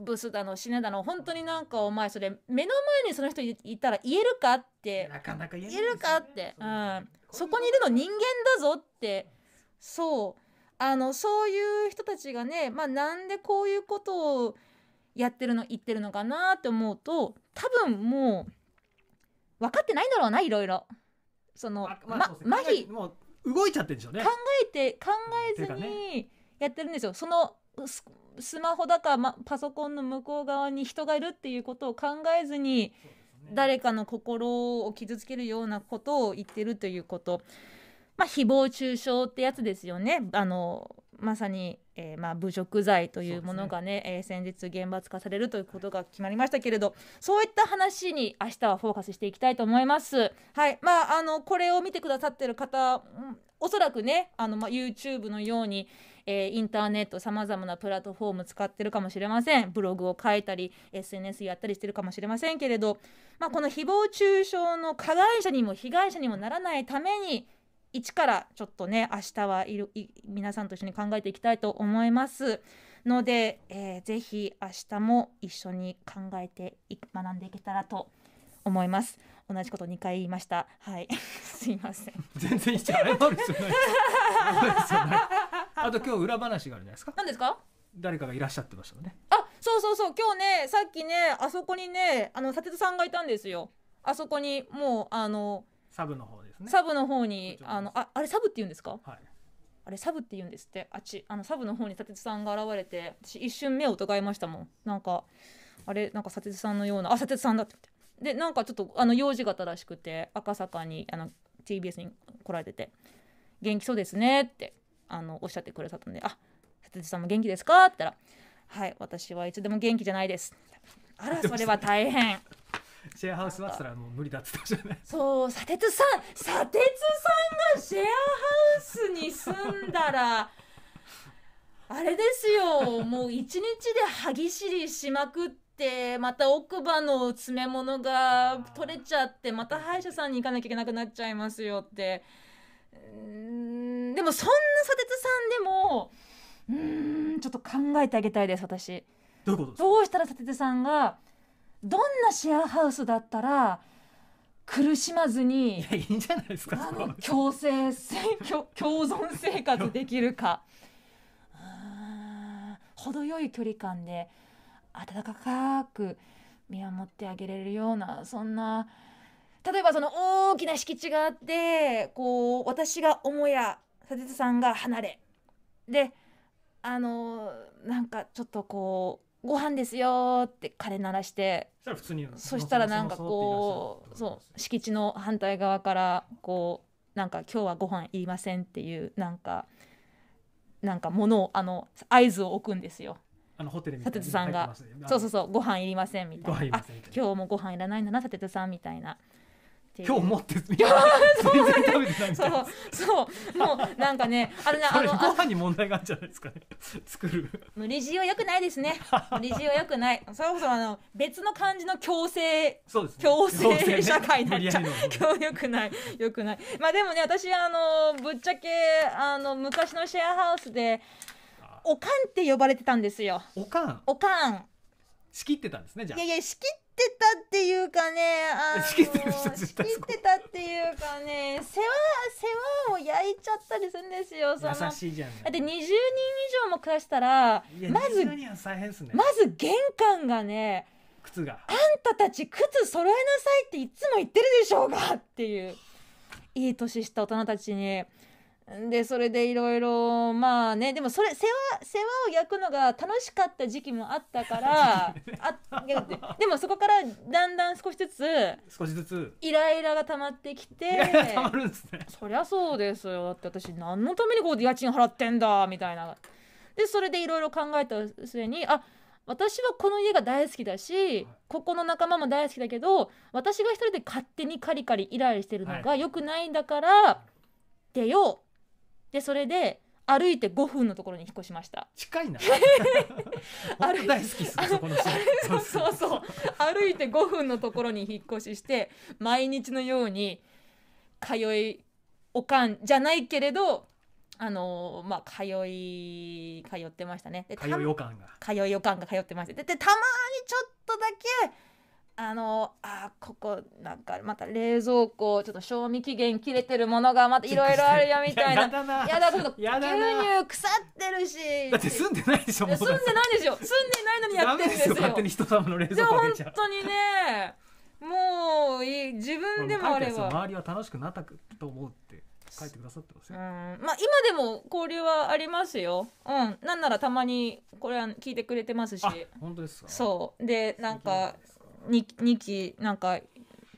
ブスだの死ねだの本当になんかお前それ目の前にその人いたら言えるかってなかなか言え、ね,、るかって、うん、そこにいるの人間だぞってそうあのそういう人たちがね、まあ、なんでこういうことをやってるの言ってるのかなって思うと多分もう分かってないんだろうないろいろ。その、ま、ま麻痺もう動いちゃってんでしょうね考えて考えずにやってるんですよ。そのスマホだか、ま、パソコンの向こう側に人がいるっていうことを考えずに、ね、誰かの心を傷つけるようなことを言ってるということ。まあ、誹謗中傷ってやつですよね。あのまさに、えー、まあ、侮辱罪というものがねね、えー、先日厳罰化されるということが決まりましたけれどそういった話に明日はフォーカスしていきたいと思います。はいまあ、あのこれを見てくださってる方おそらくねあの、まあ、YouTube のように、えー、インターネットさまざまなプラットフォーム使ってるかもしれませんブログを書いたり SNS やったりしてるかもしれませんけれど、まあ、この誹謗中傷の加害者にも被害者にもならないために一からちょっとね明日はいるい皆さんと一緒に考えていきたいと思いますので、えー、ぜひ明日も一緒に考えて学んでいけたらと思います。同じこと二回言いました。はい、すいません。全然謝る必要ない。あと今日裏話があるじゃないですか。何ですか？誰かがいらっしゃってましたね。あ、そうそうそう。今日ね、さっきね、あそこにね、あの佐哲さんがいたんですよ。あそこにもうあのサブの方ですねサブの方にあのああれサブって言うんですか、はい、あれサブって言うんですってあっちあのサブの方に佐哲さんが現れて私一瞬目を疑いましたもんなんかあれなんか佐哲さんのようなあ佐哲さんだってでなんかちょっとあの用事がらしくて赤坂にあの TBS に来られてて「元気そうですね」ってあのおっしゃってくれたので「あ佐哲さんも元気ですか?」って言ったら「はい私はいつでも元気じゃないです」あらそれは大変シェアハウスはつらもう無理だってたじゃないそう砂鉄さん砂鉄さんがシェアハウスに住んだらあれですよもう一日で歯ぎしりしまくってまた奥歯の詰め物が取れちゃってまた歯医者さんに行かなきゃいけなくなっちゃいますよってうんでもそんな砂鉄さんでもうんちょっと考えてあげたいです私どうしたら砂鉄さんがどんなシェアハウスだったら苦しまずにいやいいんじゃないですかあの共生共共存生活できるか程よい距離感で温かく見守ってあげれるようなそんな例えばその大きな敷地があってこう私が母屋佐哲さんが離れであのなんかちょっとこうご飯ですよって鐘鳴らしてそしたらなんかこうそう敷地の反対側からこうなんか今日はご飯いりませんっていうなんかなんか物をあの合図を置くんですよ。あのホテルみさんが、そうそうそうご飯いりませんみたいなあ今日もご飯いらないんだなさててさんみたいな今日持って 全然食べてないそうそうもうなんかねあれなあのご飯に問題があるんじゃないですかね作る無理強良くないですね無理強良くないそれこそあの別の感じの強制そうです、ね、強制社会になっちゃう、ね、今日くない良くないまあでもね私あのぶっちゃけあの昔のシェアハウスでおかんって呼ばれてたんですよおかんおかん仕切ってたんですねじゃあいやいや仕切ってってたっていうかねあの仕切ってたっていうかね世話世話を焼いちゃったりするんですよその優しいじゃんだって20人以上も暮らしたらまず、ね、まず玄関がね靴があんたたち靴揃えなさいっていつも言ってるでしょうがっていういい年した大人たちに。でそれでいろいろまあねでもそれ世話世話を焼くのが楽しかった時期もあったから あでもそこからだんだん少しずつ少しずつイライラが溜まってきて、ね、そりゃそうですよだって私何のためにこう家賃払ってんだみたいなでそれでいろいろ考えた末にあ私はこの家が大好きだし、ここの仲間も大好きだけど私が一人で勝手にカリカリイライラしてるのがよくないんだから、出ようでそれで歩いて5分のところに引っ越しました近いな 歩い大好きっすねそこのそうそうそう歩いて5分のところに引っ越しして毎日のように通いおかんじゃないけれどあのー、まあ通い通ってましたね通いおかんが通いおかんが通ってましたでたまにちょっとだけあのあここなんかまた冷蔵庫ちょっと賞味期限切れてるものがまたいろいろあるよみたいなやだちょっと牛乳腐ってるしだって住んでないでしょ住んでないでしょ住んでないのにやってるんですよ勝手に人様の冷蔵庫本当にねもういい自分でもあれば周りは楽しくなったと思うって書いてくださってますよ、うん、まあ今でも交流はありますようんなんならたまにこれは聞いてくれてますし本当ですかそうでなんか 2, 期なんか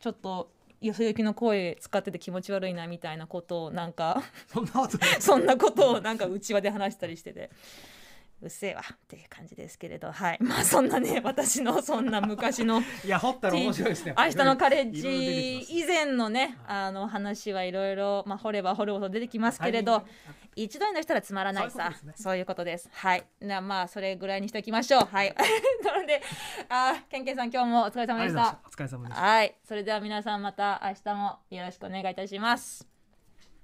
ちょっとよそ行きの声使ってて気持ち悪いなみたいなことをなんか そんなことをなんかうちわで話したりしててうっせえわっていう感じですけれど、はい、まあそんなね私のそんな昔の いや掘ったら面白いですね 明日のカレッジ以前のねあの話はいろいろまあ掘れば掘るほど出てきますけれど、一度にの人はつまらないさ、そういうことです,、はいなまあそれぐらいにしておきましょうはいなのであけんけんさん今日もお疲れ様でしたお疲れ様でしたはいそれでは皆さんまた明日もよろしくお願いいたします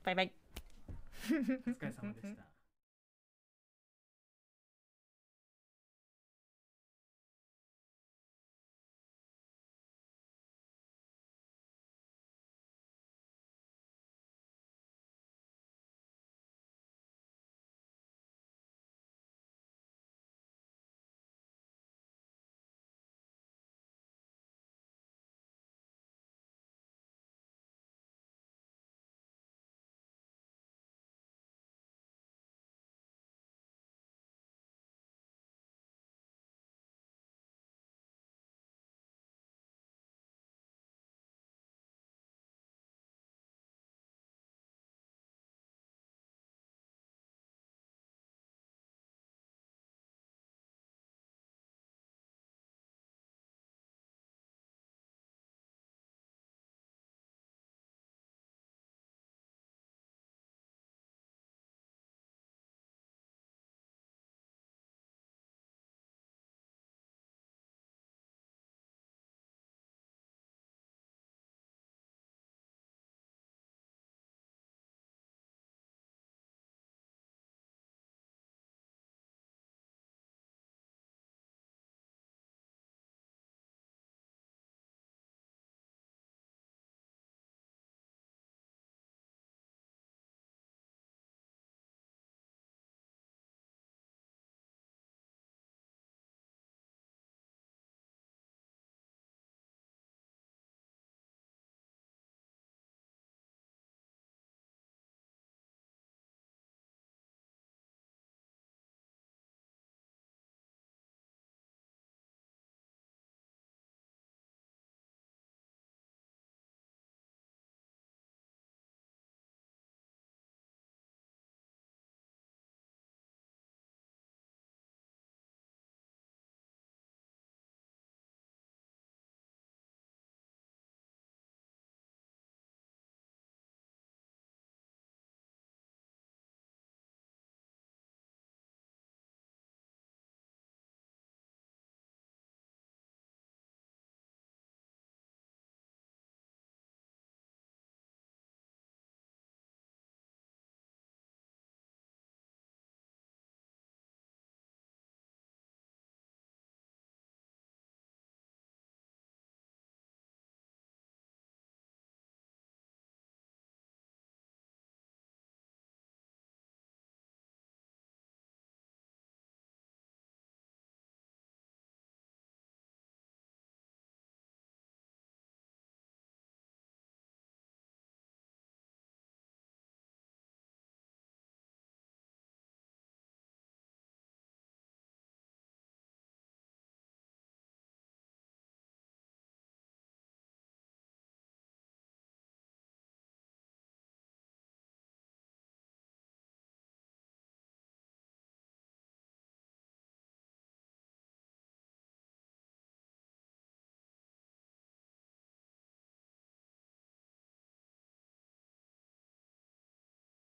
バイバイお疲れ様でした